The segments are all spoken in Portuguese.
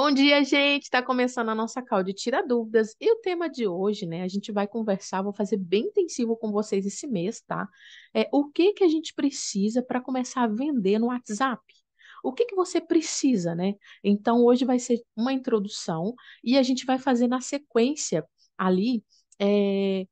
Bom dia, gente! Está começando a nossa call de Tira Dúvidas. E o tema de hoje, né? A gente vai conversar, vou fazer bem intensivo com vocês esse mês, tá? É o que que a gente precisa para começar a vender no WhatsApp? O que que você precisa, né? Então, hoje vai ser uma introdução e a gente vai fazer na sequência ali é,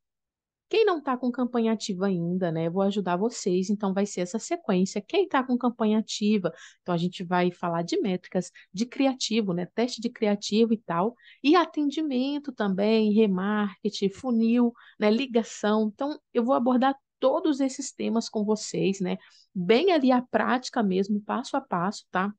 quem não está com campanha ativa ainda, né? Vou ajudar vocês. Então, vai ser essa sequência. Quem está com campanha ativa, então a gente vai falar de métricas, de criativo, né? Teste de criativo e tal. E atendimento também, remarketing, funil, né? Ligação. Então, eu vou abordar todos esses temas com vocês, né? Bem ali a prática mesmo, passo a passo, tá?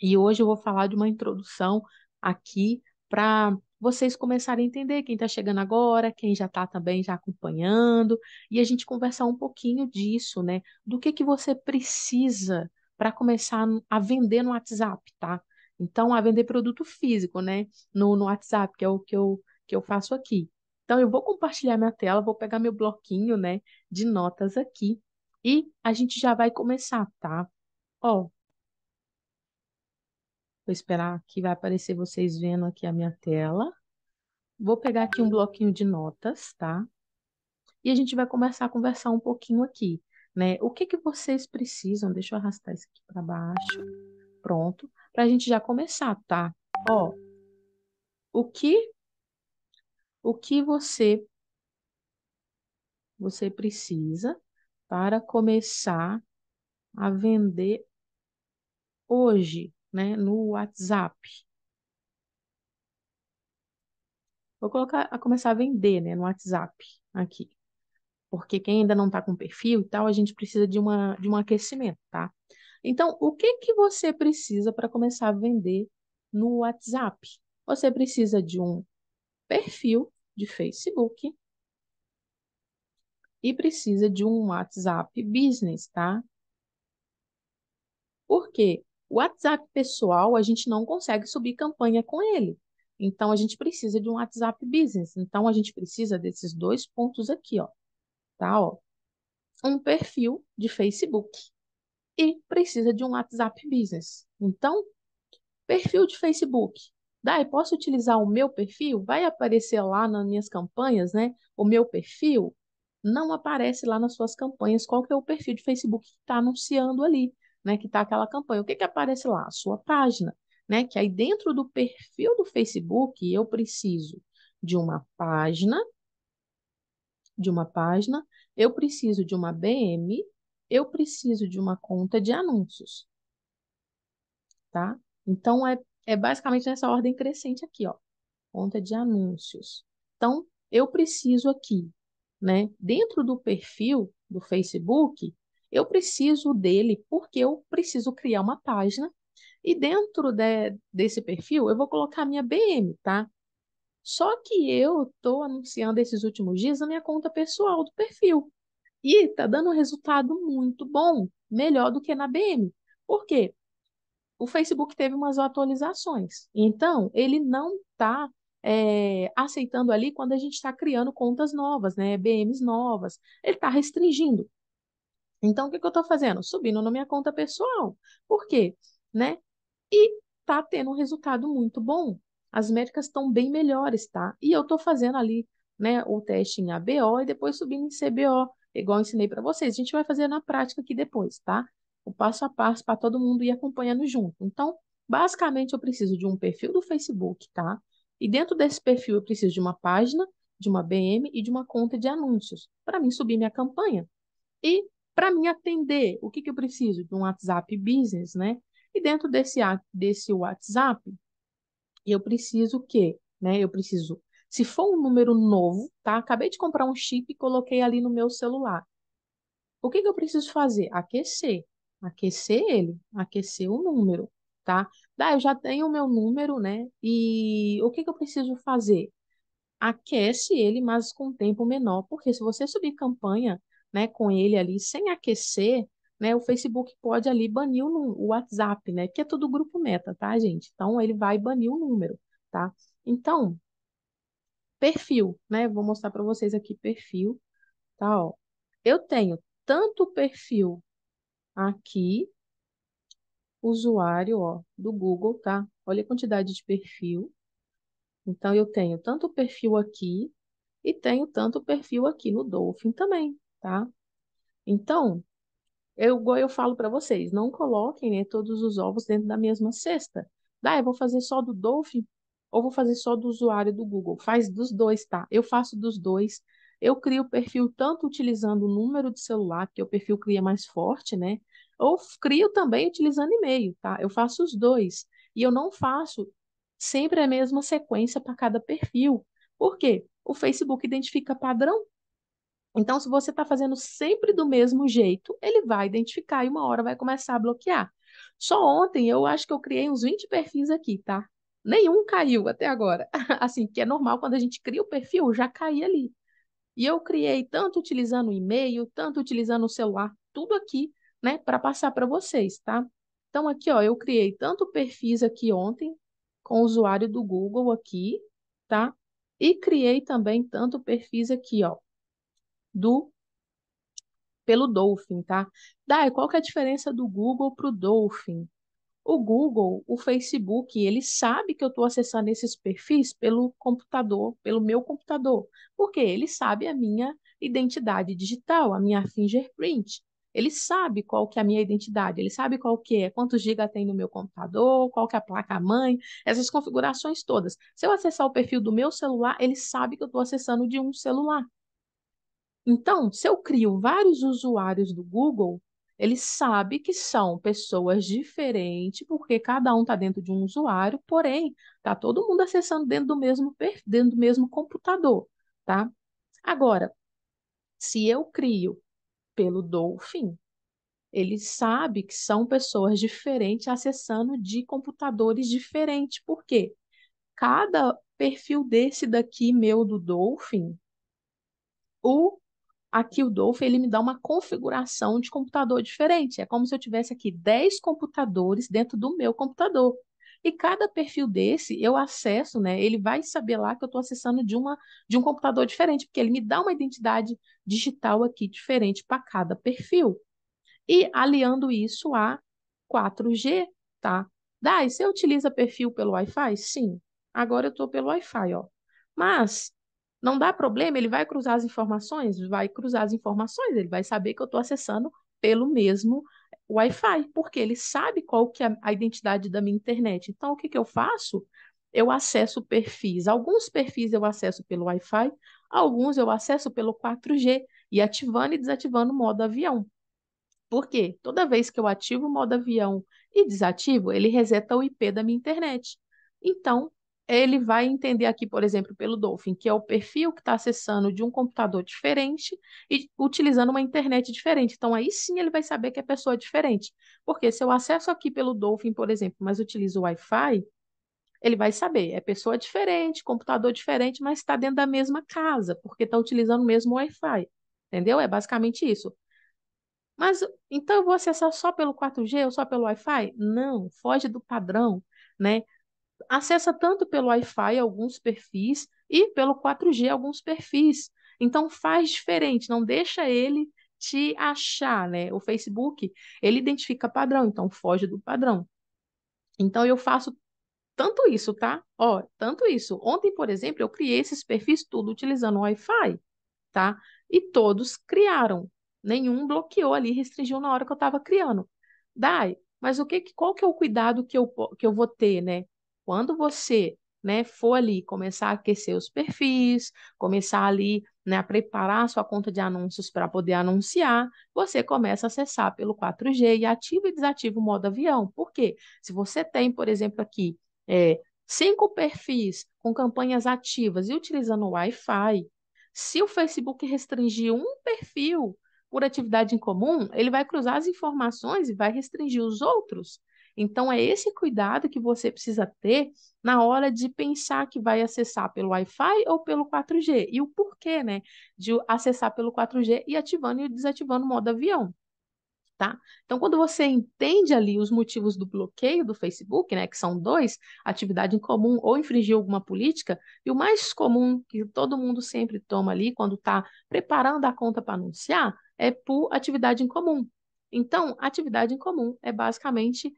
E hoje eu vou falar de uma introdução aqui para vocês começarem a entender quem está chegando agora, quem já está também já acompanhando, e a gente conversar um pouquinho disso, né? Do que que você precisa para começar a vender no WhatsApp, tá? Então, a vender produto físico, né? No, no WhatsApp, que é o que eu, que eu faço aqui. Então, eu vou compartilhar minha tela, vou pegar meu bloquinho, né, de notas aqui, e a gente já vai começar, tá? Ó, Vou esperar que vai aparecer vocês vendo aqui a minha tela. Vou pegar aqui um bloquinho de notas, tá? E a gente vai começar a conversar um pouquinho aqui, né? O que que vocês precisam? Deixa eu arrastar isso aqui para baixo. Pronto. Para a gente já começar, tá? Ó, o que o que você você precisa para começar a vender hoje, né, no WhatsApp. Vou colocar a começar a vender, né, no WhatsApp aqui. Porque quem ainda não está com perfil e tal, a gente precisa de uma de um aquecimento, tá? Então, o que que você precisa para começar a vender no WhatsApp? Você precisa de um perfil de Facebook e precisa de um WhatsApp Business, tá? Por quê? O WhatsApp pessoal, a gente não consegue subir campanha com ele. Então, a gente precisa de um WhatsApp Business. Então, a gente precisa desses dois pontos aqui, ó. Tá, ó. Um perfil de Facebook e precisa de um WhatsApp Business. Então, perfil de Facebook. Dai, posso utilizar o meu perfil? Vai aparecer lá nas minhas campanhas, né? O meu perfil não aparece lá nas suas campanhas. Qual que é o perfil de Facebook que está anunciando ali? né, que está aquela campanha. O que, que aparece lá? A sua página. Né? Que aí dentro do perfil do Facebook eu preciso de uma página, de uma página, eu preciso de uma BM, eu preciso de uma conta de anúncios. Tá? Então é, é basicamente nessa ordem crescente aqui, ó. Conta de anúncios. Então, eu preciso aqui, né, dentro do perfil do Facebook, eu preciso dele porque eu preciso criar uma página e dentro de, desse perfil eu vou colocar minha BM, tá? Só que eu estou anunciando esses últimos dias a minha conta pessoal do perfil. E está dando um resultado muito bom, melhor do que na BM. Por quê? O Facebook teve umas atualizações. Então, ele não está é, aceitando ali quando a gente está criando contas novas, né? BMs novas. Ele está restringindo. Então, o que, que eu estou fazendo? Subindo na minha conta pessoal. Por quê? Né? E tá tendo um resultado muito bom. As métricas estão bem melhores, tá? E eu estou fazendo ali né, o teste em ABO e depois subindo em CBO, igual eu ensinei para vocês. A gente vai fazer na prática aqui depois, tá? O passo a passo para todo mundo ir acompanhando junto. Então, basicamente, eu preciso de um perfil do Facebook, tá? E dentro desse perfil, eu preciso de uma página, de uma BM e de uma conta de anúncios para mim subir minha campanha. E para me atender, o que, que eu preciso? De um WhatsApp Business, né? E dentro desse, desse WhatsApp, eu preciso o quê? Né? Eu preciso, se for um número novo, tá? Acabei de comprar um chip e coloquei ali no meu celular. O que, que eu preciso fazer? Aquecer. Aquecer ele, aquecer o número, tá? Daí eu já tenho o meu número, né? E o que, que eu preciso fazer? Aquece ele, mas com tempo menor, porque se você subir campanha, né, com ele ali sem aquecer, né, o Facebook pode ali banir o, WhatsApp, né, que é todo grupo meta, tá, gente? Então ele vai banir o número, tá? Então, perfil, né? Vou mostrar para vocês aqui perfil, tá, ó. Eu tenho tanto perfil aqui usuário, ó, do Google, tá? Olha a quantidade de perfil. Então eu tenho tanto perfil aqui, e tenho tanto perfil aqui no Dolphin também, tá? Então, eu, igual eu falo para vocês, não coloquem né, todos os ovos dentro da mesma cesta. Dá, eu vou fazer só do Dolphin ou vou fazer só do usuário do Google. Faz dos dois, tá? Eu faço dos dois. Eu crio o perfil tanto utilizando o número de celular, que é o perfil cria é mais forte, né? Ou crio também utilizando e-mail, tá? Eu faço os dois. E eu não faço sempre a mesma sequência para cada perfil. Por quê? O Facebook identifica padrão. Então, se você está fazendo sempre do mesmo jeito, ele vai identificar e uma hora vai começar a bloquear. Só ontem eu acho que eu criei uns 20 perfis aqui, tá? Nenhum caiu até agora. assim, que é normal quando a gente cria o perfil, já cai ali. E eu criei tanto utilizando o e-mail, tanto utilizando o celular, tudo aqui, né, para passar para vocês, tá? Então, aqui, ó, eu criei tanto perfis aqui ontem, com o usuário do Google aqui, tá? E criei também tanto perfis aqui, ó, do pelo Dolphin, tá? Dai, qual que é a diferença do Google para o Dolphin? O Google, o Facebook, ele sabe que eu estou acessando esses perfis pelo computador, pelo meu computador, porque ele sabe a minha identidade digital, a minha fingerprint. Ele sabe qual que é a minha identidade, ele sabe qual que é, quantos giga tem no meu computador, qual que é a placa-mãe, essas configurações todas. Se eu acessar o perfil do meu celular, ele sabe que eu estou acessando de um celular. Então, se eu crio vários usuários do Google, ele sabe que são pessoas diferentes, porque cada um está dentro de um usuário, porém, está todo mundo acessando dentro do mesmo dentro do mesmo computador, tá? Agora, se eu crio pelo Dolphin, ele sabe que são pessoas diferentes acessando de computadores diferentes, porque cada perfil desse daqui meu do Dolphin, o aqui o Dolph, ele me dá uma configuração de computador diferente. É como se eu tivesse aqui 10 computadores dentro do meu computador. E cada perfil desse eu acesso, né? Ele vai saber lá que eu estou acessando de, uma, de um computador diferente, porque ele me dá uma identidade digital aqui diferente para cada perfil. E aliando isso a 4G, tá? Dai, você utiliza perfil pelo Wi-Fi? Sim. Agora eu estou pelo Wi-Fi, ó. Mas não dá problema, ele vai cruzar as informações, vai cruzar as informações, ele vai saber que eu estou acessando pelo mesmo Wi-Fi, porque ele sabe qual que é a identidade da minha internet. Então, o que, que eu faço? Eu acesso perfis. Alguns perfis eu acesso pelo Wi-Fi, alguns eu acesso pelo 4G e ativando e desativando o modo avião. Por quê? Toda vez que eu ativo o modo avião e desativo, ele reseta o IP da minha internet. Então, ele vai entender aqui, por exemplo, pelo Dolphin, que é o perfil que está acessando de um computador diferente e utilizando uma internet diferente. Então, aí sim ele vai saber que a pessoa é diferente. Porque se eu acesso aqui pelo Dolphin, por exemplo, mas utilizo o Wi-Fi, ele vai saber, é pessoa diferente, computador diferente, mas está dentro da mesma casa, porque está utilizando o mesmo Wi-Fi. Entendeu? É basicamente isso. Mas então eu vou acessar só pelo 4G ou só pelo Wi-Fi? Não, foge do padrão, né? acessa tanto pelo Wi-Fi alguns perfis e pelo 4G alguns perfis. Então faz diferente, não deixa ele te achar, né? O Facebook, ele identifica padrão, então foge do padrão. Então eu faço tanto isso, tá? Ó, tanto isso. Ontem, por exemplo, eu criei esses perfis tudo utilizando Wi-Fi, tá? E todos criaram. Nenhum bloqueou ali, restringiu na hora que eu estava criando. Dai, mas o que, qual que é o cuidado que eu, que eu vou ter, né? quando você né, for ali começar a aquecer os perfis, começar ali né, a preparar a sua conta de anúncios para poder anunciar, você começa a acessar pelo 4G e ativa e desativa o modo avião. Por quê? Se você tem, por exemplo, aqui é, cinco perfis com campanhas ativas e utilizando o Wi-Fi, se o Facebook restringir um perfil por atividade em comum, ele vai cruzar as informações e vai restringir os outros. Então, é esse cuidado que você precisa ter na hora de pensar que vai acessar pelo Wi-Fi ou pelo 4G. E o porquê, né? De acessar pelo 4G e ativando e desativando o modo avião. Tá? Então, quando você entende ali os motivos do bloqueio do Facebook, né, que são dois, atividade incomum ou infringir alguma política, e o mais comum que todo mundo sempre toma ali quando está preparando a conta para anunciar é por atividade incomum. Então, atividade incomum é basicamente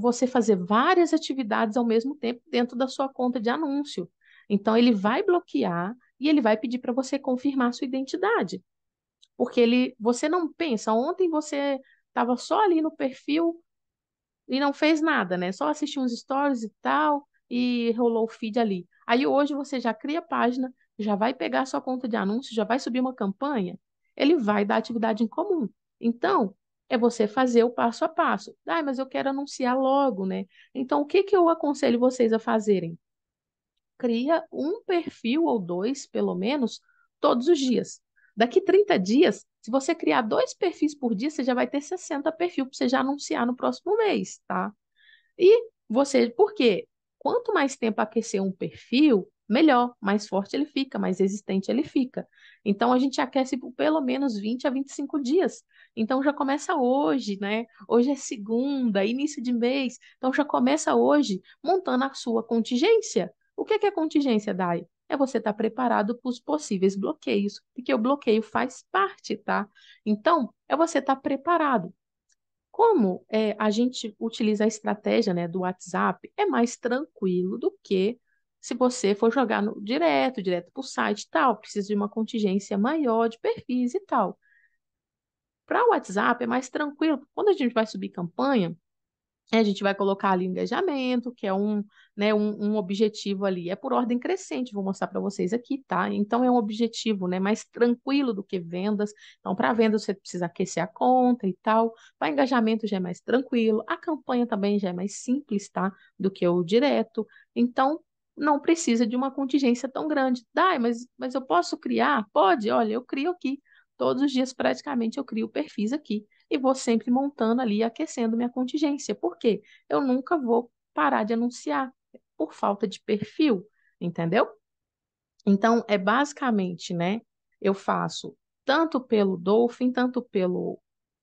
você fazer várias atividades ao mesmo tempo dentro da sua conta de anúncio. Então, ele vai bloquear e ele vai pedir para você confirmar sua identidade. Porque ele, você não pensa, ontem você estava só ali no perfil e não fez nada, né? Só assistiu uns stories e tal, e rolou o feed ali. Aí hoje você já cria a página, já vai pegar sua conta de anúncio, já vai subir uma campanha, ele vai dar atividade em comum. Então, é você fazer o passo a passo. Ah, mas eu quero anunciar logo, né? Então, o que, que eu aconselho vocês a fazerem? Cria um perfil ou dois, pelo menos, todos os dias. Daqui 30 dias, se você criar dois perfis por dia, você já vai ter 60 perfis para você já anunciar no próximo mês, tá? E você, por quê? Quanto mais tempo aquecer um perfil, melhor, mais forte ele fica, mais resistente ele fica. Então a gente aquece por pelo menos 20 a 25 dias. Então já começa hoje, né? Hoje é segunda, início de mês. Então já começa hoje montando a sua contingência. O que é, que é contingência, Dai? É você estar tá preparado para os possíveis bloqueios, porque o bloqueio faz parte, tá? Então, é você estar tá preparado. Como é, a gente utiliza a estratégia né, do WhatsApp, é mais tranquilo do que se você for jogar no, direto, direto para o site e tal, precisa de uma contingência maior de perfis e tal. Para o WhatsApp é mais tranquilo. Quando a gente vai subir campanha, a gente vai colocar ali engajamento, que é um, né, um, um objetivo ali. É por ordem crescente, vou mostrar para vocês aqui, tá? Então, é um objetivo né, mais tranquilo do que vendas. Então, para vendas, você precisa aquecer a conta e tal. Para engajamento, já é mais tranquilo. A campanha também já é mais simples, tá? Do que o direto. Então, não precisa de uma contingência tão grande. Dai, mas, mas eu posso criar? Pode, olha, eu crio aqui. Todos os dias, praticamente, eu crio perfis aqui e vou sempre montando ali, aquecendo minha contingência. Por quê? Eu nunca vou parar de anunciar por falta de perfil, entendeu? Então, é basicamente, né? Eu faço tanto pelo Dolphin, tanto pelo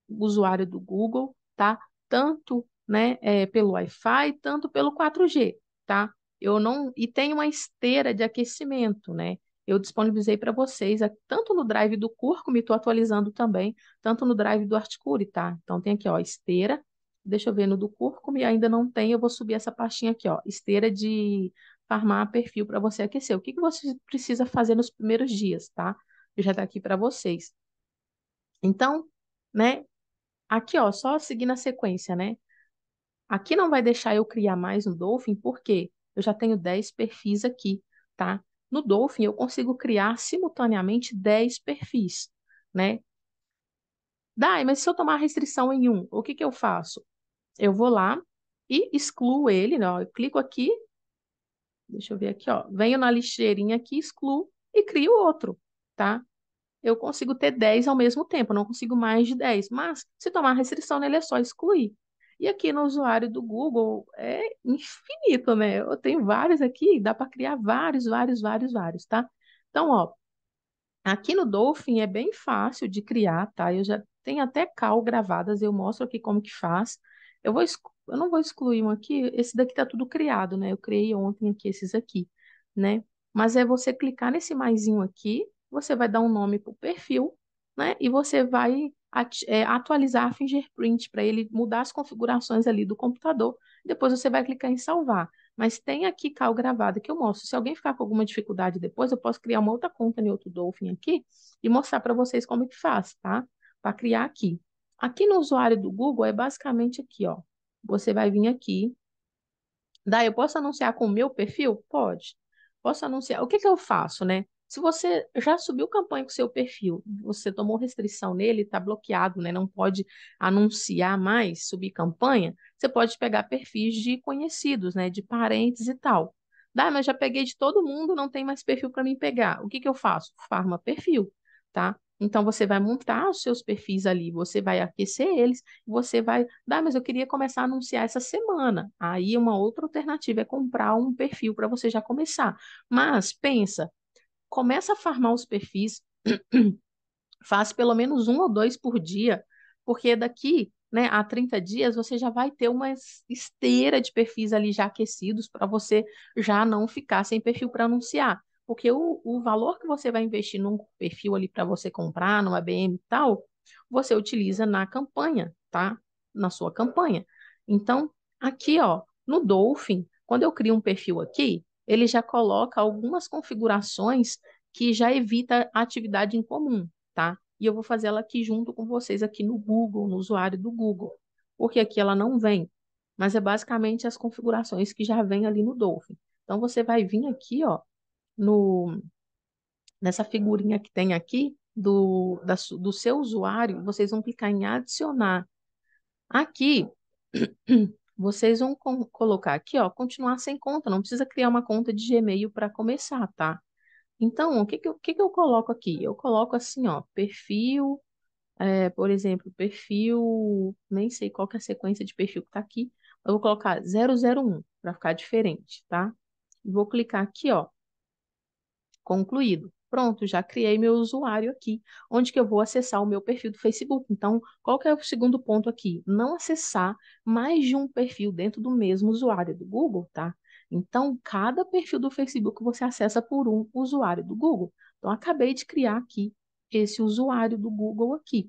usuário do Google, tá? Tanto, né, é, pelo Wi-Fi, tanto pelo 4G, tá? Eu não e tem uma esteira de aquecimento, né? eu disponibilizei para vocês, é, tanto no drive do Curco, me estou atualizando também, tanto no drive do Articure, tá? Então tem aqui, ó, esteira, deixa eu ver no do Curco, e ainda não tem, eu vou subir essa pastinha aqui, ó, esteira de farmar perfil para você aquecer. O que, que você precisa fazer nos primeiros dias, tá? Eu já está aqui para vocês. Então, né, aqui, ó, só seguindo a sequência, né? Aqui não vai deixar eu criar mais um Dolphin, porque eu já tenho 10 perfis aqui, tá? No Dolphin, eu consigo criar simultaneamente 10 perfis, né? Dai, mas se eu tomar restrição em um, o que, que eu faço? Eu vou lá e excluo ele, né? Eu clico aqui, deixa eu ver aqui, ó. Venho na lixeirinha aqui, excluo e crio outro, tá? Eu consigo ter 10 ao mesmo tempo, não consigo mais de 10, mas se tomar restrição nele é só excluir. E aqui no usuário do Google é infinito, né? Eu tenho vários aqui, dá para criar vários, vários, vários, vários, tá? Então, ó, aqui no Dolphin é bem fácil de criar, tá? Eu já tenho até cal gravadas, eu mostro aqui como que faz. Eu vou eu não vou excluir um aqui, esse daqui tá tudo criado, né? Eu criei ontem aqui esses aqui, né? Mas é você clicar nesse maisinho aqui, você vai dar um nome para o perfil, né? E você vai é, atualizar a fingerprint para ele mudar as configurações ali do computador. Depois você vai clicar em salvar. Mas tem aqui cal gravado que eu mostro. Se alguém ficar com alguma dificuldade depois, eu posso criar uma outra conta em outro Dolphin aqui e mostrar para vocês como é que faz, tá? Para criar aqui. Aqui no usuário do Google é basicamente aqui, ó. Você vai vir aqui. Daí eu posso anunciar com o meu perfil? Pode. Posso anunciar. O que que eu faço, né? Se você já subiu campanha com seu perfil, você tomou restrição nele, está bloqueado, né? não pode anunciar mais, subir campanha, você pode pegar perfis de conhecidos, né? de parentes e tal. Dá, mas já peguei de todo mundo, não tem mais perfil para mim pegar. O que, que eu faço? Farma perfil, tá? Então você vai montar os seus perfis ali, você vai aquecer eles, você vai, dá, mas eu queria começar a anunciar essa semana. Aí uma outra alternativa é comprar um perfil para você já começar. Mas pensa, começa a farmar os perfis, faz pelo menos um ou dois por dia, porque daqui né, a 30 dias você já vai ter uma esteira de perfis ali já aquecidos para você já não ficar sem perfil para anunciar. Porque o, o valor que você vai investir num perfil ali para você comprar, numa BM e tal, você utiliza na campanha, tá? Na sua campanha. Então, aqui, ó, no Dolphin, quando eu crio um perfil aqui, ele já coloca algumas configurações que já evita a atividade em comum, tá? E eu vou fazer ela aqui junto com vocês aqui no Google, no usuário do Google, porque aqui ela não vem, mas é basicamente as configurações que já vem ali no Dolphin. Então você vai vir aqui, ó, no nessa figurinha que tem aqui do da, do seu usuário, vocês vão clicar em adicionar. Aqui vocês vão colocar aqui, ó, continuar sem conta, não precisa criar uma conta de Gmail para começar, tá? Então, o que que, eu, que que eu coloco aqui? Eu coloco assim, ó, perfil, é, por exemplo, perfil, nem sei qual que é a sequência de perfil que está aqui, eu vou colocar 001 para ficar diferente, tá? Vou clicar aqui, ó, concluído. Pronto, já criei meu usuário aqui, onde que eu vou acessar o meu perfil do Facebook. Então, qual que é o segundo ponto aqui? Não acessar mais de um perfil dentro do mesmo usuário do Google, tá? Então, cada perfil do Facebook você acessa por um usuário do Google. Então, acabei de criar aqui esse usuário do Google aqui.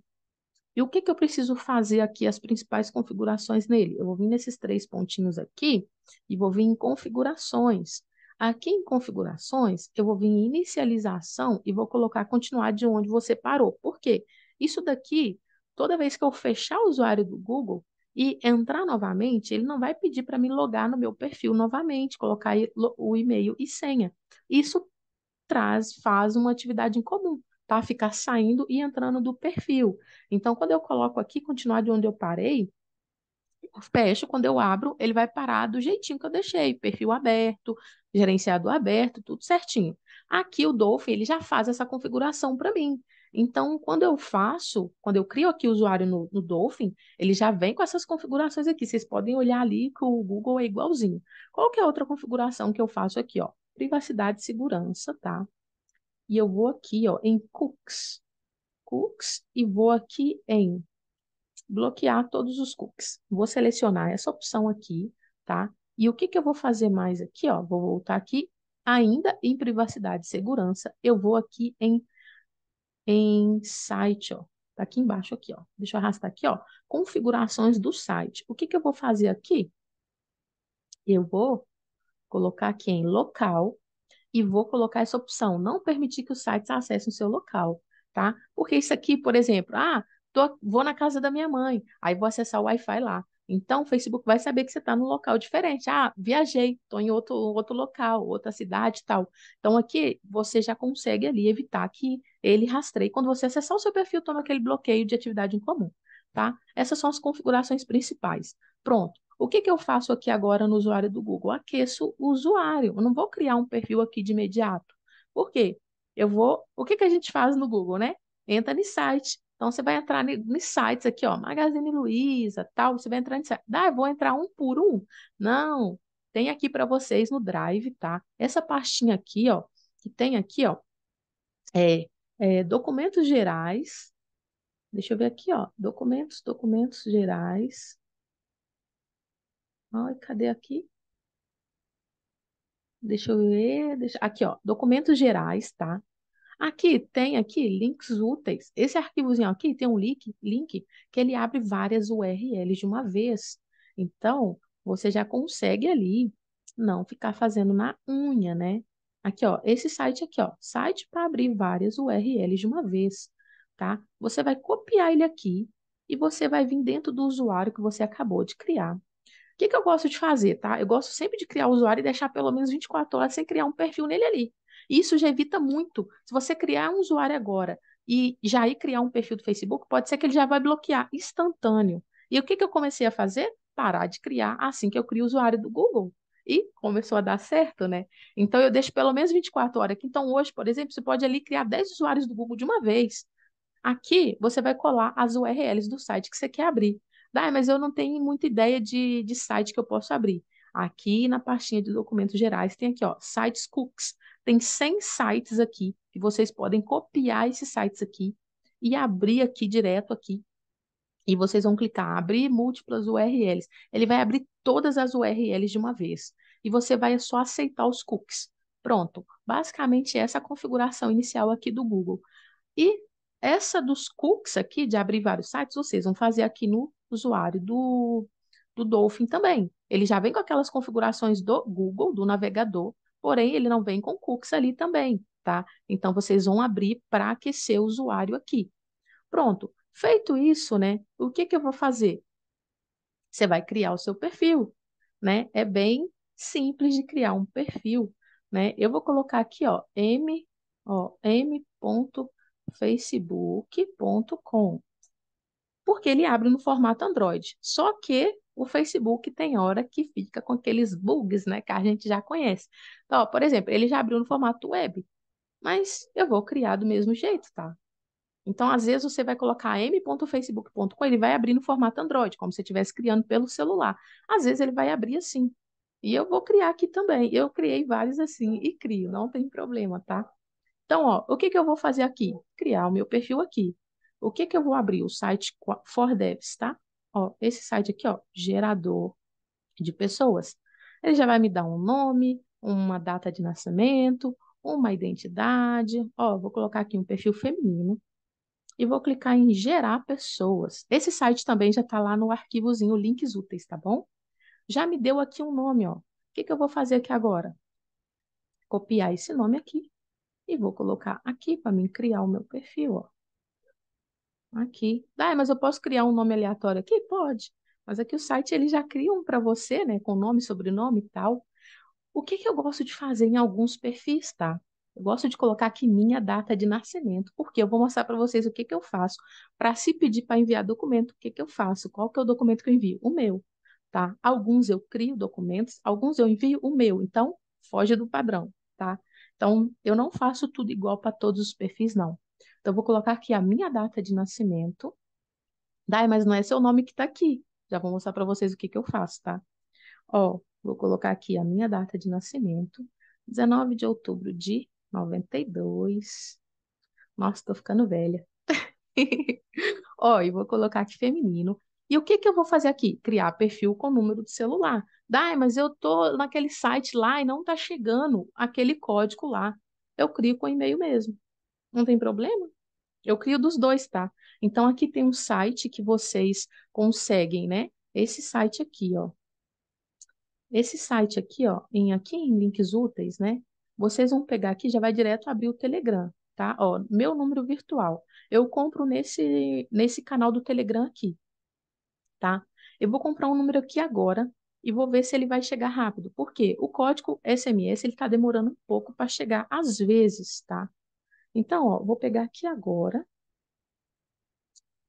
E o que, que eu preciso fazer aqui, as principais configurações nele? Eu vou vir nesses três pontinhos aqui e vou vir em configurações. Aqui em configurações, eu vou vir em inicialização e vou colocar continuar de onde você parou. Por quê? Isso daqui, toda vez que eu fechar o usuário do Google e entrar novamente, ele não vai pedir para me logar no meu perfil novamente, colocar o e-mail e senha. Isso traz, faz uma atividade em comum, tá? Ficar saindo e entrando do perfil. Então, quando eu coloco aqui continuar de onde eu parei, fecho, quando eu abro, ele vai parar do jeitinho que eu deixei, perfil aberto, gerenciado aberto, tudo certinho. Aqui o Dolphin ele já faz essa configuração para mim. Então, quando eu faço, quando eu crio aqui o usuário no, no, Dolphin, ele já vem com essas configurações aqui. Vocês podem olhar ali que o Google é igualzinho. Qual que é a outra configuração que eu faço aqui, ó? Privacidade e segurança, tá? E eu vou aqui, ó, em cookies. Cookies e vou aqui em bloquear todos os cookies. Vou selecionar essa opção aqui, tá? E o que, que eu vou fazer mais aqui? Ó? Vou voltar aqui, ainda em privacidade e segurança, eu vou aqui em, em site, ó. Tá aqui embaixo, aqui, ó. Deixa eu arrastar aqui, ó. Configurações do site. O que, que eu vou fazer aqui? Eu vou colocar aqui em local e vou colocar essa opção, não permitir que os sites acessem o seu local, tá? Porque isso aqui, por exemplo, ah, tô, vou na casa da minha mãe, aí vou acessar o Wi-Fi lá. Então, o Facebook vai saber que você está num local diferente. Ah, viajei, estou em outro, outro local, outra cidade tal. Então, aqui você já consegue ali evitar que ele rastreie. Quando você acessar o seu perfil, toma aquele bloqueio de atividade em comum, tá? Essas são as configurações principais. Pronto. O que, que eu faço aqui agora no usuário do Google? Aqueço o usuário. Eu não vou criar um perfil aqui de imediato. Por quê? Eu vou. O que, que a gente faz no Google, né? Entra no site, então, você vai entrar nos sites aqui, ó, Magazine Luiza, tal, você vai entrar em sites. Ah, vou entrar um por um? Não, tem aqui para vocês no Drive, tá? Essa pastinha aqui, ó, que tem aqui, ó, é, é documentos gerais. Deixa eu ver aqui, ó, documentos, documentos gerais. Ai, cadê aqui? Deixa eu ver, deixa... aqui, ó, documentos gerais, tá? Aqui tem aqui links úteis. Esse arquivozinho aqui tem um link, link que ele abre várias URLs de uma vez. Então, você já consegue ali não ficar fazendo na unha, né? Aqui, ó, esse site aqui, ó, site para abrir várias URLs de uma vez, tá? Você vai copiar ele aqui e você vai vir dentro do usuário que você acabou de criar. O que, que eu gosto de fazer, tá? Eu gosto sempre de criar o usuário e deixar pelo menos 24 horas sem criar um perfil nele ali. Isso já evita muito. Se você criar um usuário agora e já ir criar um perfil do Facebook, pode ser que ele já vai bloquear instantâneo. E o que, que eu comecei a fazer? Parar de criar assim que eu crio o usuário do Google. E começou a dar certo, né? Então eu deixo pelo menos 24 horas. aqui. Então hoje, por exemplo, você pode ali criar 10 usuários do Google de uma vez. Aqui você vai colar as URLs do site que você quer abrir. Dai, mas eu não tenho muita ideia de, de site que eu posso abrir. Aqui na pastinha de documentos gerais tem aqui, ó, sites Cooks. Tem 100 sites aqui que vocês podem copiar esses sites aqui e abrir aqui direto aqui. E vocês vão clicar abrir múltiplas URLs. Ele vai abrir todas as URLs de uma vez. E você vai só aceitar os cookies. Pronto. Basicamente essa é a configuração inicial aqui do Google. E essa dos cookies aqui, de abrir vários sites, vocês vão fazer aqui no usuário do, do Dolphin também. Ele já vem com aquelas configurações do Google, do navegador, porém ele não vem com cookies ali também, tá? Então vocês vão abrir para aquecer o usuário aqui. Pronto, feito isso, né? O que, que eu vou fazer? Você vai criar o seu perfil, né? É bem simples de criar um perfil, né? Eu vou colocar aqui, ó, m, ó, m.facebook.com, porque ele abre no formato Android. Só que o Facebook tem hora que fica com aqueles bugs, né, que a gente já conhece. Então, ó, por exemplo, ele já abriu no formato web, mas eu vou criar do mesmo jeito, tá? Então, às vezes você vai colocar m.facebook.com, ele vai abrir no formato Android, como se você estivesse criando pelo celular. Às vezes ele vai abrir assim. E eu vou criar aqui também. Eu criei vários assim e crio, não tem problema, tá? Então, ó, o que que eu vou fazer aqui? Criar o meu perfil aqui. O que que eu vou abrir? O site for devs, tá? Ó, esse site aqui, ó, gerador de pessoas. Ele já vai me dar um nome, uma data de nascimento, uma identidade. Ó, vou colocar aqui um perfil feminino e vou clicar em gerar pessoas. Esse site também já está lá no arquivozinho links úteis, tá bom? Já me deu aqui um nome, ó. O que, que eu vou fazer aqui agora? Copiar esse nome aqui e vou colocar aqui para mim criar o meu perfil, ó. Aqui. Ah, é, mas eu posso criar um nome aleatório aqui? Pode. Mas aqui o site ele já cria um para você, né? Com nome, sobrenome e tal. O que, que eu gosto de fazer em alguns perfis, tá? Eu gosto de colocar aqui minha data de nascimento, porque eu vou mostrar para vocês o que, que eu faço. Para se pedir para enviar documento, o que, que eu faço? Qual que é o documento que eu envio? O meu, tá? Alguns eu crio documentos, alguns eu envio o meu. Então, foge do padrão, tá? Então, eu não faço tudo igual para todos os perfis, não. Então, eu vou colocar aqui a minha data de nascimento. Dai, mas não é seu nome que está aqui. Já vou mostrar para vocês o que, que eu faço, tá? Ó, vou colocar aqui a minha data de nascimento, 19 de outubro de 92. Nossa, tô ficando velha. Ó, e vou colocar aqui feminino. E o que, que eu vou fazer aqui? Criar perfil com número de celular. Dai, mas eu tô naquele site lá e não tá chegando aquele código lá. Eu crio com e-mail mesmo. Não tem problema? Eu crio dos dois, tá? Então aqui tem um site que vocês conseguem, né? Esse site aqui, ó. Esse site aqui, ó, em aqui em links úteis, né? Vocês vão pegar aqui, já vai direto abrir o Telegram, tá? Ó, meu número virtual. Eu compro nesse nesse canal do Telegram aqui, tá? Eu vou comprar um número aqui agora e vou ver se ele vai chegar rápido. Por quê? O código SMS, ele tá demorando um pouco para chegar às vezes, tá? Então, ó, vou pegar aqui agora.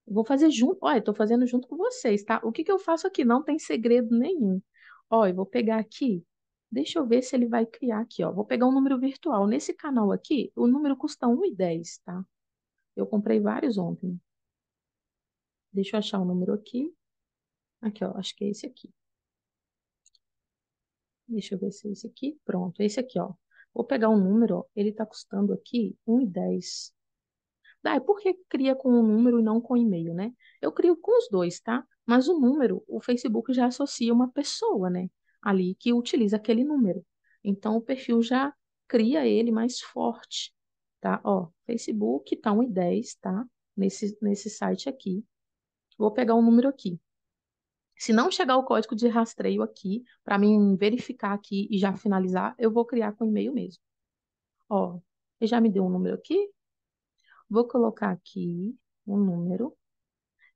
Vou fazer junto. Olha, estou fazendo junto com vocês, tá? O que que eu faço aqui? Não tem segredo nenhum. Olha, vou pegar aqui. Deixa eu ver se ele vai criar aqui, ó. Vou pegar um número virtual. Nesse canal aqui, o número custa 1,10, tá? Eu comprei vários ontem. Deixa eu achar o um número aqui. Aqui, ó. Acho que é esse aqui. Deixa eu ver se é esse aqui. Pronto, é esse aqui, ó. Vou pegar um número, ó, ele está custando aqui 1,10. Daí, ah, por que cria com um número e não com e-mail, né? Eu crio com os dois, tá? Mas o número, o Facebook já associa uma pessoa, né? Ali que utiliza aquele número. Então o perfil já cria ele mais forte, tá? Ó, Facebook tá 1,10, tá? Nesse, nesse site aqui. Vou pegar um número aqui, se não chegar o código de rastreio aqui, para mim verificar aqui e já finalizar, eu vou criar com e-mail mesmo. Ó, ele já me deu um número aqui. Vou colocar aqui um número.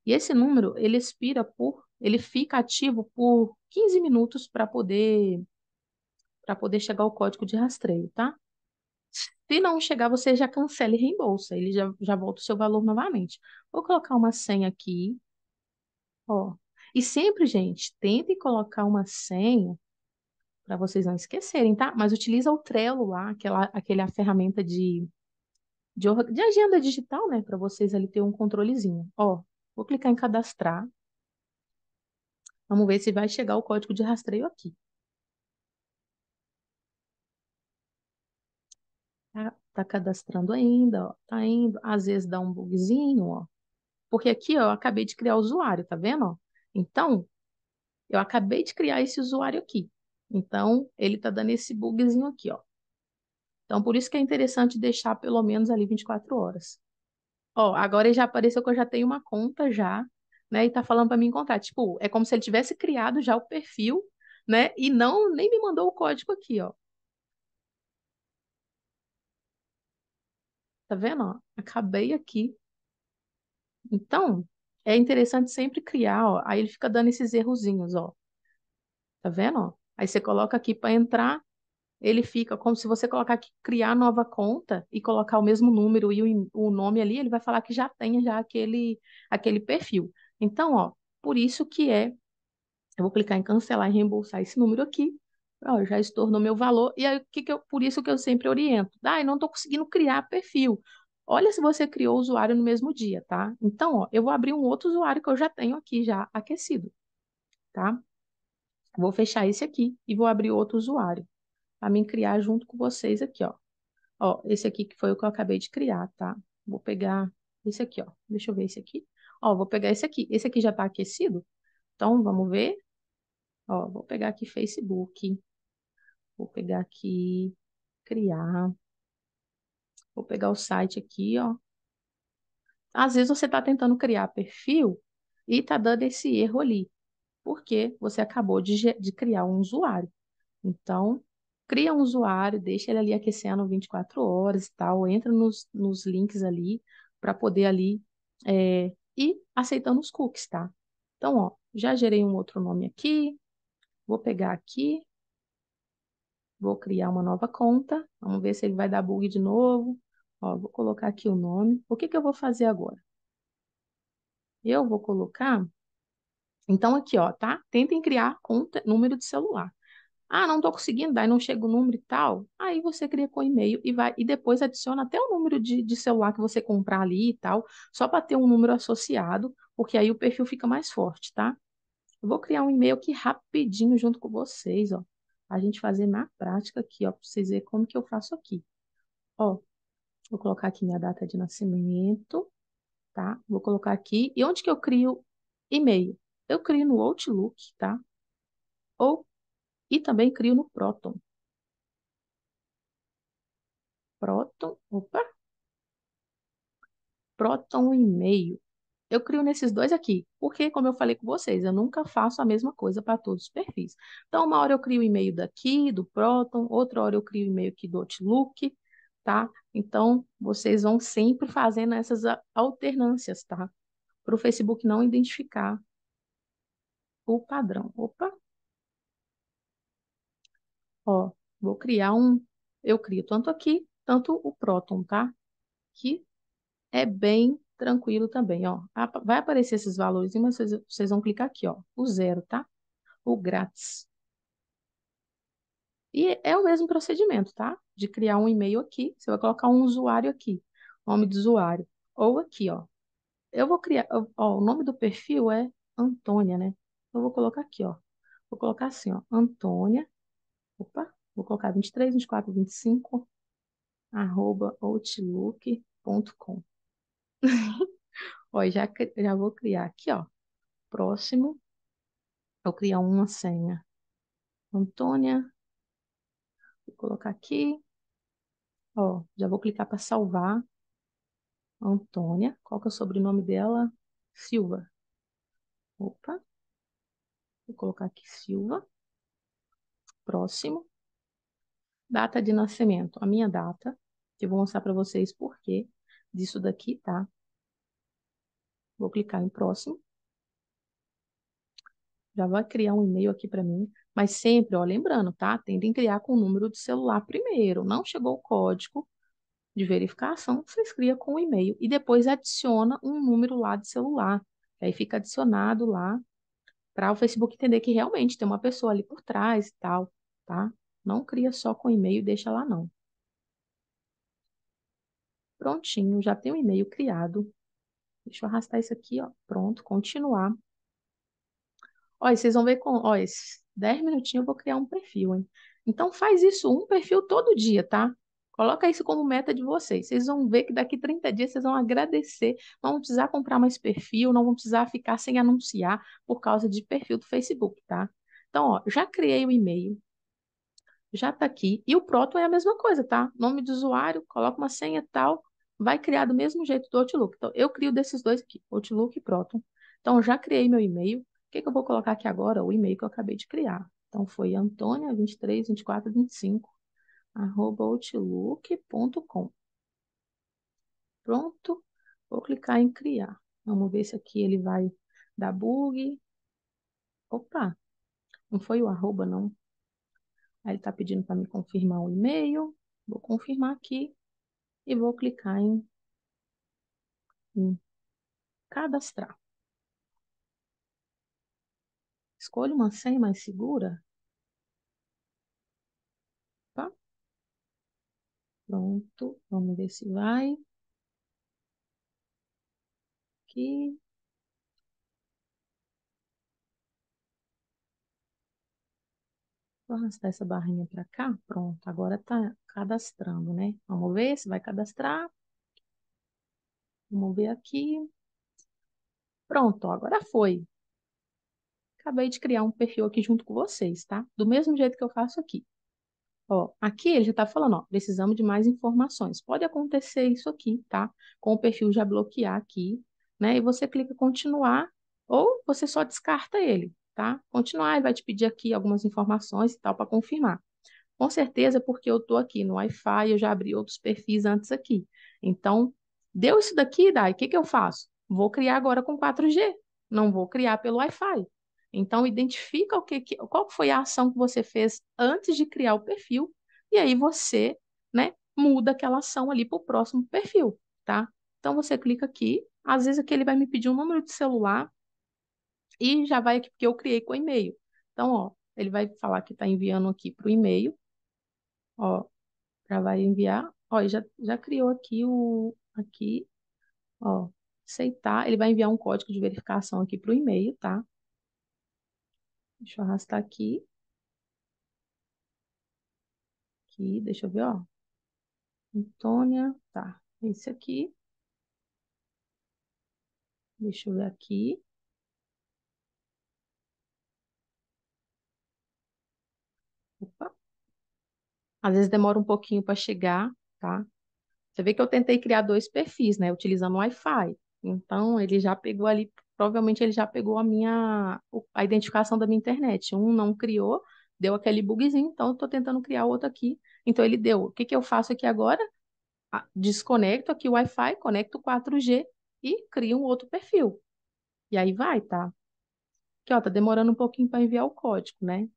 E esse número, ele expira por, ele fica ativo por 15 minutos para poder para poder chegar o código de rastreio, tá? Se não chegar, você já cancela e reembolsa. Ele já, já volta o seu valor novamente. Vou colocar uma senha aqui. Ó, e sempre, gente, tentem colocar uma senha para vocês não esquecerem, tá? Mas utiliza o Trello lá, aquela, aquela ferramenta de, de, de agenda digital, né? Para vocês ali ter um controlezinho. Ó, vou clicar em cadastrar. Vamos ver se vai chegar o código de rastreio aqui. Tá, tá cadastrando ainda, ó. Tá indo. Às vezes dá um bugzinho, ó. Porque aqui, ó, eu acabei de criar o usuário, tá vendo, ó? Então, eu acabei de criar esse usuário aqui. Então, ele está dando esse bugzinho aqui, ó. Então, por isso que é interessante deixar pelo menos ali 24 horas. Ó, agora já apareceu que eu já tenho uma conta já, né? E tá falando para me encontrar. Tipo, é como se ele tivesse criado já o perfil, né? E não nem me mandou o código aqui, ó. Tá vendo? Ó, acabei aqui. Então, é interessante sempre criar, ó. Aí ele fica dando esses errozinhos, ó. Tá vendo? Ó? Aí você coloca aqui para entrar, ele fica como se você colocar aqui criar nova conta e colocar o mesmo número e o, o nome ali, ele vai falar que já tem já aquele aquele perfil. Então, ó, por isso que é eu vou clicar em cancelar e reembolsar esse número aqui. Ó, já estornou meu valor. E aí, que que eu, por isso que eu sempre oriento. Ah, eu não estou conseguindo criar perfil. Olha se você criou o usuário no mesmo dia, tá? Então, ó, eu vou abrir um outro usuário que eu já tenho aqui já aquecido, tá? Vou fechar esse aqui e vou abrir outro usuário para mim criar junto com vocês aqui, ó. Ó, esse aqui que foi o que eu acabei de criar, tá? Vou pegar esse aqui, ó. Deixa eu ver esse aqui. Ó, vou pegar esse aqui. Esse aqui já está aquecido? Então, vamos ver. Ó, vou pegar aqui Facebook. Vou pegar aqui criar. Vou pegar o site aqui, ó. Às vezes você está tentando criar perfil e está dando esse erro ali, porque você acabou de, de criar um usuário. Então, cria um usuário, deixa ele ali aquecendo 24 horas e tal, entra nos, nos links ali para poder ali é, ir aceitando os cookies, tá? Então, ó, já gerei um outro nome aqui, vou pegar aqui, vou criar uma nova conta, vamos ver se ele vai dar bug de novo. Ó, vou colocar aqui o nome. O que, que eu vou fazer agora? Eu vou colocar... Então, aqui, ó, tá? Tentem criar um número de celular. Ah, não estou conseguindo, aí não chega o número e tal. Aí você cria com e-mail e vai e depois adiciona até o número de, de celular que você comprar ali e tal, só para ter um número associado, porque aí o perfil fica mais forte, tá? Eu vou criar um e-mail aqui rapidinho junto com vocês, ó. A gente fazer na prática aqui, ó, para vocês verem como que eu faço aqui. Ó, Vou colocar aqui minha data de nascimento, tá? Vou colocar aqui. E onde que eu crio e-mail? Eu crio no Outlook, tá? Ou, e também crio no Proton. Proton, opa! Proton e-mail. Eu crio nesses dois aqui, porque, como eu falei com vocês, eu nunca faço a mesma coisa para todos os perfis. Então, uma hora eu crio e-mail daqui, do Proton, outra hora eu crio e-mail aqui do Outlook, tá? Então, vocês vão sempre fazendo essas alternâncias, tá? Para o Facebook não identificar o padrão. Opa! Ó, vou criar um... Eu crio tanto aqui, tanto o próton, tá? Que é bem tranquilo também, ó. Vai aparecer esses valores, mas vocês, vão clicar aqui, ó. O zero, tá? O grátis. E é o mesmo procedimento, tá? De criar um e-mail aqui, você vai colocar um usuário aqui, nome do usuário, ou aqui, ó. Eu vou criar, ó, o nome do perfil é Antônia, né? Eu vou colocar aqui, ó. Vou colocar assim, ó, Antônia, opa, vou colocar 23, 24, 25, arroba outlook.com. ó, já, já vou criar aqui, ó, próximo, vou criar uma senha. Antônia, Vou colocar aqui. Ó, já vou clicar para salvar. Antônia. Qual que é o sobrenome dela? Silva. Opa. Vou colocar aqui Silva. Próximo. Data de nascimento. A minha data. Eu vou mostrar para vocês por que disso daqui, tá? Vou clicar em próximo. Já vai criar um e-mail aqui para mim. Mas sempre, ó, lembrando, tá? Tentem criar com o número do celular primeiro. Não chegou o código de verificação, vocês cria com o e-mail e depois adiciona um número lá de celular. Aí fica adicionado lá para o Facebook entender que realmente tem uma pessoa ali por trás e tal, tá? Não cria só com e-mail e deixa lá não. Prontinho, já tem o um e-mail criado. Deixa eu arrastar isso aqui, ó. Pronto, continuar. Olha, vocês vão ver com. Olha, esses 10 minutinhos eu vou criar um perfil, hein? Então faz isso, um perfil todo dia, tá? Coloca isso como meta de vocês. Vocês vão ver que daqui 30 dias vocês vão agradecer, não vão precisar comprar mais perfil, não vão precisar ficar sem anunciar por causa de perfil do Facebook, tá? Então, ó, já criei o e-mail, já tá aqui. E o Proton é a mesma coisa, tá? Nome de usuário, coloca uma senha tal, vai criar do mesmo jeito do Outlook. Então, eu crio desses dois aqui, Outlook e Proton. Então, já criei meu e-mail, que, que eu vou colocar aqui agora? O e-mail que eu acabei de criar. Então, foi antônia 232425 arroba outlook.com. Pronto, vou clicar em criar. Vamos ver se aqui ele vai dar bug. Opa, não foi o arroba, não. Aí ele está pedindo para me confirmar o e-mail. Vou confirmar aqui e vou clicar em, em cadastrar. Escolha uma senha mais segura. Tá? Pronto, vamos ver se vai. Aqui. Vou arrastar essa barrinha para cá. Pronto, agora tá cadastrando, né? Vamos ver se vai cadastrar. Vamos ver aqui. Pronto, agora foi acabei de criar um perfil aqui junto com vocês, tá? Do mesmo jeito que eu faço aqui. Ó, aqui ele já está falando, ó, precisamos de mais informações. Pode acontecer isso aqui, tá? Com o perfil já bloquear aqui, né? E você clica continuar ou você só descarta ele, tá? Continuar, ele vai te pedir aqui algumas informações e tal para confirmar. Com certeza, porque eu estou aqui no Wi-Fi, eu já abri outros perfis antes aqui. Então, deu isso daqui, Dai, o que, que eu faço? Vou criar agora com 4G, não vou criar pelo Wi-Fi. Então, identifica o que, qual foi a ação que você fez antes de criar o perfil, e aí você né, muda aquela ação ali para o próximo perfil, tá? Então, você clica aqui, às vezes aqui ele vai me pedir um número de celular, e já vai aqui, porque eu criei com e-mail. Então, ó, ele vai falar que está enviando aqui para o e-mail, ó, já vai enviar, ó, já, já criou aqui o, aqui, ó, aceitar, ele vai enviar um código de verificação aqui para o e-mail, tá? Deixa eu arrastar aqui. Aqui, deixa eu ver, ó. Antônia, tá. Esse aqui. Deixa eu ver aqui. Opa. Às vezes demora um pouquinho para chegar, tá? Você vê que eu tentei criar dois perfis, né? Utilizando o Wi-Fi. Então, ele já pegou ali provavelmente ele já pegou a minha a identificação da minha internet. Um não criou, deu aquele bugzinho, então eu estou tentando criar outro aqui. Então ele deu. O que, que eu faço aqui agora? Ah, desconecto aqui o Wi-Fi, conecto 4G e crio um outro perfil. E aí vai, tá? Aqui, ó, tá demorando um pouquinho para enviar o código, né?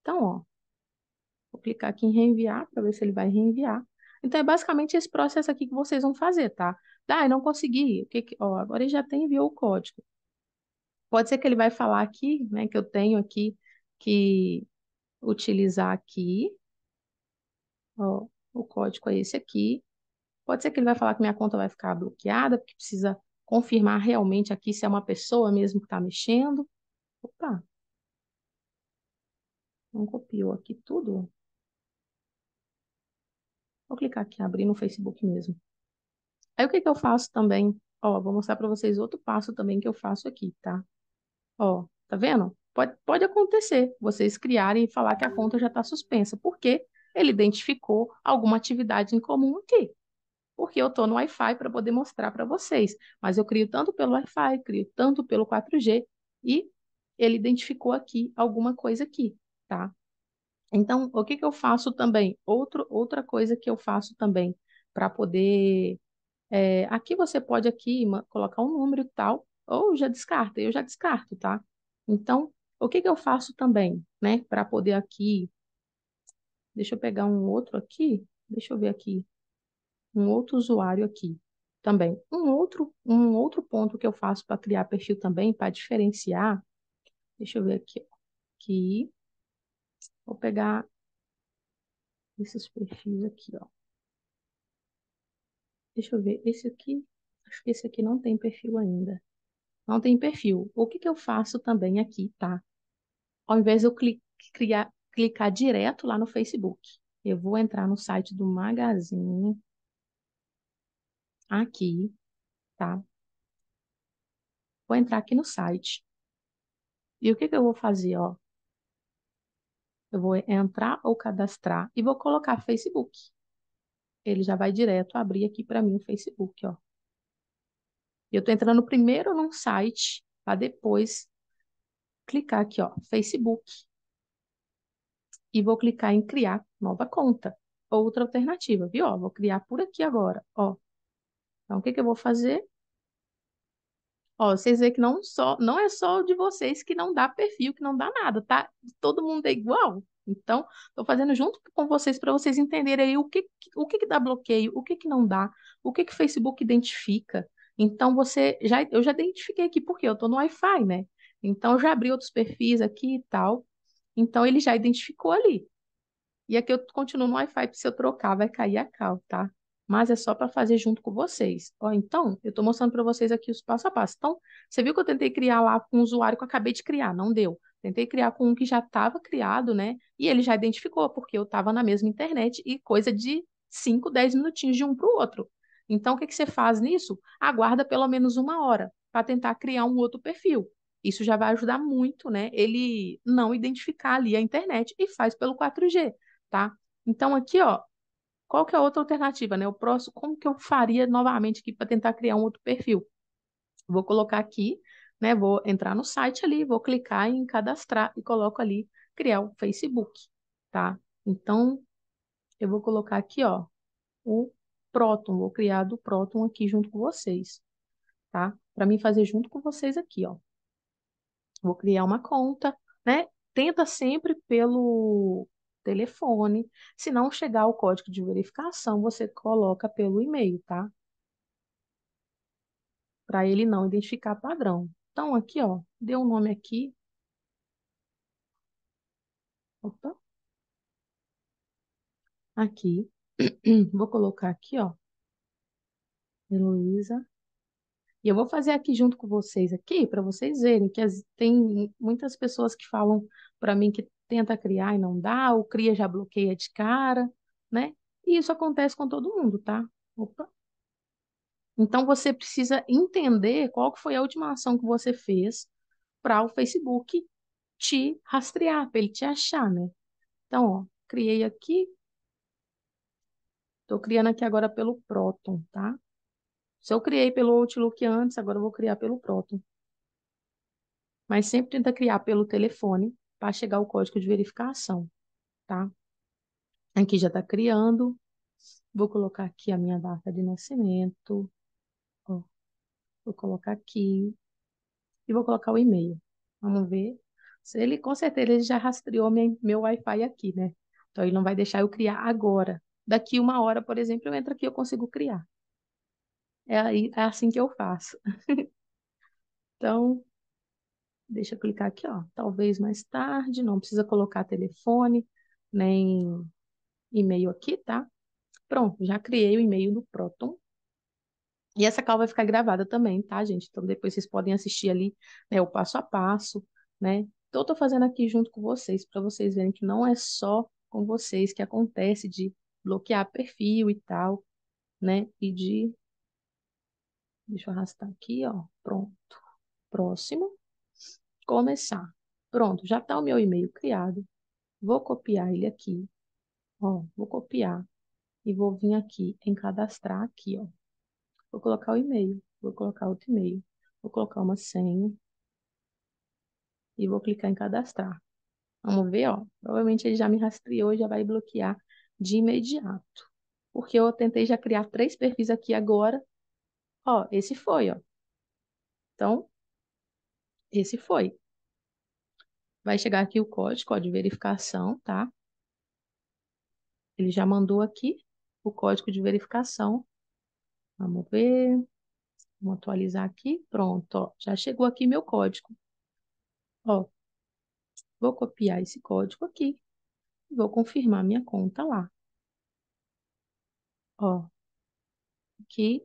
Então, ó, vou clicar aqui em reenviar para ver se ele vai reenviar. Então, é basicamente esse processo aqui que vocês vão fazer, tá? Ah, eu não consegui. O que que... Ó, agora ele já tem enviou o código. Pode ser que ele vai falar aqui, né, que eu tenho aqui que utilizar aqui. Ó, o código é esse aqui. Pode ser que ele vai falar que minha conta vai ficar bloqueada, porque precisa confirmar realmente aqui se é uma pessoa mesmo que está mexendo. Opa! Não copiou aqui tudo. Vou clicar aqui, abrir no Facebook mesmo. Aí o que, que eu faço também? Ó, vou mostrar para vocês outro passo também que eu faço aqui, tá? Ó, tá vendo? Pode, pode acontecer vocês criarem e falar que a conta já está suspensa, porque ele identificou alguma atividade em comum aqui. Porque eu estou no Wi-Fi para poder mostrar para vocês. Mas eu crio tanto pelo Wi-Fi, crio tanto pelo 4G e ele identificou aqui alguma coisa aqui, tá? Então, o que, que eu faço também? Outro, outra coisa que eu faço também para poder... É, aqui você pode aqui colocar um número e tal, ou já descarta, eu já descarto, tá? Então, o que que eu faço também, né, para poder aqui Deixa eu pegar um outro aqui, deixa eu ver aqui. Um outro usuário aqui também. Um outro, um outro ponto que eu faço para criar perfil também, para diferenciar. Deixa eu ver aqui, aqui. Vou pegar esses perfis aqui, ó. Deixa eu ver, esse aqui, acho que esse aqui não tem perfil ainda não tem perfil. O que, que eu faço também aqui, tá? Ao invés de eu clicar, clicar direto lá no Facebook, eu vou entrar no site do Magazine, aqui, tá? Vou entrar aqui no site. E o que, que eu vou fazer, ó? Eu vou entrar ou cadastrar e vou colocar Facebook. Ele já vai direto abrir aqui para mim o Facebook, ó. Eu estou entrando primeiro num site, para depois clicar aqui, ó, Facebook. E vou clicar em criar nova conta. Outra alternativa, viu? Ó, vou criar por aqui agora, ó. Então, o que, que eu vou fazer? Ó, vocês veem que não, só, não é só de vocês que não dá perfil, que não dá nada, tá? Todo mundo é igual. Então, estou fazendo junto com vocês para vocês entenderem aí o que, o que, que dá bloqueio, o que, que não dá, o que, que o Facebook identifica. Então você já eu já identifiquei aqui porque eu estou no Wi-Fi, né? Então já abri outros perfis aqui e tal. Então ele já identificou ali. E aqui eu continuo no Wi-Fi, se eu trocar vai cair a cal, tá? Mas é só para fazer junto com vocês. Ó, então, eu estou mostrando para vocês aqui os passo a passo. Então, você viu que eu tentei criar lá com um usuário que eu acabei de criar, não deu. Tentei criar com um que já estava criado, né? E ele já identificou, porque eu estava na mesma internet e coisa de 5, 10 minutinhos de um para o outro. Então, o que, que você faz nisso? Aguarda pelo menos uma hora para tentar criar um outro perfil. Isso já vai ajudar muito, né? Ele não identificar ali a internet e faz pelo 4G, tá? Então, aqui, ó, qual que é a outra alternativa, né? O próximo, como que eu faria novamente aqui para tentar criar um outro perfil? Vou colocar aqui, né? Vou entrar no site ali, vou clicar em cadastrar e coloco ali criar o Facebook, tá? Então, eu vou colocar aqui, ó, o próton, vou criar do próton aqui junto com vocês, tá? Para mim fazer junto com vocês aqui, ó. Vou criar uma conta, né? Tenta sempre pelo telefone. Se não chegar o código de verificação, você coloca pelo e-mail, tá? Para ele não identificar padrão. Então, aqui, ó, deu um nome aqui. Opa. Aqui. Vou colocar aqui, ó. Heloísa. E eu vou fazer aqui junto com vocês aqui, para vocês verem que as, tem muitas pessoas que falam para mim que tenta criar e não dá, ou cria já bloqueia de cara, né? E isso acontece com todo mundo, tá? Opa. Então você precisa entender qual foi a última ação que você fez para o Facebook te rastrear, para ele te achar, né? Então, ó, criei aqui, Estou criando aqui agora pelo Proton, tá? Se eu criei pelo Outlook antes, agora eu vou criar pelo Proton. Mas sempre tenta criar pelo telefone para chegar o código de verificação, tá? Aqui já está criando. Vou colocar aqui a minha data de nascimento. Ó, vou colocar aqui. E vou colocar o e-mail. Vamos ver. Ele, com certeza, ele já rastreou minha, meu Wi-Fi aqui, né? Então, ele não vai deixar eu criar agora daqui uma hora, por exemplo, eu entro aqui, eu consigo criar. É, aí, é assim que eu faço. então, deixa eu clicar aqui, ó. Talvez mais tarde, não precisa colocar telefone, nem e-mail aqui, tá? Pronto, já criei o e-mail do Proton. E essa call vai ficar gravada também, tá, gente? Então depois vocês podem assistir ali né, o passo a passo, né? Então eu tô fazendo aqui junto com vocês, para vocês verem que não é só com vocês que acontece de bloquear perfil e tal, né? E de. Deixa eu arrastar aqui, ó. Pronto. Próximo. Começar. Pronto, já está o meu e-mail criado. Vou copiar ele aqui. Ó, vou copiar e vou vir aqui em cadastrar aqui, ó. Vou colocar o e-mail, vou colocar outro e-mail, vou colocar uma senha e vou clicar em cadastrar. Vamos ver, ó. Provavelmente ele já me rastreou, já vai bloquear de imediato. Porque eu tentei já criar três perfis aqui agora. Ó, esse foi, ó. Então, esse foi. Vai chegar aqui o código, ó, de verificação, tá? Ele já mandou aqui o código de verificação. Vamos ver. Vamos atualizar aqui. Pronto, ó. Já chegou aqui meu código. Ó. Vou copiar esse código aqui. Vou confirmar minha conta lá. Ó, aqui,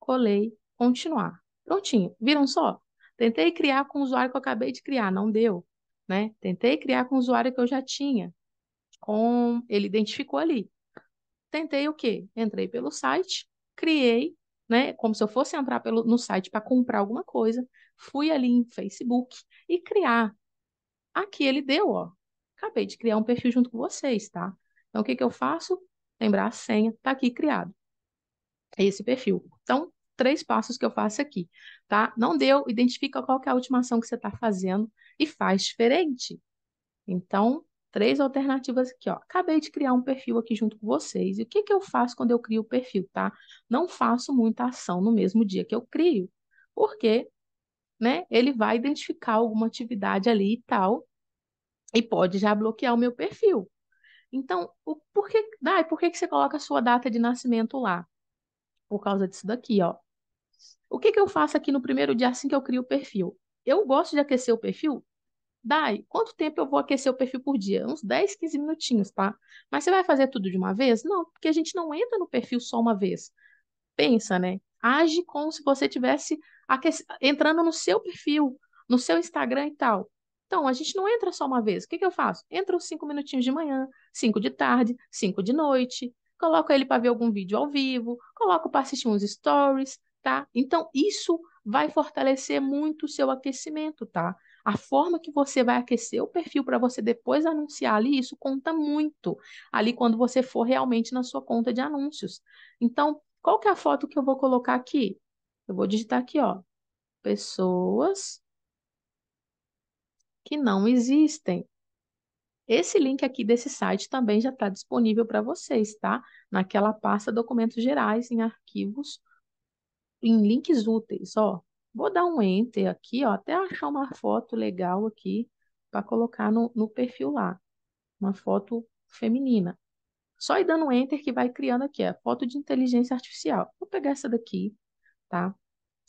colei, continuar. Prontinho, viram só? Tentei criar com o usuário que eu acabei de criar, não deu, né? Tentei criar com o usuário que eu já tinha, com ele identificou ali. Tentei o quê? Entrei pelo site, criei, né? Como se eu fosse entrar pelo, no site para comprar alguma coisa, fui ali em Facebook e criar. Aqui ele deu, ó. Acabei de criar um perfil junto com vocês, tá? Então, o que, que eu faço? lembrar a senha, está aqui criado. É esse perfil. Então, três passos que eu faço aqui, tá? Não deu, identifica qual é a última ação que você está fazendo e faz diferente. Então, três alternativas aqui, ó. Acabei de criar um perfil aqui junto com vocês. E o que, que eu faço quando eu crio o perfil, tá? Não faço muita ação no mesmo dia que eu crio, porque, né, ele vai identificar alguma atividade ali e tal, e pode já bloquear o meu perfil. Então, o, por que, ah, Dai, por que, que você coloca a sua data de nascimento lá? Por causa disso daqui, ó. O que, que eu faço aqui no primeiro dia assim que eu crio o perfil? Eu gosto de aquecer o perfil? Dai, quanto tempo eu vou aquecer o perfil por dia? Uns 10, 15 minutinhos, tá? Mas você vai fazer tudo de uma vez? Não, porque a gente não entra no perfil só uma vez. Pensa, né? Age como se você tivesse entrando no seu perfil, no seu Instagram e tal. Então, a gente não entra só uma vez. O que, que eu faço? Entra os cinco minutinhos de manhã, cinco de tarde, cinco de noite. Coloca ele para ver algum vídeo ao vivo, coloco para assistir uns stories, tá? Então, isso vai fortalecer muito o seu aquecimento, tá? A forma que você vai aquecer o perfil para você depois anunciar ali, isso conta muito. Ali quando você for realmente na sua conta de anúncios. Então, qual que é a foto que eu vou colocar aqui? Eu vou digitar aqui, ó. Pessoas que não existem. Esse link aqui desse site também já está disponível para vocês, tá? Naquela pasta documentos gerais em arquivos, em links úteis, ó. Vou dar um enter aqui, ó, até achar uma foto legal aqui para colocar no, no perfil lá. Uma foto feminina. Só ir dando um enter que vai criando aqui, ó, foto de inteligência artificial. Vou pegar essa daqui, tá?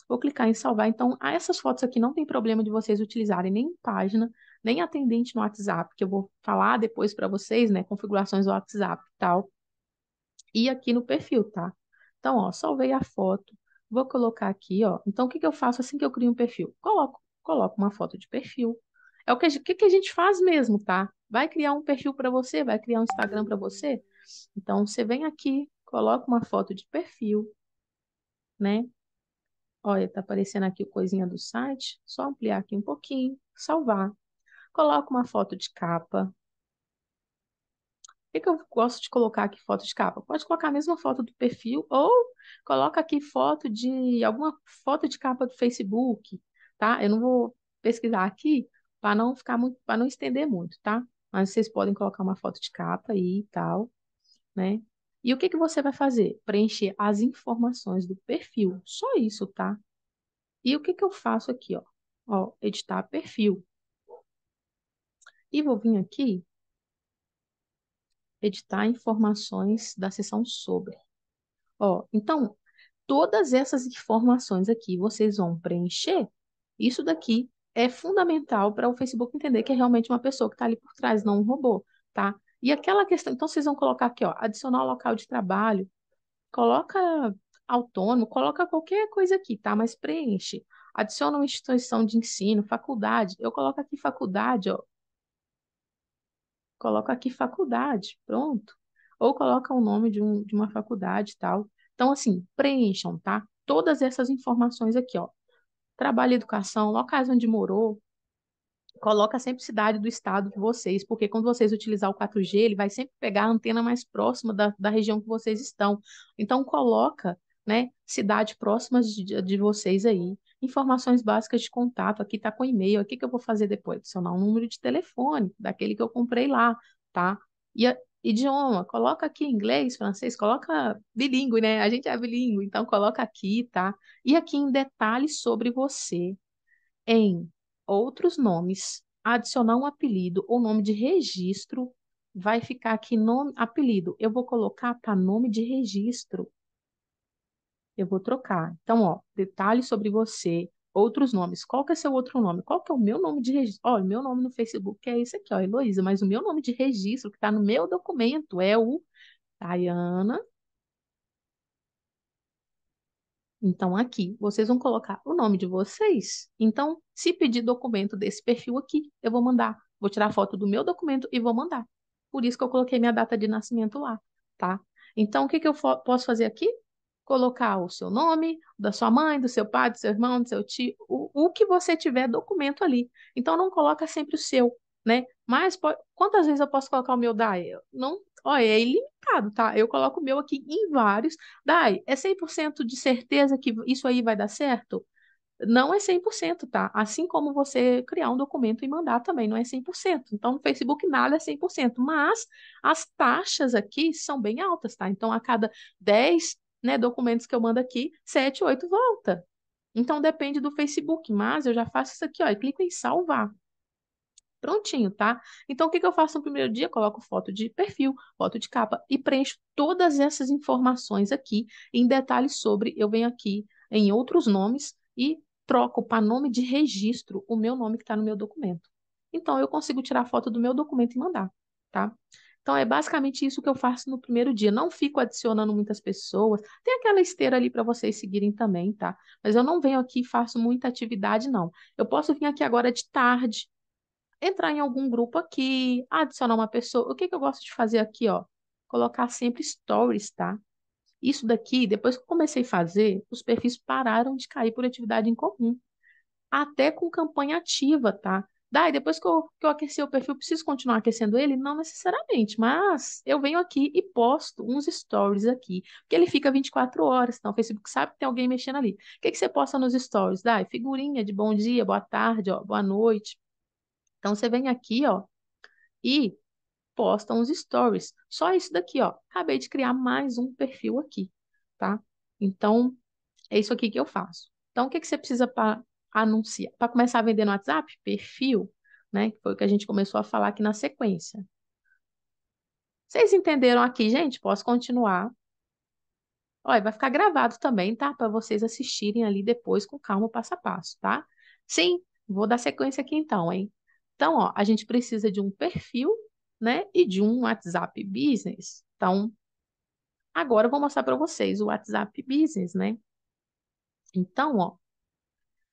Vou clicar em salvar. Então, essas fotos aqui não tem problema de vocês utilizarem nem página, nem atendente no WhatsApp, que eu vou falar depois para vocês, né? Configurações do WhatsApp e tal. E aqui no perfil, tá? Então, ó, salvei a foto. Vou colocar aqui, ó. Então, o que, que eu faço assim que eu crio um perfil? Coloco, coloco uma foto de perfil. É o que a gente, que, que a gente faz mesmo, tá? Vai criar um perfil para você, vai criar um Instagram para você. Então, você vem aqui, coloca uma foto de perfil, né? Olha, está aparecendo aqui o coisinha do site. Só ampliar aqui um pouquinho, salvar. Coloco uma foto de capa. O que, que eu gosto de colocar aqui foto de capa? Pode colocar a mesma foto do perfil ou coloca aqui foto de alguma foto de capa do Facebook, tá? Eu não vou pesquisar aqui para não ficar muito, para não estender muito, tá? Mas vocês podem colocar uma foto de capa aí e tal, né? E o que, que você vai fazer? Preencher as informações do perfil. Só isso, tá? E o que, que eu faço aqui, ó? Ó, editar perfil. E vou vir aqui, editar informações da seção sobre. Ó, então, todas essas informações aqui vocês vão preencher. Isso daqui é fundamental para o Facebook entender que é realmente uma pessoa que está ali por trás, não um robô, tá? E aquela questão, então vocês vão colocar aqui, ó, adicionar local de trabalho, coloca autônomo, coloca qualquer coisa aqui, tá? Mas preenche. Adiciona uma instituição de ensino, faculdade. Eu coloco aqui faculdade, ó. Coloco aqui faculdade, pronto. Ou coloca o nome de, um, de uma faculdade e tal. Então, assim, preencham, tá? Todas essas informações aqui, ó. Trabalho e educação, locais onde morou, coloca sempre cidade do estado de vocês, porque quando vocês utilizar o 4G, ele vai sempre pegar a antena mais próxima da, da região que vocês estão. Então, coloca né, cidade próximas de, de vocês aí, informações básicas de contato, aqui está com e-mail, aqui que eu vou fazer depois, adicionar um número de telefone, daquele que eu comprei lá, tá? E a, idioma, coloca aqui inglês, francês, coloca bilíngue, né? A gente é bilíngue, então coloca aqui, tá? E aqui em detalhes sobre você, em outros nomes, adicionar um apelido ou nome de registro, vai ficar aqui nome, apelido. Eu vou colocar para nome de registro. Eu vou trocar. Então, ó, detalhes sobre você, outros nomes. Qual que é seu outro nome? Qual que é o meu nome de registro? o meu nome no Facebook é esse aqui, ó, Heloísa, mas o meu nome de registro que está no meu documento é o Tayana Então, aqui, vocês vão colocar o nome de vocês. Então, se pedir documento desse perfil aqui, eu vou mandar. Vou tirar foto do meu documento e vou mandar. Por isso que eu coloquei minha data de nascimento lá, tá? Então, o que, que eu posso fazer aqui? Colocar o seu nome, da sua mãe, do seu pai, do seu irmão, do seu tio, o, o que você tiver documento ali. Então, não coloca sempre o seu, né? Mas pode... quantas vezes eu posso colocar o meu DAI? Não, olha, é ilimitado, tá? Eu coloco o meu aqui em vários. DAI, é 100% de certeza que isso aí vai dar certo? Não é 100%, tá? Assim como você criar um documento e mandar também, não é 100%. Então, no Facebook nada é 100%, mas as taxas aqui são bem altas, tá? Então, a cada 10 né, documentos que eu mando aqui, 7, 8 volta. Então, depende do Facebook, mas eu já faço isso aqui, ó, e clico em salvar. Prontinho, tá? Então, o que, que eu faço no primeiro dia? Coloco foto de perfil, foto de capa e preencho todas essas informações aqui em detalhes sobre. Eu venho aqui em outros nomes e troco para nome de registro o meu nome que está no meu documento. Então, eu consigo tirar foto do meu documento e mandar, tá? Então, é basicamente isso que eu faço no primeiro dia. Não fico adicionando muitas pessoas. Tem aquela esteira ali para vocês seguirem também, tá? Mas eu não venho aqui e faço muita atividade, não. Eu posso vir aqui agora de tarde, entrar em algum grupo aqui, adicionar uma pessoa. O que, que eu gosto de fazer aqui, ó? Colocar sempre stories, tá? Isso daqui, depois que eu comecei a fazer, os perfis pararam de cair por atividade em comum. Até com campanha ativa, tá? Daí, depois que eu, que eu aqueci o perfil, preciso continuar aquecendo ele? Não necessariamente, mas eu venho aqui e posto uns stories aqui, porque ele fica 24 horas, então o Facebook sabe que tem alguém mexendo ali. O que, que você posta nos stories? Daí, figurinha de bom dia, boa tarde, ó, boa noite. Então você vem aqui, ó, e posta uns stories. Só isso daqui, ó. Acabei de criar mais um perfil aqui, tá? Então, é isso aqui que eu faço. Então, o que, que você precisa para anunciar? Para começar a vender no WhatsApp? Perfil, né? Que foi o que a gente começou a falar aqui na sequência. Vocês entenderam aqui, gente? Posso continuar. Olha, vai ficar gravado também, tá? Para vocês assistirem ali depois com calma, passo a passo, tá? Sim, vou dar sequência aqui então, hein? Então, ó, a gente precisa de um perfil, né, e de um WhatsApp Business. Então, agora eu vou mostrar para vocês o WhatsApp Business, né? Então, ó,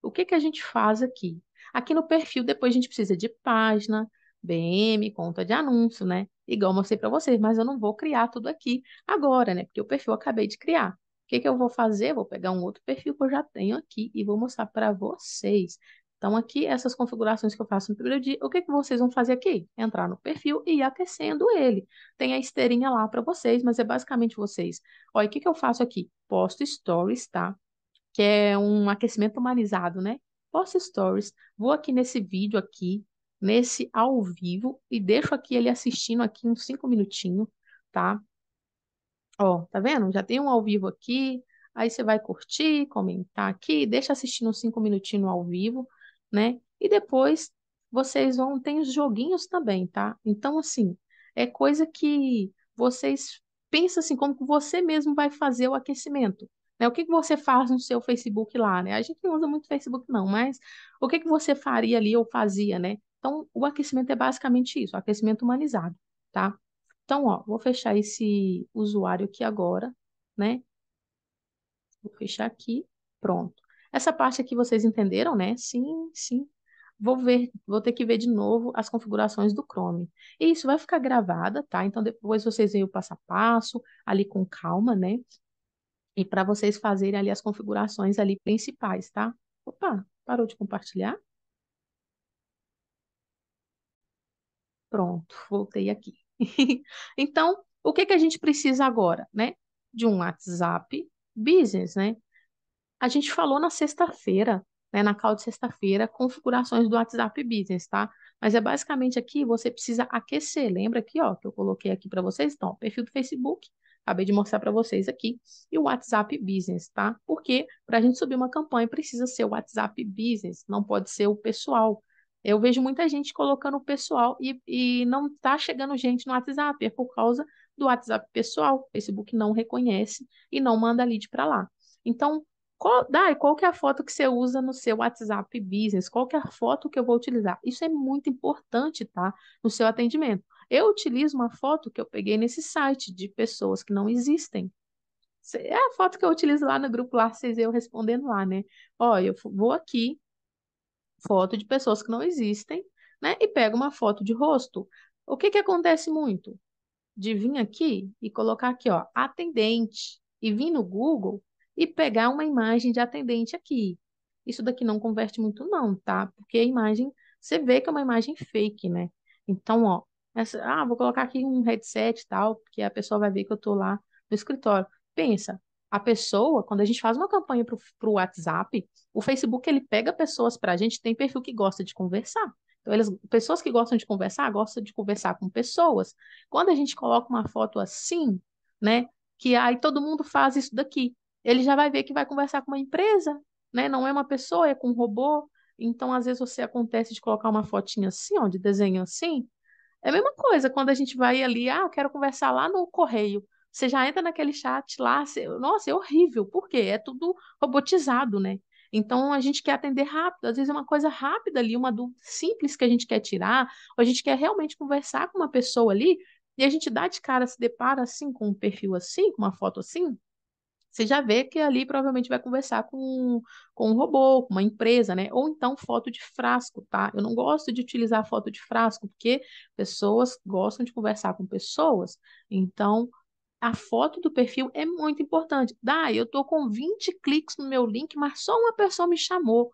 o que que a gente faz aqui? Aqui no perfil, depois a gente precisa de página, BM, conta de anúncio, né? Igual eu mostrei para vocês, mas eu não vou criar tudo aqui agora, né? Porque o perfil eu acabei de criar. O que, que eu vou fazer? Vou pegar um outro perfil que eu já tenho aqui e vou mostrar para vocês então, aqui, essas configurações que eu faço no primeiro dia, o que, que vocês vão fazer aqui? Entrar no perfil e ir aquecendo ele. Tem a esteirinha lá para vocês, mas é basicamente vocês. Olha, o que, que eu faço aqui? Posto stories, tá? Que é um aquecimento humanizado, né? Posto stories, vou aqui nesse vídeo aqui, nesse ao vivo, e deixo aqui ele assistindo aqui uns 5 minutinhos, tá? Ó, tá vendo? Já tem um ao vivo aqui, aí você vai curtir, comentar aqui, deixa assistindo uns 5 minutinhos ao vivo, né? E depois vocês vão tem os joguinhos também, tá? Então assim, é coisa que vocês pensam assim como que você mesmo vai fazer o aquecimento. Né? O que, que você faz no seu Facebook lá, né? A gente não usa muito Facebook não, mas o que que você faria ali ou fazia, né? Então, o aquecimento é basicamente isso, aquecimento humanizado, tá? Então, ó, vou fechar esse usuário aqui agora, né? Vou fechar aqui, pronto. Essa parte aqui vocês entenderam, né? Sim, sim. Vou ver, vou ter que ver de novo as configurações do Chrome. E isso vai ficar gravada, tá? Então depois vocês veem o passo a passo, ali com calma, né? E para vocês fazerem ali as configurações ali principais, tá? Opa, parou de compartilhar? Pronto, voltei aqui. então, o que, que a gente precisa agora, né? De um WhatsApp Business, né? A gente falou na sexta-feira, né, na call de sexta-feira, configurações do WhatsApp Business, tá? Mas é basicamente aqui, você precisa aquecer. Lembra aqui, ó, que eu coloquei aqui para vocês? Então, perfil do Facebook, acabei de mostrar para vocês aqui, e o WhatsApp Business, tá? Porque para a gente subir uma campanha precisa ser o WhatsApp Business, não pode ser o pessoal. Eu vejo muita gente colocando o pessoal e, e não está chegando gente no WhatsApp, é por causa do WhatsApp pessoal. O Facebook não reconhece e não manda lead para lá. Então, qual, Dai, qual que é a foto que você usa no seu WhatsApp Business? Qual que é a foto que eu vou utilizar? Isso é muito importante, tá? No seu atendimento. Eu utilizo uma foto que eu peguei nesse site de pessoas que não existem. É a foto que eu utilizo lá no grupo lá, vocês eu respondendo lá, né? Ó, eu vou aqui, foto de pessoas que não existem, né? E pego uma foto de rosto. O que que acontece muito? De vir aqui e colocar aqui, ó, atendente. E vir no Google, e pegar uma imagem de atendente aqui. Isso daqui não converte muito não, tá? Porque a imagem, você vê que é uma imagem fake, né? Então, ó, essa, ah, vou colocar aqui um headset e tal, porque a pessoa vai ver que eu tô lá no escritório. Pensa, a pessoa, quando a gente faz uma campanha para o WhatsApp, o Facebook ele pega pessoas para a gente, tem perfil que gosta de conversar. Então, eles, pessoas que gostam de conversar, gostam de conversar com pessoas. Quando a gente coloca uma foto assim, né? Que aí todo mundo faz isso daqui ele já vai ver que vai conversar com uma empresa, né? Não é uma pessoa, é com um robô. Então, às vezes, você acontece de colocar uma fotinha assim, ó, de desenho assim. É a mesma coisa quando a gente vai ali, ah, eu quero conversar lá no correio. Você já entra naquele chat lá, você... nossa, é horrível, porque é tudo robotizado, né? Então a gente quer atender rápido, às vezes é uma coisa rápida ali, uma dúvida simples que a gente quer tirar, ou a gente quer realmente conversar com uma pessoa ali, e a gente dá de cara, se depara assim com um perfil assim, com uma foto assim, você já vê que ali provavelmente vai conversar com, com um robô, com uma empresa, né? Ou então foto de frasco, tá? Eu não gosto de utilizar foto de frasco, porque pessoas gostam de conversar com pessoas. Então, a foto do perfil é muito importante. Dai, eu estou com 20 cliques no meu link, mas só uma pessoa me chamou.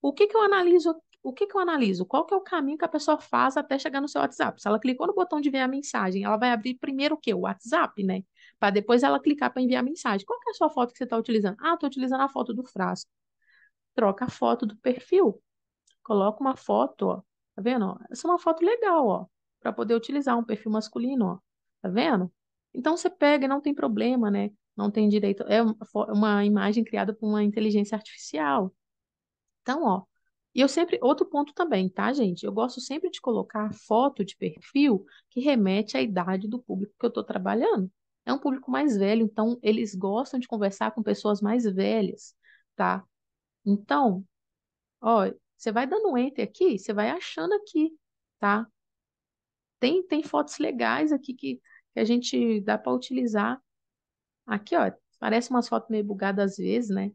O que, que eu analiso? O que, que eu analiso? Qual que é o caminho que a pessoa faz até chegar no seu WhatsApp? Se ela clicou no botão de ver a mensagem, ela vai abrir primeiro o quê? O WhatsApp, né? para depois ela clicar para enviar mensagem. Qual é a sua foto que você está utilizando? Ah, estou utilizando a foto do frasco. Troca a foto do perfil. Coloca uma foto, ó. Tá vendo? Essa é uma foto legal, ó. Para poder utilizar um perfil masculino, ó. Tá vendo? Então você pega e não tem problema, né? Não tem direito. É uma imagem criada por uma inteligência artificial. Então, ó. E eu sempre. Outro ponto também, tá, gente? Eu gosto sempre de colocar foto de perfil que remete à idade do público que eu estou trabalhando. É um público mais velho, então eles gostam de conversar com pessoas mais velhas, tá? Então, ó, você vai dando um enter aqui, você vai achando aqui, tá? Tem, tem fotos legais aqui que, que a gente dá para utilizar. Aqui, ó, parece umas fotos meio bugadas às vezes, né?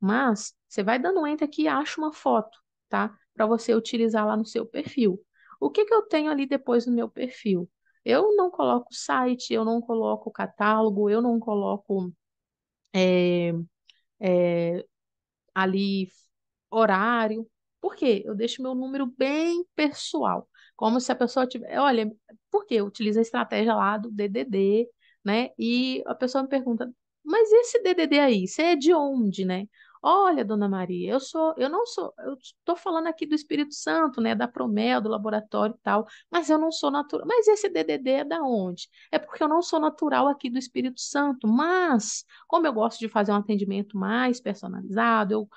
Mas você vai dando um enter aqui e acha uma foto, tá? Para você utilizar lá no seu perfil. O que, que eu tenho ali depois no meu perfil? Eu não coloco site, eu não coloco catálogo, eu não coloco é, é, ali horário. Por quê? Eu deixo meu número bem pessoal. Como se a pessoa tiver. Olha, por quê? Eu utilizo a estratégia lá do DDD, né? E a pessoa me pergunta, mas esse DDD aí, você é de onde, né? Olha, dona Maria, eu sou, eu não sou, eu estou falando aqui do Espírito Santo, né, da Promel, do laboratório e tal, mas eu não sou natural. Mas esse DDD é da onde? É porque eu não sou natural aqui do Espírito Santo, mas como eu gosto de fazer um atendimento mais personalizado, eu,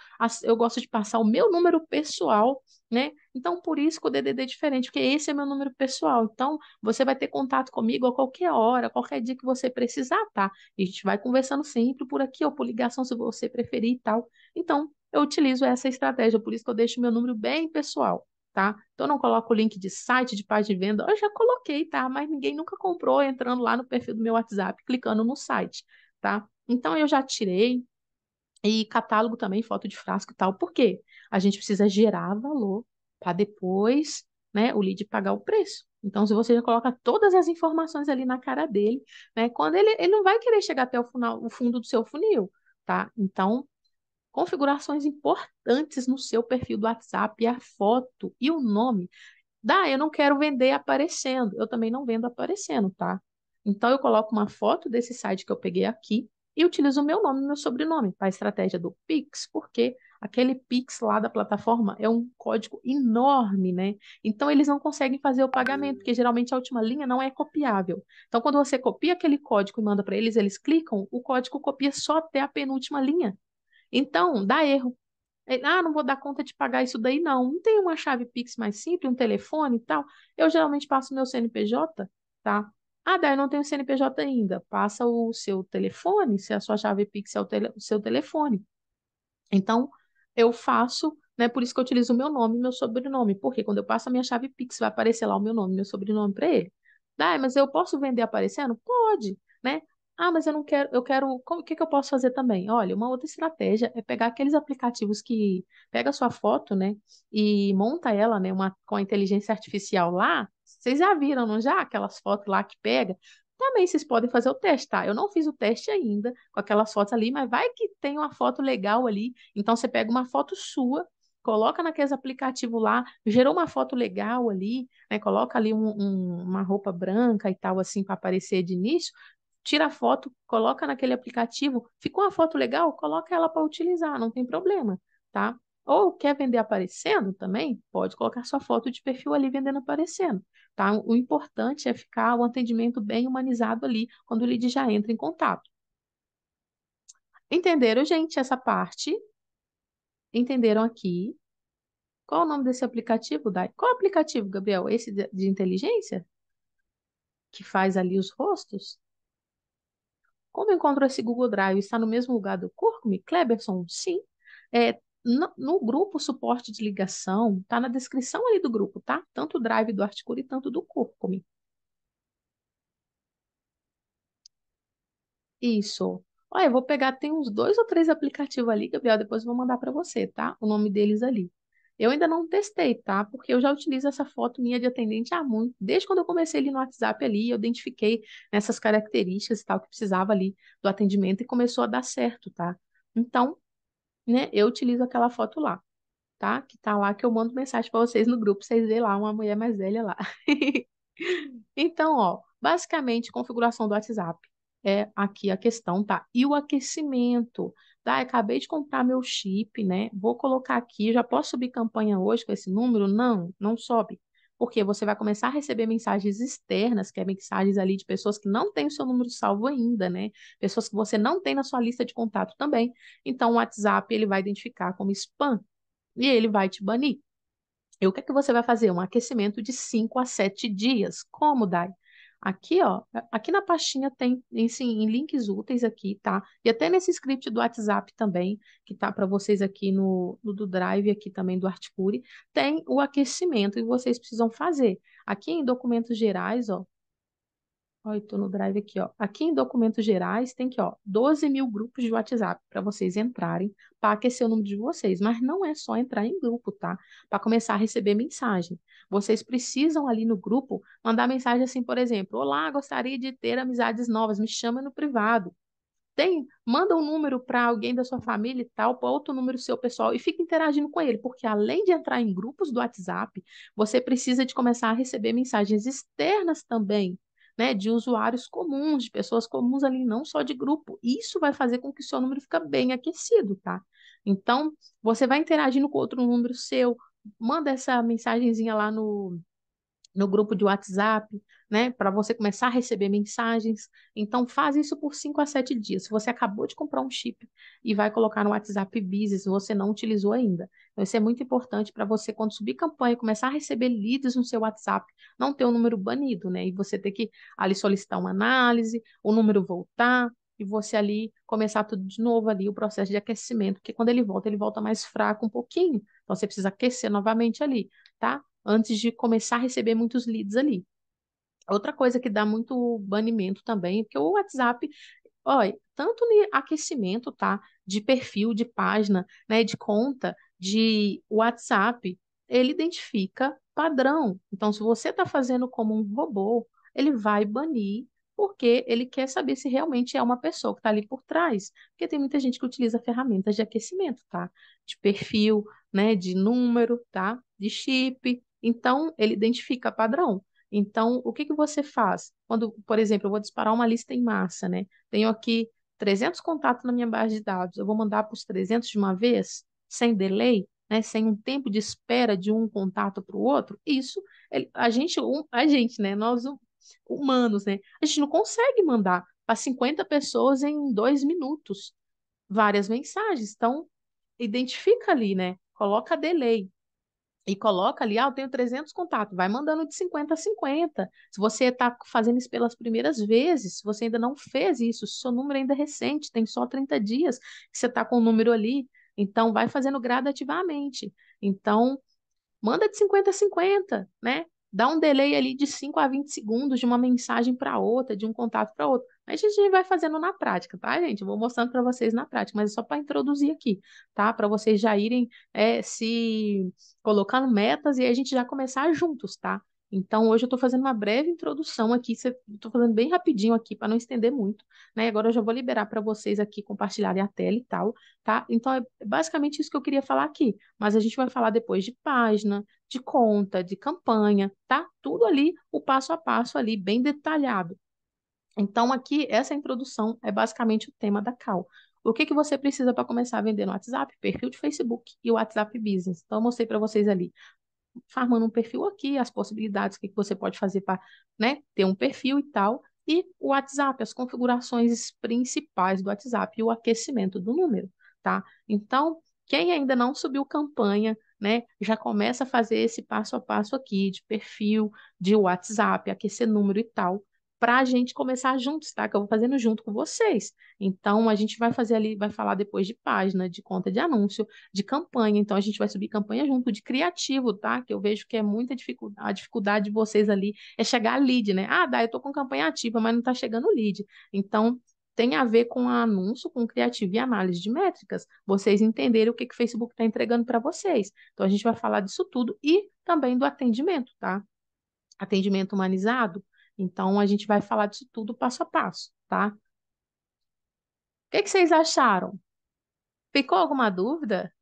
eu gosto de passar o meu número pessoal né? Então, por isso que o DDD é diferente, porque esse é meu número pessoal. Então, você vai ter contato comigo a qualquer hora, qualquer dia que você precisar, tá? E a gente vai conversando sempre por aqui ou por ligação, se você preferir e tal. Então, eu utilizo essa estratégia, por isso que eu deixo meu número bem pessoal, tá? Então, eu não coloco o link de site, de página de venda. Eu já coloquei, tá? Mas ninguém nunca comprou entrando lá no perfil do meu WhatsApp, clicando no site, tá? Então, eu já tirei. E catálogo também, foto de frasco e tal. Por quê? A gente precisa gerar valor para depois né, o lead pagar o preço. Então, se você já coloca todas as informações ali na cara dele, né, quando ele, ele não vai querer chegar até o, final, o fundo do seu funil, tá? Então, configurações importantes no seu perfil do WhatsApp, a foto e o nome. Dá, eu não quero vender aparecendo. Eu também não vendo aparecendo, tá? Então, eu coloco uma foto desse site que eu peguei aqui e utilizo o meu nome e meu sobrenome para a estratégia do Pix, porque aquele Pix lá da plataforma é um código enorme, né? Então eles não conseguem fazer o pagamento, porque geralmente a última linha não é copiável. Então quando você copia aquele código e manda para eles, eles clicam, o código copia só até a penúltima linha. Então dá erro. É, ah, não vou dar conta de pagar isso daí, não. Não tem uma chave Pix mais simples, um telefone e tal. Eu geralmente passo meu CNPJ, tá? Ah, daí eu não tenho CNPJ ainda. Passa o seu telefone, se a sua chave Pix é o, tele, o seu telefone. Então, eu faço, né? Por isso que eu utilizo o meu nome e meu sobrenome, porque quando eu passo a minha chave Pix, vai aparecer lá o meu nome e meu sobrenome para ele. Ah, mas eu posso vender aparecendo? Pode, né? Ah, mas eu não quero, eu quero. Como, o que, que eu posso fazer também? Olha, uma outra estratégia é pegar aqueles aplicativos que pega a sua foto, né? E monta ela, né? Uma, com a inteligência artificial lá. Vocês já viram, não já? Aquelas fotos lá que pega. Também vocês podem fazer o teste, tá? Eu não fiz o teste ainda com aquelas fotos ali, mas vai que tem uma foto legal ali. Então você pega uma foto sua, coloca naqueles aplicativos lá, gerou uma foto legal ali, né? Coloca ali um, um, uma roupa branca e tal, assim, para aparecer de início. Tira a foto, coloca naquele aplicativo. Ficou uma foto legal? Coloca ela para utilizar, não tem problema, tá? Ou quer vender aparecendo também? Pode colocar sua foto de perfil ali vendendo aparecendo. Tá? O importante é ficar o atendimento bem humanizado ali quando o lead já entra em contato. Entenderam, gente, essa parte? Entenderam aqui? Qual o nome desse aplicativo, Dai? Qual aplicativo, Gabriel? Esse de inteligência? Que faz ali os rostos? Como encontro esse Google Drive? Está no mesmo lugar do Curcumi? Cleberson, sim. É, no, no grupo suporte de ligação, tá na descrição ali do grupo, tá? Tanto o drive do e tanto do Curcume. Isso. Olha, eu vou pegar, tem uns dois ou três aplicativos ali, Gabriel, depois eu vou mandar para você, tá? O nome deles ali. Eu ainda não testei, tá? Porque eu já utilizo essa foto minha de atendente há muito. Desde quando eu comecei ali no WhatsApp ali, eu identifiquei essas características e tal que precisava ali do atendimento e começou a dar certo, tá? Então, né? Eu utilizo aquela foto lá, tá? Que tá lá que eu mando mensagem para vocês no grupo, vocês vê lá uma mulher mais velha lá. então, ó, basicamente configuração do WhatsApp é aqui a questão, tá? E o aquecimento. Tá, eu acabei de comprar meu chip, né? Vou colocar aqui, já posso subir campanha hoje com esse número? Não, não sobe porque você vai começar a receber mensagens externas, que é mensagens ali de pessoas que não têm o seu número salvo ainda, né? Pessoas que você não tem na sua lista de contato também. Então, o WhatsApp ele vai identificar como spam e ele vai te banir. E o que é que você vai fazer? Um aquecimento de 5 a 7 dias. Como, Dai? Aqui, ó, aqui na pastinha tem, sim, em links úteis aqui, tá? E até nesse script do WhatsApp também, que tá para vocês aqui no, no, do Drive, aqui também do Articure, tem o aquecimento e vocês precisam fazer. Aqui em documentos gerais, ó, Oi, estou no Drive aqui, ó. Aqui em documentos gerais tem que, ó, 12 mil grupos de WhatsApp para vocês entrarem, para aquecer o número de vocês. Mas não é só entrar em grupo, tá? Para começar a receber mensagem. Vocês precisam ali no grupo mandar mensagem assim, por exemplo: Olá, gostaria de ter amizades novas, me chama no privado. Tem, manda um número para alguém da sua família e tal, para outro número seu pessoal e fica interagindo com ele, porque além de entrar em grupos do WhatsApp, você precisa de começar a receber mensagens externas também né, de usuários comuns, de pessoas comuns ali, não só de grupo. Isso vai fazer com que o seu número fica bem aquecido, tá? Então, você vai interagindo com outro número seu, manda essa mensagenzinha lá no, no grupo de WhatsApp, né, para você começar a receber mensagens. Então, faz isso por 5 a 7 dias. Se você acabou de comprar um chip e vai colocar no WhatsApp Business, você não utilizou ainda. Então, isso é muito importante para você, quando subir campanha, começar a receber leads no seu WhatsApp, não ter o um número banido, né? E você ter que ali solicitar uma análise, o número voltar, e você ali começar tudo de novo ali, o processo de aquecimento, porque quando ele volta, ele volta mais fraco um pouquinho. Então, você precisa aquecer novamente ali, tá? Antes de começar a receber muitos leads ali. Outra coisa que dá muito banimento também, porque o WhatsApp, olha, tanto no aquecimento, tá? De perfil, de página, né? De conta, de WhatsApp, ele identifica padrão. Então, se você está fazendo como um robô, ele vai banir porque ele quer saber se realmente é uma pessoa que está ali por trás. Porque tem muita gente que utiliza ferramentas de aquecimento, tá? De perfil, né? De número, tá? De chip. Então, ele identifica padrão. Então, o que, que você faz? Quando, por exemplo, eu vou disparar uma lista em massa, né? Tenho aqui 300 contatos na minha base de dados, eu vou mandar para os 300 de uma vez? sem delay, né, sem um tempo de espera de um contato para o outro, isso a gente, a gente, né, nós hum, humanos, né, a gente não consegue mandar para 50 pessoas em dois minutos várias mensagens. Então, identifica ali, né, coloca delay, e coloca ali, ah, eu tenho 300 contatos, vai mandando de 50 a 50. Se você está fazendo isso pelas primeiras vezes, se você ainda não fez isso, se seu número ainda é recente, tem só 30 dias, que você está com o número ali, então, vai fazendo gradativamente. Então, manda de 50 a 50, né? Dá um delay ali de 5 a 20 segundos de uma mensagem para outra, de um contato para outro. Mas a gente vai fazendo na prática, tá, gente? Eu vou mostrando para vocês na prática, mas é só para introduzir aqui, tá? Para vocês já irem é, se colocando metas e a gente já começar juntos, tá? Então, hoje eu estou fazendo uma breve introdução aqui, estou fazendo bem rapidinho aqui para não estender muito, né? Agora eu já vou liberar para vocês aqui compartilharem a tela e tal, tá? Então, é basicamente isso que eu queria falar aqui, mas a gente vai falar depois de página, de conta, de campanha, tá? Tudo ali, o passo a passo ali, bem detalhado. Então, aqui, essa introdução é basicamente o tema da CAL. O que, que você precisa para começar a vender no WhatsApp? Perfil de Facebook e o WhatsApp Business. Então, eu mostrei para vocês ali farmando um perfil aqui, as possibilidades que você pode fazer para né, ter um perfil e tal. E o WhatsApp, as configurações principais do WhatsApp e o aquecimento do número, tá? Então, quem ainda não subiu campanha, né, já começa a fazer esse passo a passo aqui de perfil, de WhatsApp, aquecer número e tal, para a gente começar juntos, tá? Que eu vou fazendo junto com vocês. Então, a gente vai fazer ali, vai falar depois de página, de conta de anúncio, de campanha. Então, a gente vai subir campanha junto, de criativo, tá? Que eu vejo que é muita dificuldade. A dificuldade de vocês ali é chegar a lead, né? Ah, dá, eu tô com campanha ativa, mas não tá chegando lead. Então, tem a ver com anúncio, com criativo e análise de métricas. Vocês entenderem o que, que o Facebook está entregando para vocês. Então, a gente vai falar disso tudo e também do atendimento, tá? Atendimento humanizado, então, a gente vai falar disso tudo passo a passo, tá? O que, que vocês acharam? Ficou alguma dúvida?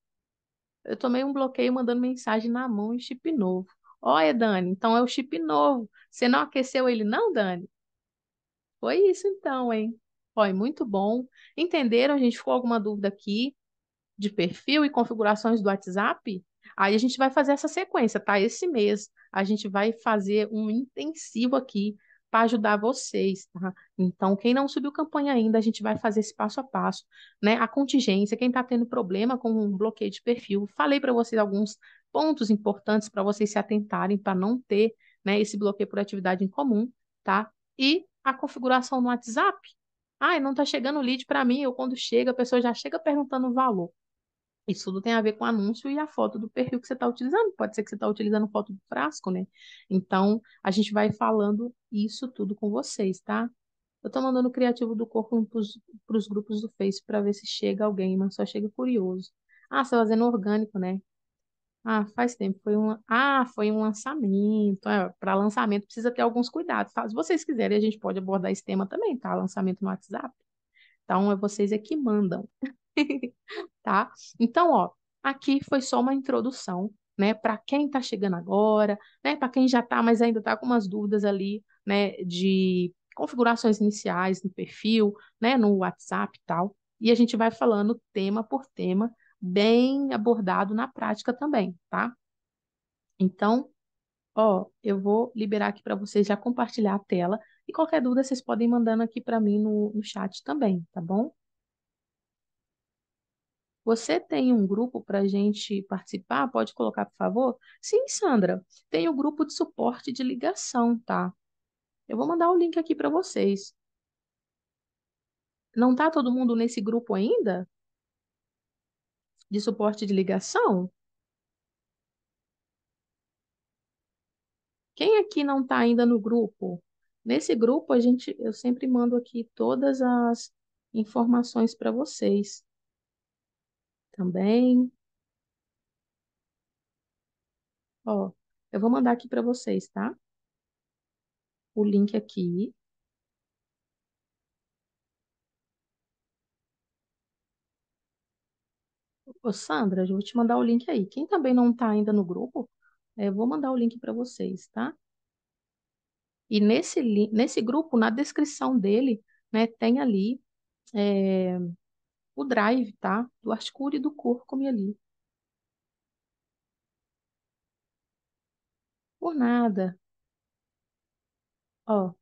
Eu tomei um bloqueio mandando mensagem na mão em chip novo. Olha, Dani, então é o chip novo. Você não aqueceu ele, não, Dani? Foi isso então, hein? Foi muito bom. Entenderam? A gente ficou alguma dúvida aqui de perfil e configurações do WhatsApp? Aí a gente vai fazer essa sequência, tá? Esse mês a gente vai fazer um intensivo aqui para ajudar vocês, tá? Então, quem não subiu campanha ainda, a gente vai fazer esse passo a passo, né? A contingência, quem está tendo problema com um bloqueio de perfil, falei para vocês alguns pontos importantes para vocês se atentarem para não ter, né, esse bloqueio por atividade em comum, tá? E a configuração no WhatsApp. Ah, não está chegando o lead para mim, ou quando chega, a pessoa já chega perguntando o valor. Isso tudo tem a ver com o anúncio e a foto do perfil que você está utilizando. Pode ser que você está utilizando foto do frasco, né? Então, a gente vai falando isso tudo com vocês, tá? Eu tô mandando o criativo do corpo para os grupos do Face para ver se chega alguém, mas só chega curioso. Ah, você tá fazendo orgânico, né? Ah, faz tempo. Foi um, ah, foi um lançamento. é para lançamento precisa ter alguns cuidados, tá? Se vocês quiserem, a gente pode abordar esse tema também, tá? Lançamento no WhatsApp. Então, é vocês é que mandam. tá? Então, ó, aqui foi só uma introdução, né, para quem está chegando agora, né, para quem já está, mas ainda está com umas dúvidas ali, né, de configurações iniciais no perfil, né, no WhatsApp e tal. E a gente vai falando tema por tema, bem abordado na prática também, tá? Então, ó, eu vou liberar aqui para vocês já compartilhar a tela e qualquer dúvida vocês podem mandando aqui para mim no, no chat também, tá bom? Você tem um grupo para a gente participar? Pode colocar, por favor? Sim, Sandra. Tem o grupo de suporte de ligação, tá? Eu vou mandar o link aqui para vocês. Não está todo mundo nesse grupo ainda? De suporte de ligação? Quem aqui não está ainda no grupo? Nesse grupo, a gente, eu sempre mando aqui todas as informações para vocês também. Ó, eu vou mandar aqui para vocês, tá? O link aqui. Ô, Sandra, eu vou te mandar o link aí. Quem também não está ainda no grupo, é, eu vou mandar o link para vocês, tá? E nesse, nesse grupo, na descrição dele, né, tem ali é, o drive, tá? Do Articura e do Cúrcuma ali. Por nada. Ó,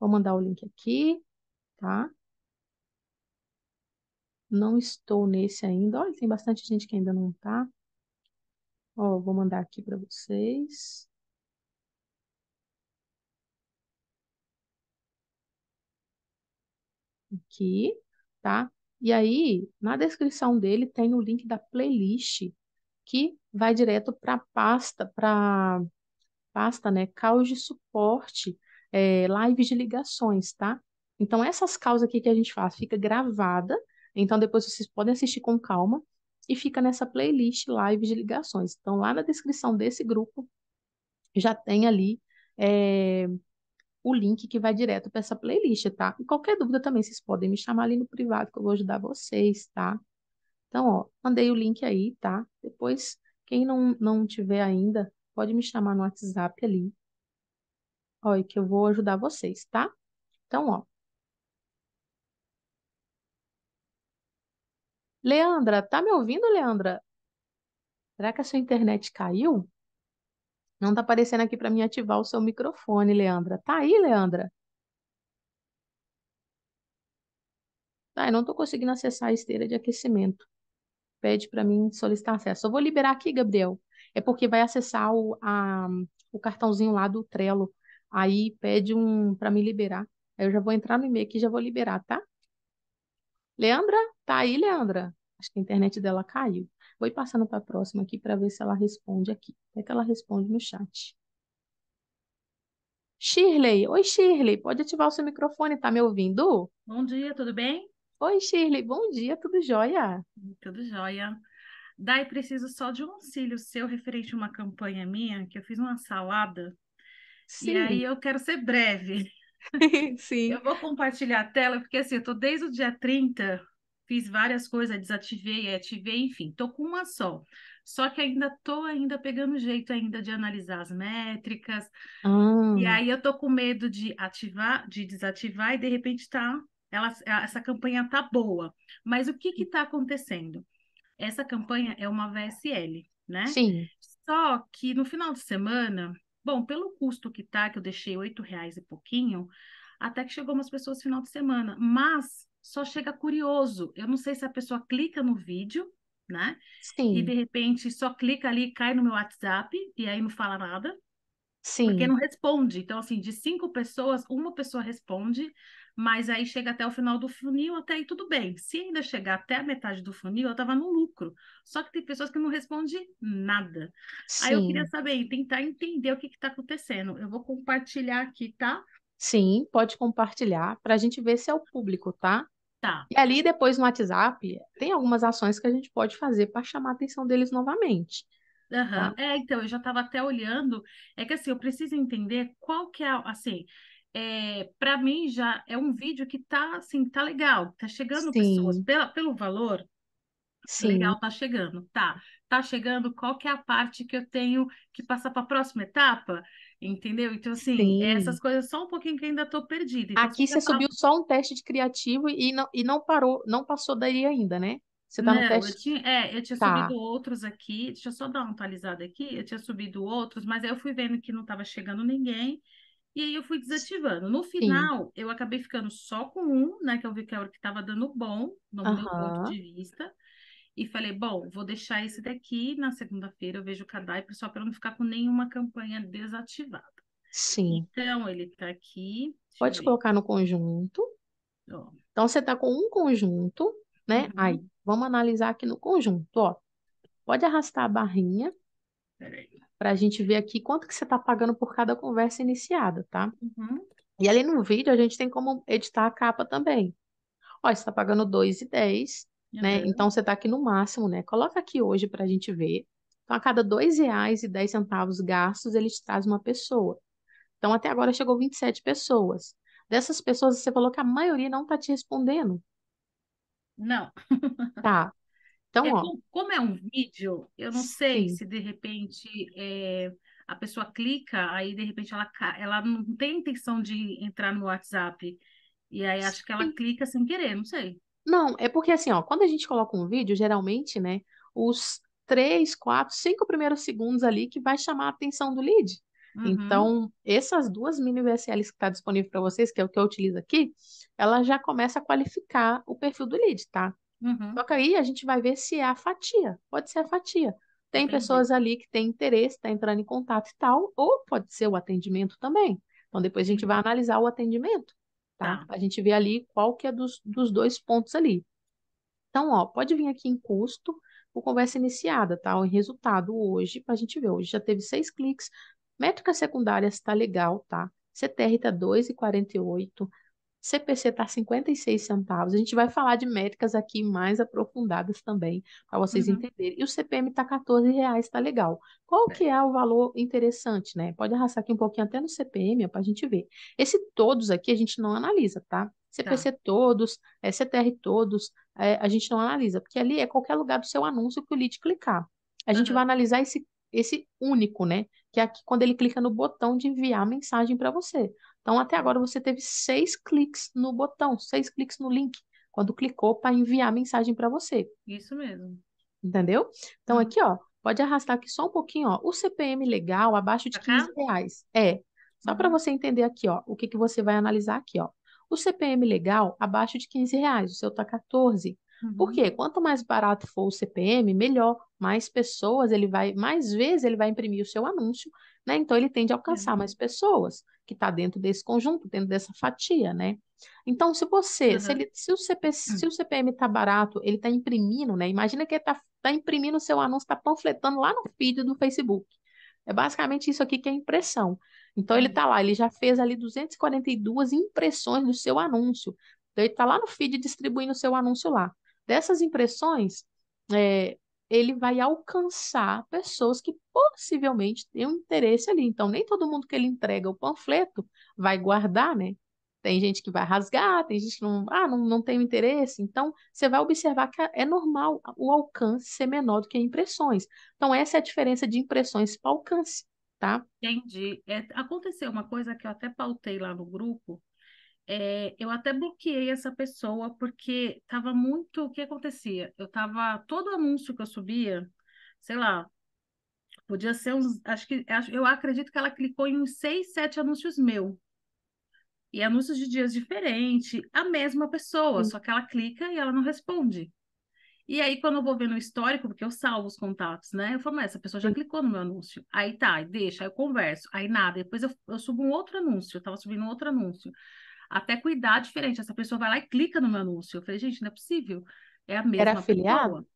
vou mandar o link aqui, tá? Não estou nesse ainda. Olha, tem bastante gente que ainda não tá. Ó, vou mandar aqui para vocês. Aqui tá? E aí, na descrição dele tem o link da playlist que vai direto para pasta, para pasta, né? Caos de suporte, é, lives de ligações, tá? Então, essas causas aqui que a gente faz fica gravada, então depois vocês podem assistir com calma e fica nessa playlist live de ligações. Então, lá na descrição desse grupo já tem ali é, o link que vai direto para essa playlist, tá? E qualquer dúvida também, vocês podem me chamar ali no privado que eu vou ajudar vocês, tá? Então, ó, mandei o link aí, tá? Depois, quem não, não tiver ainda, pode me chamar no WhatsApp ali. Ó, e que eu vou ajudar vocês, tá? Então, ó. Leandra, tá me ouvindo, Leandra? Será que a sua internet caiu? Não está aparecendo aqui para mim ativar o seu microfone, Leandra. Tá aí, Leandra? Tá, eu não estou conseguindo acessar a esteira de aquecimento. Pede para mim solicitar acesso. Eu vou liberar aqui, Gabriel. É porque vai acessar o, a, o cartãozinho lá do Trello. Aí pede um para me liberar. Aí eu já vou entrar no e-mail aqui e já vou liberar, tá? Leandra? Tá aí, Leandra? Acho que a internet dela caiu. Vou passando para a próxima aqui para ver se ela responde aqui. O é que ela responde no chat? Shirley, oi Shirley, pode ativar o seu microfone, tá me ouvindo? Bom dia, tudo bem? Oi Shirley, bom dia, tudo jóia? Tudo jóia. Dai preciso só de um auxílio seu referente a uma campanha minha, que eu fiz uma salada. Sim. E aí eu quero ser breve. Sim. Eu vou compartilhar a tela, porque assim, eu tô desde o dia 30 fiz várias coisas, desativei, ativei, enfim, tô com uma só. Só que ainda tô ainda pegando jeito ainda de analisar as métricas. E ah. aí eu tô com medo de ativar, de desativar e de repente tá ela, essa campanha tá boa. Mas o que que tá acontecendo? Essa campanha é uma VSL, né? Sim. Só que no final de semana, bom, pelo custo que tá, que eu deixei oito reais e pouquinho, até que chegou umas pessoas no final de semana, mas só chega curioso. Eu não sei se a pessoa clica no vídeo, né? Sim. E de repente só clica ali, cai no meu WhatsApp e aí não fala nada. Sim. Porque não responde. Então, assim, de cinco pessoas, uma pessoa responde, mas aí chega até o final do funil, até aí tudo bem. Se ainda chegar até a metade do funil, eu estava no lucro. Só que tem pessoas que não respondem nada. Sim. Aí eu queria saber, tentar entender o que está acontecendo. Eu vou compartilhar aqui, tá? Sim, pode compartilhar para a gente ver se é o público, tá? Tá. E ali depois no WhatsApp tem algumas ações que a gente pode fazer para chamar a atenção deles novamente. Uhum. Tá? É, então, eu já estava até olhando. É que assim, eu preciso entender qual que é, assim, é, para mim já é um vídeo que tá assim, tá legal, tá chegando Sim. pessoas pela, pelo valor. Tá Sim. Legal, tá chegando. Tá, tá chegando. Qual que é a parte que eu tenho que passar para a próxima etapa? Entendeu? Então, assim, Sim. essas coisas só um pouquinho que ainda estou perdida. Então, Aqui você subiu só um teste de criativo e não, e não parou, não passou daí ainda, né? Você tá não, no teste? Eu tinha, é, eu tinha tá. subido outros aqui, deixa eu só dar uma atualizada aqui, eu tinha subido outros, mas aí eu fui vendo que não estava chegando ninguém, e aí eu fui desativando. No final, Sim. eu acabei ficando só com um, né? Que eu vi que era é o que estava dando bom, no meu ponto de vista e falei, bom, vou deixar esse daqui na segunda-feira, eu vejo o cadastro só para não ficar com nenhuma campanha desativada. Sim. Então, ele está aqui. Pode colocar no conjunto. Ó. Então, você está com um conjunto, né? Uhum. Aí, vamos analisar aqui no conjunto, ó. Pode arrastar a barrinha para a gente ver aqui quanto que você está pagando por cada conversa iniciada, tá? Uhum. E ali no vídeo a gente tem como editar a capa também. Ó, você está pagando 2,10 é né? Uhum. Então você está aqui no máximo, né? Coloca aqui hoje para a gente ver. Então, a cada dois reais e dez centavos gastos, ele te traz uma pessoa. Então, até agora chegou 27 pessoas. Dessas pessoas, você falou que a maioria não está te respondendo. Não. Tá. Então, é, ó. Como, é um vídeo, eu não sei se de repente é, a pessoa clica, aí de repente ela, ela não tem intenção de entrar no WhatsApp. E aí acho que ela clica sem querer, não sei. Não, é porque assim, ó, quando a gente coloca um vídeo, geralmente, né, os três, quatro, cinco primeiros segundos ali que vai chamar a atenção do lead. Uhum. Então, essas duas mini VSLs que está disponível para vocês, que é o que eu utilizo aqui, ela já começa a qualificar o perfil do lead, tá? Uhum. Só que aí a gente vai ver se é a fatia. Pode ser a fatia. Tem pessoas ali que têm interesse, está entrando em contato e tal, ou pode ser o atendimento também. Então, depois a gente uhum. vai analisar o atendimento. Tá? tá? A gente vê ali qual que é dos, dos dois pontos ali. Então, ó, pode vir aqui em custo, o conversa iniciada, tá? O resultado hoje, para a gente ver, hoje já teve seis cliques, métricas secundárias está legal, tá? CTR está 2,48, CPC está 56 centavos. A gente vai falar de métricas aqui mais aprofundadas também, para vocês uhum. entenderem. E o CPM está 14 reais, está legal. Qual é. que é o valor interessante, né? Pode arrastar aqui um pouquinho até no CPM, para a gente ver. Esse todos aqui a gente não analisa, tá? CPC tá. todos, é, CTR todos, é, a gente não analisa, porque ali é qualquer lugar do seu anúncio que o lead clicar. A uhum. gente vai uhum. analisar esse esse único, né? Que é aqui, quando ele clica no botão de enviar a mensagem para você. Então, até agora você teve seis cliques no botão, seis cliques no link, quando clicou para enviar a mensagem para você. Isso mesmo. Entendeu? Então, uhum. aqui, ó, pode arrastar aqui só um pouquinho, ó, o CPM legal abaixo de 15 reais. É, só para uhum. você entender aqui, ó, o que, que você vai analisar aqui, ó. O CPM legal abaixo de 15 reais, o seu tá 14. Uhum. Por quê? Quanto mais barato for o CPM, melhor. Mais pessoas ele vai, mais vezes ele vai imprimir o seu anúncio né? Então, ele tende a alcançar uhum. mais pessoas que está dentro desse conjunto, dentro dessa fatia, né? Então, se você, uhum. se, ele, se, o CP, se o CPM está barato, ele está imprimindo, né? Imagina que ele está tá imprimindo o seu anúncio, está panfletando lá no feed do Facebook. É basicamente isso aqui que é impressão. Então, ele está uhum. lá, ele já fez ali 242 impressões do seu anúncio. Então, ele está lá no feed distribuindo o seu anúncio lá. Dessas impressões, é, ele vai alcançar pessoas que possivelmente têm um interesse ali. Então, nem todo mundo que ele entrega o panfleto vai guardar, né? Tem gente que vai rasgar, tem gente que não, ah, não, não tem interesse. Então, você vai observar que é normal o alcance ser menor do que impressões. Então, essa é a diferença de impressões para alcance, tá? Entendi. É, aconteceu uma coisa que eu até pautei lá no grupo, é, eu até bloqueei essa pessoa porque tava muito. O que acontecia? Eu tava Todo anúncio que eu subia, sei lá, podia ser uns. Acho que, eu acredito que ela clicou em uns seis, sete anúncios meu. E anúncios de dias diferentes, a mesma pessoa, Sim. Hum. só que ela clica e ela não responde. E aí, quando eu vou ver no histórico, porque eu salvo os contatos, né? Eu falo, mas essa pessoa já clicou no meu anúncio. Aí tá, deixa, aí eu converso, aí nada. Depois eu, eu subo um outro anúncio, eu tava subindo um outro anúncio até cuidar diferente. Essa pessoa vai lá e clica no meu anúncio. Eu falei, gente, não é possível. É a mesma Era afiliado?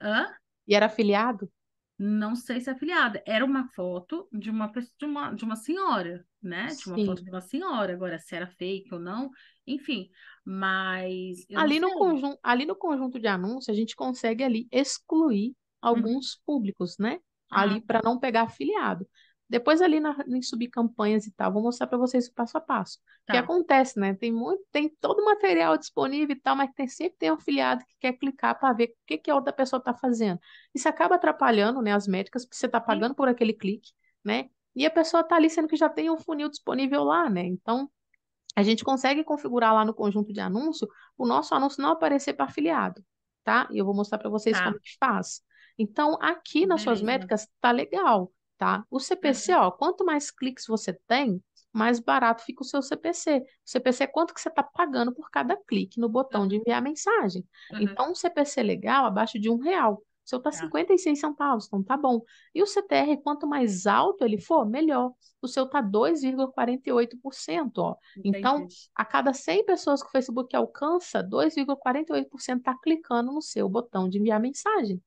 Hã? E era afiliado? Não sei se é afiliada. Era uma foto de uma, de uma, de uma senhora, né? De uma Sim. foto de uma senhora. Agora, se era fake ou não, enfim. Mas. Ali, no conjunto, ali no conjunto de anúncios, a gente consegue ali excluir uhum. alguns uhum. públicos, né? ali para não pegar afiliado. Depois ali na, em subir campanhas e tal, vou mostrar para vocês o passo a passo. Tá. Que acontece, né? Tem muito, tem todo o material disponível e tal, mas tem, sempre tem um afiliado que quer clicar para ver o que, que a outra pessoa está fazendo. Isso acaba atrapalhando, né, as métricas, porque você está pagando Sim. por aquele clique, né? E a pessoa está ali sendo que já tem um funil disponível lá, né? Então, a gente consegue configurar lá no conjunto de anúncio o nosso anúncio não aparecer para afiliado, tá? E eu vou mostrar para vocês tá. como que faz. Então, aqui nas Beleza. suas métricas, tá legal tá? O CPC, uhum. ó, quanto mais cliques você tem, mais barato fica o seu CPC. O CPC é quanto que você está pagando por cada clique no botão de enviar mensagem. Uhum. Então, um CPC legal, abaixo de um real. O seu está tá. 56 tá. centavos, então tá bom. E o CTR, quanto mais alto ele for, melhor. O seu tá 2,48%, ó. Então, Entendi. Então, a cada 100 pessoas que o Facebook alcança, 2,48% está clicando no seu botão de enviar mensagem.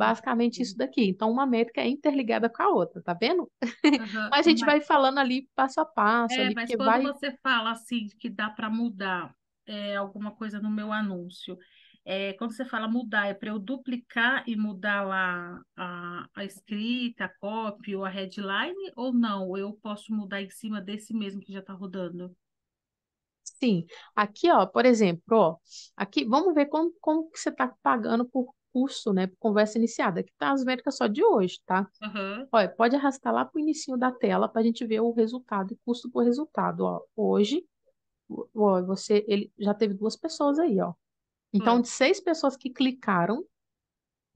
Basicamente isso uhum. daqui. Então, uma métrica é interligada com a outra, tá vendo? Uhum, mas a gente mas... vai falando ali passo a passo. É, ali, mas quando vai... você fala assim que dá para mudar é, alguma coisa no meu anúncio, é, quando você fala mudar, é para eu duplicar e mudar lá a, a escrita, a copy ou a headline, ou não? Eu posso mudar em cima desse mesmo que já está rodando? Sim, aqui ó, por exemplo, ó, aqui vamos ver como, como que você está pagando por curso, né? Conversa iniciada, que tá as métricas só de hoje, tá? Uhum. Olha, pode arrastar lá pro início da tela para a gente ver o resultado e custo por resultado. Ó, hoje, ó, você ele já teve duas pessoas aí, ó. Então, uhum. de seis pessoas que clicaram,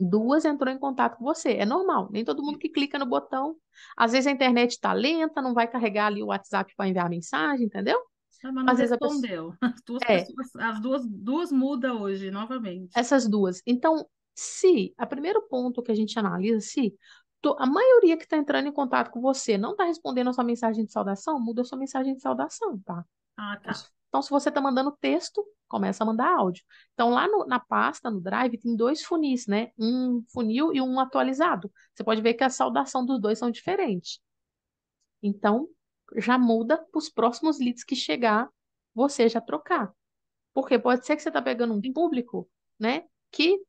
duas entrou em contato com você. É normal, nem todo mundo que clica no botão. Às vezes a internet está lenta, não vai carregar ali o WhatsApp para enviar mensagem, entendeu? Ah, mas não Às respondeu. Pessoa... As, duas é. pessoas, as duas, duas muda hoje, novamente. Essas duas. Então, se, a primeiro ponto que a gente analisa, se to, a maioria que está entrando em contato com você não está respondendo a sua mensagem de saudação, muda a sua mensagem de saudação, tá? Ah, tá. Então, se então, você está mandando texto, começa a mandar áudio. Então, lá no, na pasta, no Drive, tem dois funis, né? Um funil e um atualizado. Você pode ver que a saudação dos dois são diferentes. Então, já muda para os próximos leads que chegar, você já trocar. Porque pode ser que você está pegando um público, né? Que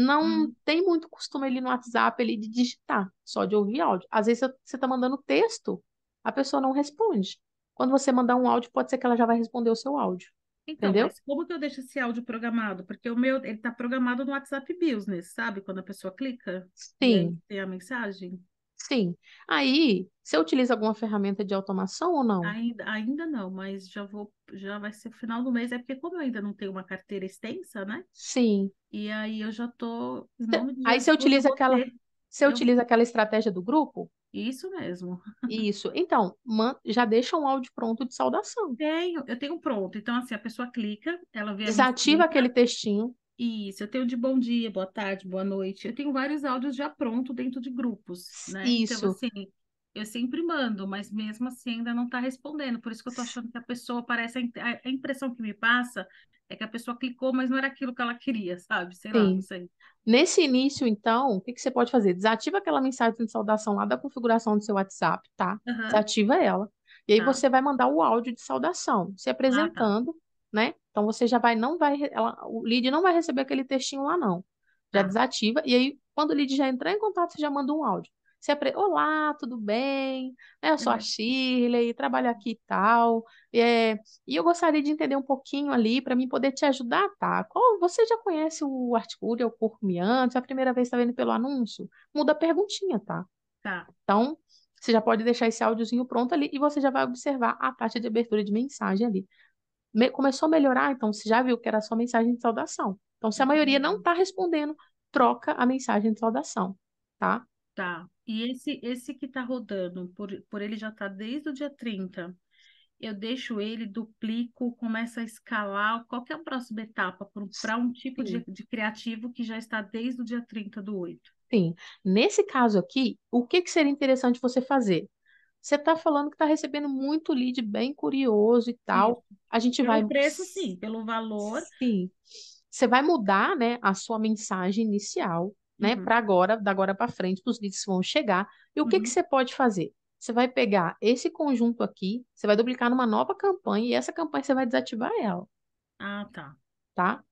não hum. tem muito costume ali no WhatsApp ele de digitar, só de ouvir áudio. Às vezes você está mandando texto, a pessoa não responde. Quando você mandar um áudio, pode ser que ela já vai responder o seu áudio. Então, Entendeu? mas como que eu deixo esse áudio programado? Porque o meu, ele tá programado no WhatsApp Business, sabe? Quando a pessoa clica, Sim. tem a mensagem. Sim. Aí, você utiliza alguma ferramenta de automação ou não? Ainda, ainda não, mas já vou, já vai ser final do mês, é porque como eu ainda não tenho uma carteira extensa, né? Sim. E aí eu já tô. Aí você utiliza aquela, você eu... utiliza aquela estratégia do grupo? Isso mesmo. Isso. Então, man... já deixa um áudio pronto de saudação. Tenho, eu tenho pronto. Então, assim, a pessoa clica, ela vê. Desativa aquele textinho. Isso, eu tenho de bom dia, boa tarde, boa noite. Eu tenho vários áudios já pronto dentro de grupos, né? Então, isso. Então, assim, eu sempre mando, mas mesmo assim ainda não está respondendo. Por isso que eu estou achando que a pessoa parece. A impressão que me passa é que a pessoa clicou, mas não era aquilo que ela queria, sabe? Sei Sim. não sei. Nesse início, então, o que, que você pode fazer? Desativa aquela mensagem de saudação lá da configuração do seu WhatsApp, tá? Uhum. Desativa ela. E aí tá. você vai mandar o áudio de saudação, se apresentando, ah, tá. né? Então você já vai, não vai, ela, o lead não vai receber aquele textinho lá não. Já tá. desativa e aí quando o lead já entrar em contato, você já manda um áudio. Você aprende, olá, tudo bem? É, eu sou a uhum. Shirley, trabalho aqui e tal. É, e eu gostaria de entender um pouquinho ali para mim poder te ajudar, tá? Qual, você já conhece o Articulia, o Se É a primeira vez está vendo pelo anúncio? Muda a perguntinha, tá? Tá. Então, você já pode deixar esse áudiozinho pronto ali e você já vai observar a taxa de abertura de mensagem ali me, começou a melhorar, então você já viu que era só mensagem de saudação. Então, se a maioria não está uhum. respondendo, troca a mensagem de saudação, tá? Tá. E esse, esse que está rodando, por, por ele já tá desde o dia 30, eu deixo ele, duplico, começa a escalar. Qual que é a próxima etapa para um tipo de, de, criativo que já está desde o dia 30 do 8? Sim. Nesse caso aqui, o que, que seria interessante você fazer? você está falando que está recebendo muito lead bem curioso e tal. Sim. A gente pelo vai. Pelo preço, sim, pelo valor. Sim. Você vai mudar né, a sua mensagem inicial, né? Uhum. Para agora, da agora para frente, para os leads vão chegar. E o uhum. que, que você pode fazer? Você vai pegar esse conjunto aqui, você vai duplicar numa nova campanha, e essa campanha você vai desativar ela. Ah, tá. Tá?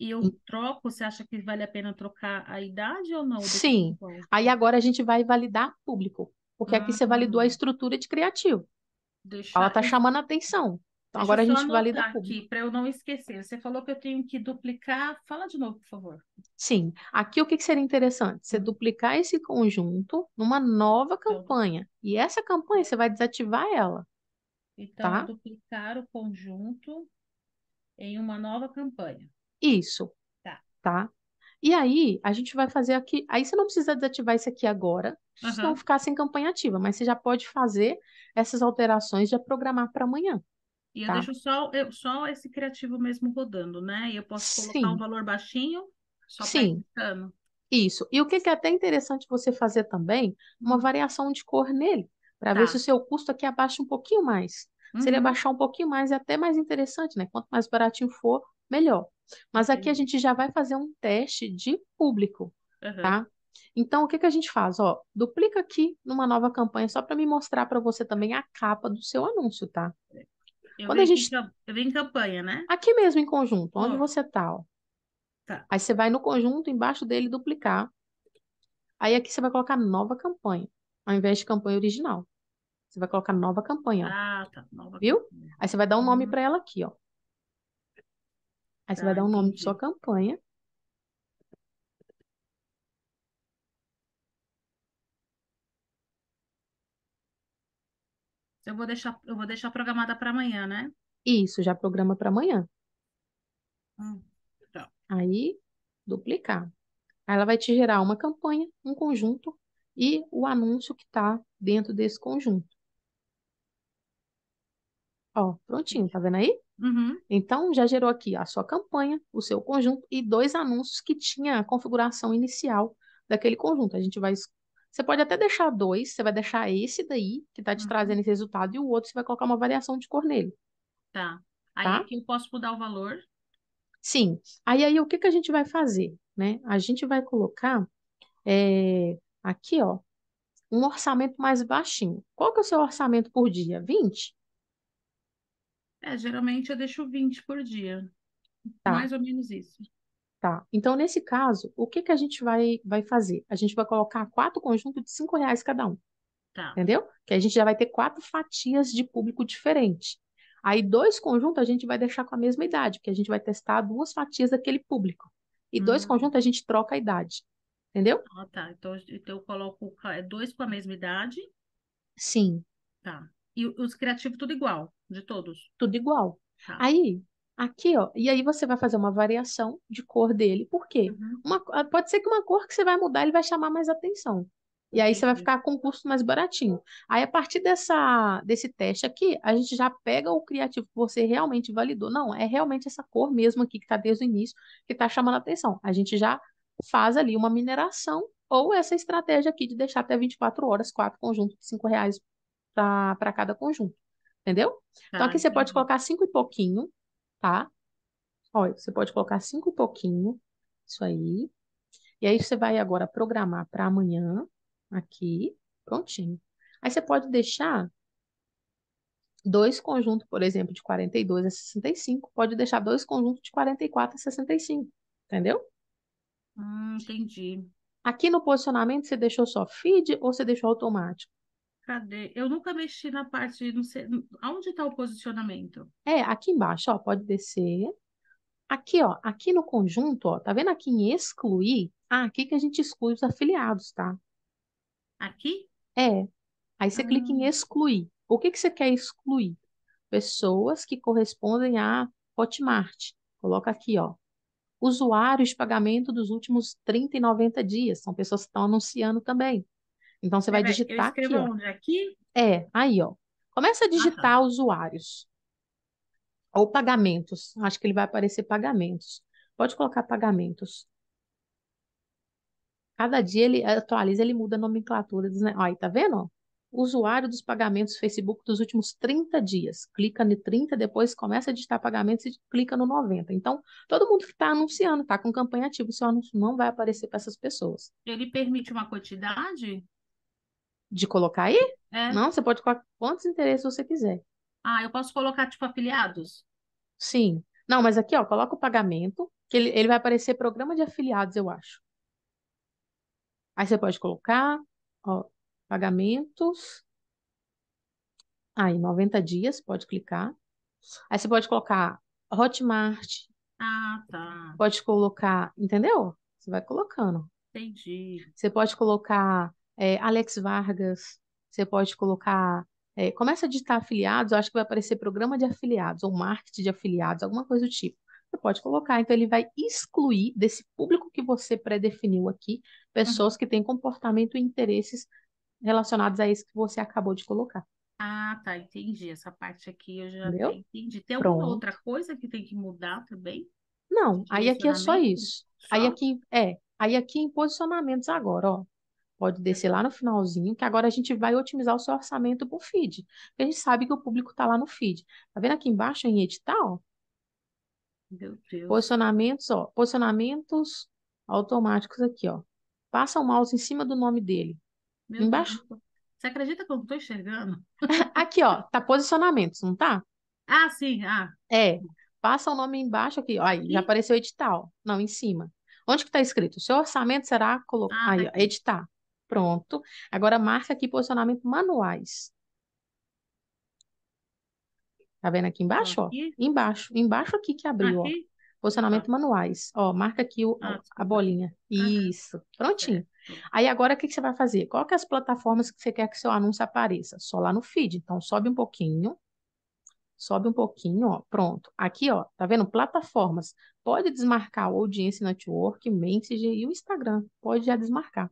E eu troco, você acha que vale a pena trocar a idade ou não? Sim. Aí agora a gente vai validar público. Porque aqui você validou a ah. estrutura de criativo. Deixa Ela está chamando a atenção. Então Deixa agora a gente valida aqui para eu não esquecer. Você falou que eu tenho que duplicar. Fala de novo, por favor. Sim. Aqui o que seria interessante? Você hum. duplicar esse conjunto numa nova então campanha. E essa campanha você vai desativar ela. Então, tá? duplicar o conjunto em uma nova campanha. Isso. Tá. Tá? E aí, a gente vai fazer aqui. Aí você não precisa desativar isso aqui agora, uhum. senão ficar sem campanha ativa, mas você já pode fazer essas alterações, já programar para amanhã. E tá? eu deixo só, eu, só esse criativo mesmo rodando, né? E eu posso colocar Sim. um valor baixinho, só Sim. Isso. E o que, que é até interessante você fazer também, uma hum. variação de cor nele, para tá. ver se o seu custo aqui abaixa um pouquinho mais. Uhum. Se ele uhum. abaixar um pouquinho mais, é até mais interessante, né? Quanto mais baratinho for, melhor. Mas aqui a gente já vai fazer um teste de público, uhum. tá? Então, o que, que a gente faz? Ó, duplica aqui numa nova campanha só para me mostrar para você também a capa do seu anúncio, tá? Eu Quando a gente... Em, eu em campanha, né? Aqui mesmo em conjunto, onde oh. você tá, ó. Tá. Aí você vai no conjunto, embaixo dele, duplicar. Aí aqui você vai colocar nova campanha, ao invés de campanha original. Você vai colocar nova campanha. Ah, tá. Nova Viu? Campanha. Aí você vai dar um nome uhum. para ela aqui, ó. Aí você vai ah, dar um nome de sua campanha. Eu vou deixar, eu vou deixar programada para amanhã, né? isso, já programa para amanhã. Hum. Tá. Aí, duplicar. Aí ela vai te gerar uma campanha, um conjunto e o anúncio que está dentro desse conjunto. Ó, prontinho, tá vendo aí? Uhum. Então, já gerou aqui a sua campanha, o seu conjunto e dois anúncios que tinha a configuração inicial daquele conjunto. A gente vai. Você pode até deixar dois, você vai deixar esse daí, que está te uhum. trazendo esse resultado, e o outro você vai colocar uma variação de cor nele. Tá. Aí tá? aqui eu posso mudar o valor. Sim. Aí, aí o que, que a gente vai fazer? Né? A gente vai colocar é, aqui, ó, um orçamento mais baixinho. Qual que é o seu orçamento por dia? 20? É, geralmente eu deixo 20 por dia. Tá. Mais ou menos isso. Tá. Então, nesse caso, o que que a gente vai, vai fazer? A gente vai colocar quatro conjuntos de cinco reais cada um. Tá. Entendeu? Que a gente já vai ter quatro fatias de público diferente. Aí, dois conjuntos a gente vai deixar com a mesma idade, porque a gente vai testar duas fatias daquele público. E dois uhum. conjuntos a gente troca a idade. Entendeu? Ah, tá. Então, então eu coloco é dois com a mesma idade. Sim. Tá. E os criativos tudo igual, de todos? Tudo igual. Tá. Aí, aqui, ó, e aí você vai fazer uma variação de cor dele. Por quê? Uhum. Uma, ah, pode ser que uma cor que você vai mudar, ele vai chamar mais atenção. E aí você vai ficar com um custo mais baratinho. Aí, a partir dessa, desse teste aqui, a gente já pega o criativo que você realmente validou. Não, é realmente essa cor mesmo aqui que está desde o início, que está chamando atenção. A gente já faz ali uma mineração ou essa estratégia aqui de deixar até 24 horas, quatro conjuntos de cinco reais para cada conjunto, entendeu? Então, ah, aqui entendi. você pode colocar cinco e pouquinho, tá? Olha, você pode colocar cinco e pouquinho, isso aí. E aí, você vai agora programar para amanhã, aqui, prontinho. Aí, você pode deixar dois conjuntos, por exemplo, de 42 a 65, pode deixar dois conjuntos de 44 a 65, entendeu? Hum, entendi. Aqui no posicionamento, você deixou só feed ou você deixou automático? Cadê? Eu nunca mexi na parte, não sei, aonde está o posicionamento? É, aqui embaixo, ó, pode descer. Aqui, ó, aqui no conjunto, ó, tá vendo aqui em excluir? Ah, aqui que a gente exclui os afiliados, tá? Aqui? É. Aí você ah. clica em ah. excluir. O que que você quer excluir? Pessoas que correspondem a Hotmart. Coloca aqui, ó. Usuários de pagamento dos últimos 30 e 90 dias. São pessoas que estão anunciando também. Então você vai digitar eu aqui. Onde aqui? É, aí, ó. Começa a ah, tá. digitar usuários ou pagamentos. Acho que ele vai aparecer pagamentos. Pode colocar pagamentos. Cada dia ele atualiza, ele muda a nomenclatura. Diz, né? Aí, tá vendo? Usuário dos pagamentos Facebook dos últimos 30 dias. Clica no 30, depois começa a digitar pagamentos e clica no 90. Então, todo mundo que está anunciando, está com campanha ativa, o seu anúncio não vai aparecer para essas pessoas. Ele permite uma quantidade? de colocar aí? É. Não, você pode colocar quantos interesses você quiser. Ah, eu posso colocar, tipo, afiliados? Sim. Não, mas aqui, ó, coloca o pagamento, que ele, ele vai aparecer programa de afiliados, eu acho. Aí você pode colocar, ó, pagamentos. Aí, 90 dias, pode clicar. Aí você pode colocar Hotmart. Ah, tá. Pode colocar, entendeu? Você vai colocando. Entendi. Você pode colocar é, Alex Vargas, você pode colocar. É, começa a digitar afiliados, eu acho que vai aparecer programa de afiliados ou marketing de afiliados, alguma coisa do tipo. Você pode colocar, então ele vai excluir desse público que você predefiniu aqui pessoas uhum. que têm comportamento e interesses relacionados a esse que você acabou de colocar. Ah, tá, entendi. Essa parte aqui eu já Entendeu? entendi. Tem Pronto. alguma outra coisa que tem que mudar também? Não, aí aqui é só isso. Só? Aí aqui é, aí aqui em posicionamentos agora, ó pode descer lá no finalzinho, que agora a gente vai otimizar o seu orçamento para o feed. Porque a gente sabe que o público está lá no feed. Tá vendo aqui embaixo em edital? Meu Deus. Posicionamentos, ó. Posicionamentos automáticos aqui, ó. Passa o mouse em cima do nome dele. Meu embaixo. Deus. Você acredita que eu não estou enxergando? aqui, ó. Tá posicionamentos, não tá? Ah, sim. Ah. É. Passa o nome embaixo aqui. aí, já apareceu edital. Não, em cima. Onde que está escrito? Seu orçamento será colocado. Ah, tá aí, ó, editar. Pronto. Agora marca aqui posicionamento manuais. Tá vendo aqui embaixo, aqui? ó? Embaixo, embaixo aqui que abriu, aqui? ó. Posicionamento ah. manuais. Ó, marca aqui o, ah. a bolinha. Isso. Prontinho. Aí agora o que, que você vai fazer? Qual que é as plataformas que você quer que seu anúncio apareça? Só lá no feed. Então sobe um pouquinho. Sobe um pouquinho, ó. Pronto. Aqui, ó, tá vendo? Plataformas. Pode desmarcar o Audience Network, Messenger e o Instagram. Pode já desmarcar.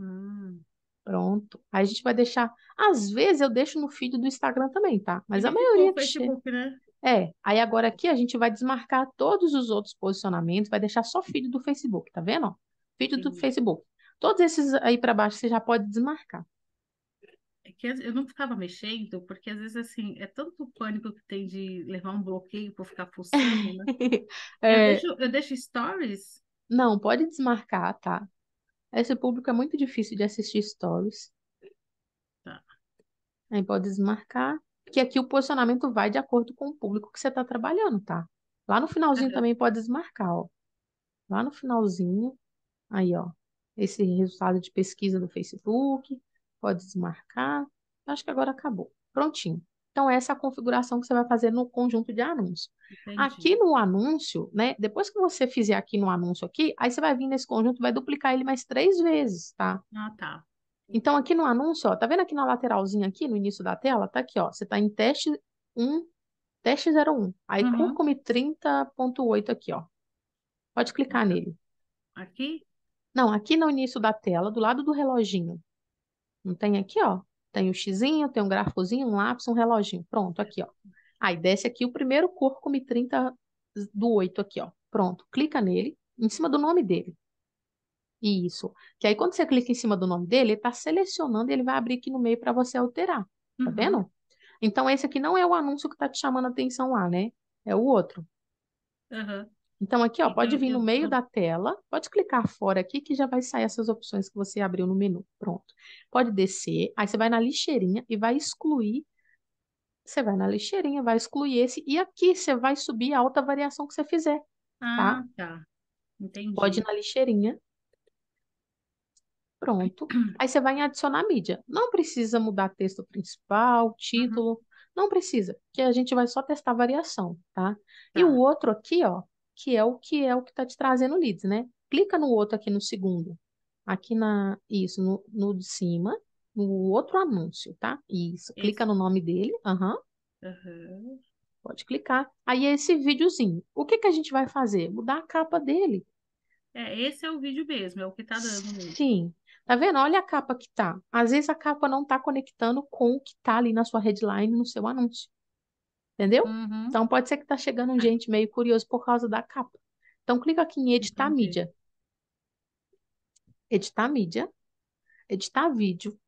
Hum, pronto. Aí a gente vai deixar. Às vezes eu deixo no feed do Instagram também, tá? Mas é a maioria. Facebook, né? É. Aí agora aqui a gente vai desmarcar todos os outros posicionamentos, vai deixar só feed do Facebook, tá vendo? Ó? Feed do Facebook. Todos esses aí para baixo você já pode desmarcar. É que eu não ficava mexendo, porque às vezes assim, é tanto pânico que tem de levar um bloqueio para ficar fuçando, né? é... eu, deixo, eu deixo stories. Não, pode desmarcar, tá? Esse público é muito difícil de assistir stories. Tá. Aí pode desmarcar. Porque aqui o posicionamento vai de acordo com o público que você está trabalhando, tá? Lá no finalzinho também pode desmarcar, ó. Lá no finalzinho, aí, ó. Esse resultado de pesquisa do Facebook, pode desmarcar. Acho que agora acabou. Prontinho. Então, essa é a configuração que você vai fazer no conjunto de anúncios. Entendi. Aqui no anúncio, né? Depois que você fizer aqui no anúncio aqui, aí você vai vir nesse conjunto, vai duplicar ele mais três vezes, tá? Ah, tá. Então, aqui no anúncio, ó, tá vendo aqui na lateralzinha aqui, no início da tela? Tá aqui, ó. Você tá em teste 1, teste 01. Aí, uhum. concome 30.8 aqui, ó. Pode clicar nele. Aqui? Não, aqui no início da tela, do lado do reloginho. Não tem aqui, ó? Tem um xizinho, tem um grafozinho, um lápis, um reloginho. Pronto, aqui, ó. Aí desce aqui o primeiro me 30 do 8 aqui, ó. Pronto, clica nele, em cima do nome dele. Isso. Que aí quando você clica em cima do nome dele, ele está selecionando e ele vai abrir aqui no meio para você alterar. Tá uhum. vendo? Então esse aqui não é o anúncio que está te chamando a atenção lá, né? É o outro. Uhum. Então, aqui, ó, pode vir no meio da tela, pode clicar fora aqui que já vai sair essas opções que você abriu no menu. Pronto. Pode descer, aí você vai na lixeirinha e vai excluir. Você vai na lixeirinha, vai excluir esse, e aqui você vai subir a alta variação que você fizer. Tá? Ah, tá. tá. Entendi. Pode ir na lixeirinha. Pronto. Aí você vai em adicionar mídia. Não precisa mudar texto principal, título. Uhum. Não precisa, porque a gente vai só testar a variação, tá? tá? E o outro aqui, ó, que é o que é o que está te trazendo leads, né? Clica no outro aqui no segundo, aqui na isso no, no de cima, no outro anúncio, tá? Isso. Clica no nome dele, aham. Uhum. Uhum. Pode clicar. Aí é esse videozinho. O que que a gente vai fazer? Mudar a capa dele. É, esse é o vídeo mesmo, é o que tá dando. Mesmo. Sim. Tá vendo? Olha a capa que tá. Às vezes a capa não tá conectando com o que tá ali na sua headline, no seu anúncio. Entendeu? Uhum. Então pode ser que tá chegando gente meio curioso por causa da capa. Então clica aqui em editar Entendi. mídia. Editar mídia. Editar vídeo.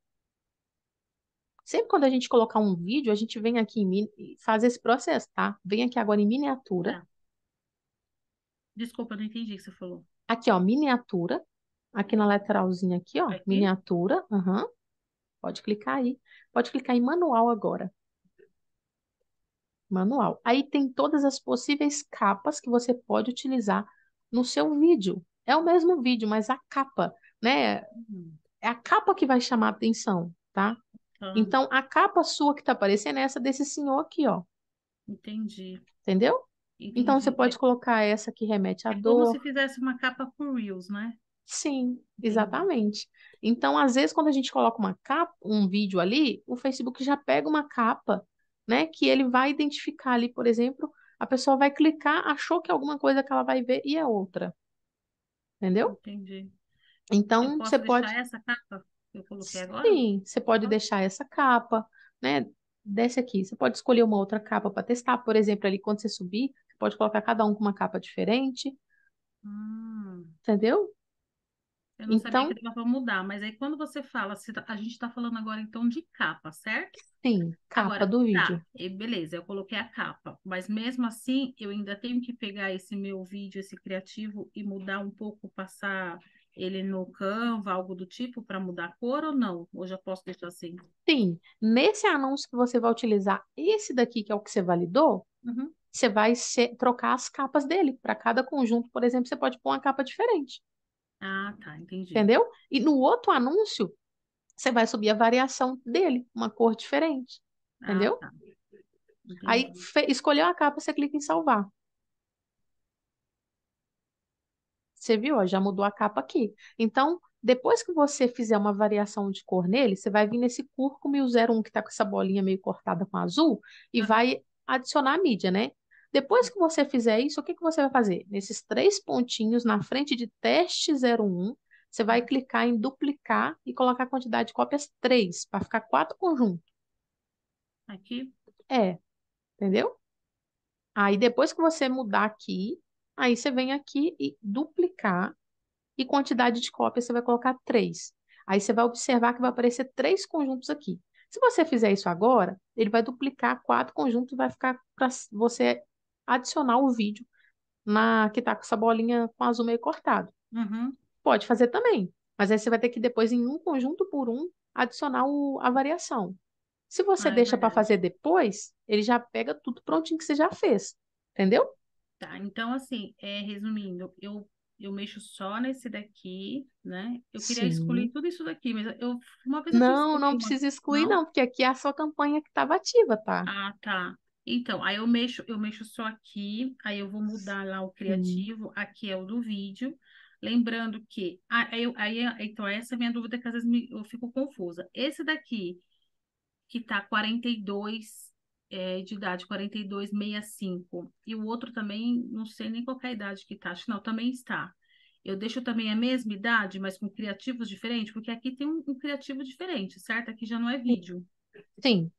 Sempre quando a gente colocar um vídeo, a gente vem aqui e faz esse processo, tá? Vem aqui agora em miniatura. Tá. Desculpa, não entendi o que você falou. Aqui, ó, miniatura. Aqui na lateralzinha aqui, ó, aqui? miniatura. Uhum. Pode clicar aí. Pode clicar em manual agora manual. Aí tem todas as possíveis capas que você pode utilizar no seu vídeo. É o mesmo vídeo, mas a capa, né? É a capa que vai chamar a atenção, tá? Uhum. Então, a capa sua que tá aparecendo é essa desse senhor aqui, ó. Entendi. Entendeu? Entendi. Então, você pode colocar essa que remete à é dor. como se fizesse uma capa por Reels, né? Sim, exatamente. Então, às vezes, quando a gente coloca uma capa, um vídeo ali, o Facebook já pega uma capa né? Que ele vai identificar ali, por exemplo, a pessoa vai clicar, achou que é alguma coisa que ela vai ver e é outra. Entendeu? Entendi. Então, você pode. essa capa que eu coloquei Sim, agora? Sim, você pode ah. deixar essa capa, né? Desce aqui. Você pode escolher uma outra capa para testar. Por exemplo, ali quando você subir, você pode colocar cada um com uma capa diferente. Hum. Entendeu? Eu não então, sabia que dava então para mudar, mas aí quando você fala, tá, a gente está falando agora então de capa, certo? Sim, capa agora, do tá, vídeo. Tá, beleza, eu coloquei a capa, mas mesmo assim eu ainda tenho que pegar esse meu vídeo, esse criativo e mudar um pouco, passar ele no Canva, algo do tipo, para mudar a cor ou não? Ou já posso deixar assim? Sim, nesse anúncio que você vai utilizar, esse daqui que é o que você validou, uhum. você vai ser, trocar as capas dele. Para cada conjunto, por exemplo, você pode pôr uma capa diferente. Ah, tá, entendi. Entendeu? E no outro anúncio, você vai subir a variação dele, uma cor diferente. Ah, entendeu? Ah, tá. Aí escolheu a capa, você clica em salvar. Você viu? já mudou a capa aqui. Então, depois que você fizer uma variação de cor nele, você vai vir nesse cúrcume 01 que está com essa bolinha meio cortada com azul e ah. vai adicionar a mídia, né? Depois que você fizer isso, o que, que você vai fazer? Nesses três pontinhos na frente de teste 01, você vai clicar em duplicar e colocar a quantidade de cópias 3, para ficar quatro conjuntos. Aqui? É, entendeu? Aí depois que você mudar aqui, aí você vem aqui e duplicar e quantidade de cópias você vai colocar 3. Aí você vai observar que vai aparecer três conjuntos aqui. Se você fizer isso agora, ele vai duplicar quatro conjuntos e vai ficar para você adicionar o vídeo na que tá com essa bolinha com azul meio cortado. Uhum. Pode fazer também, mas aí você vai ter que depois, em um conjunto por um, adicionar o, a variação. Se você ah, deixa é para fazer depois, ele já pega tudo prontinho que você já fez, entendeu? Tá, então assim, é, resumindo, eu eu mexo só nesse daqui, né? Eu queria Sim. excluir tudo isso daqui, mas eu uma vez eu Não, não precisa excluir não? não? porque aqui é a sua campanha que estava tá ativa, tá? Ah, tá. Então, aí eu mexo, eu mexo só aqui, aí eu vou mudar lá o criativo, Sim. aqui é o do vídeo. Lembrando que, aí, aí, é, então, essa é a minha dúvida que às vezes me, eu fico confusa. Esse daqui, que tá 42, é, de idade, 4265, e o outro também, não sei nem qual é a idade que tá, acho que não, também está. Eu deixo também a mesma idade, mas com criativos diferentes, porque aqui tem um, um criativo diferente, certo? Aqui já não é vídeo. Sim.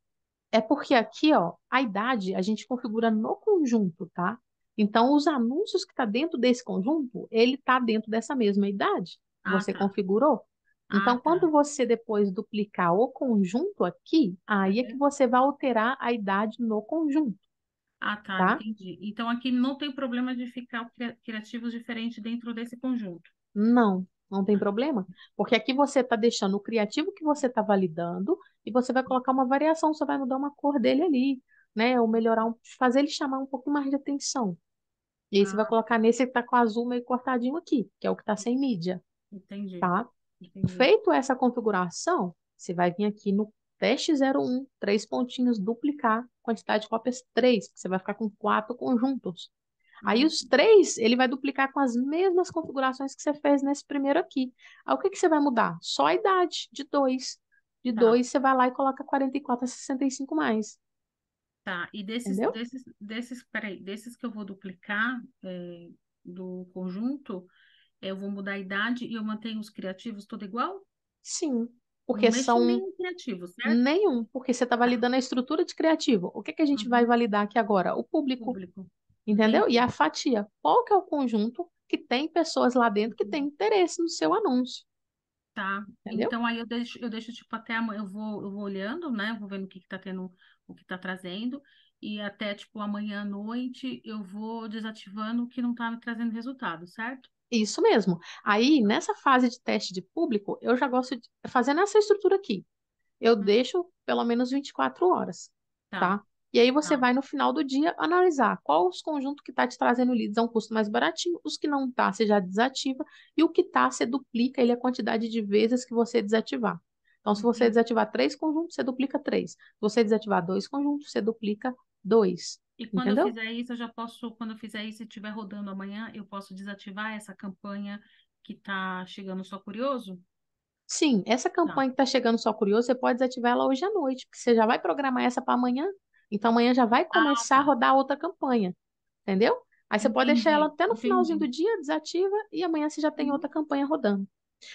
É porque aqui, ó, a idade a gente configura no conjunto, tá? Então, os anúncios que está dentro desse conjunto, ele está dentro dessa mesma idade. Ah, você tá. configurou. Então, ah, então, tá. quando você depois duplicar o conjunto aqui, aí é que uhum. você vai alterar a idade no conjunto. Ah, tá, tá? entendi. Então, aqui não tem problema de ficar criativos diferentes dentro desse conjunto. Não, não tem problema. Porque aqui você está deixando o criativo que você está validando e você vai colocar uma variação, você vai mudar uma cor dele ali, né? Ou melhorar, um, fazer ele chamar um pouco mais de atenção. E aí ah. você vai ah. colocar nesse que está com azul meio cortadinho aqui, que é o que está sem mídia. Entendi. Tá? Entendi. Feito essa configuração, você vai vir aqui no teste 01, três pontinhos, duplicar quantidade de cópias três, porque você vai ficar com quatro conjuntos. Aí os uhum. três, ele vai duplicar com as mesmas configurações que você fez nesse primeiro aqui. Aí o que, que você vai mudar? Só a idade, de dois. De tá. dois, você vai lá e coloca 44 a 65 mais. Tá, e desses, desses, desses, peraí, desses que eu vou duplicar é, do conjunto, é, eu vou mudar a idade e eu mantenho os criativos tudo igual? Sim, porque não são nenhum criativo, certo? Nenhum, porque você está tá. validando a estrutura de criativo. O que, que a gente uhum. vai validar aqui agora? O público. público. Entendeu? E a fatia, qual que é o conjunto que tem pessoas lá dentro que tem interesse no seu anúncio? Tá. Entendeu? Então aí eu deixo, eu deixo tipo até amanhã, eu vou, eu vou olhando, né? Vou vendo o que que tá tendo, o que tá trazendo e até tipo amanhã à noite eu vou desativando o que não está me trazendo resultado, certo? Isso mesmo. Aí tá. nessa fase de teste de público, eu já gosto de fazer nessa estrutura aqui. Eu hum. deixo pelo menos 24 horas, tá? tá? E aí você ah. vai no final do dia analisar qual os conjuntos que está te trazendo leads a um custo mais baratinho, os que não tá, você já desativa, e o que tá, você duplica ele a quantidade de vezes que você desativar. Então, se você uhum. desativar três conjuntos, você duplica três. Se você desativar dois conjuntos, você duplica dois. E quando Entendeu? eu fizer isso, eu já posso, quando eu fizer isso e estiver rodando amanhã, eu posso desativar essa campanha que está chegando só curioso? Sim, essa tá. campanha tá. que está chegando só curioso, você pode desativar ela hoje à noite, porque você já vai programar essa para amanhã. Então amanhã já vai ah, começar ah, a tá. rodar outra campanha, entendeu? Aí você entendi, pode deixar ela até no entendi. finalzinho do dia, desativa, e amanhã você já tem uhum. outra campanha rodando.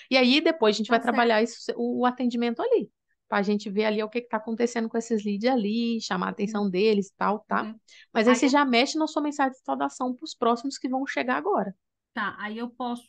E aí depois a gente tá vai certo. trabalhar isso, o, o atendimento ali, para a gente ver ali o que está acontecendo com esses leads ali, chamar a atenção uhum. deles e tal, tá? Uhum. Mas aí, aí você eu... já mexe na sua mensagem de saudação para os próximos que vão chegar agora. Tá, aí eu posso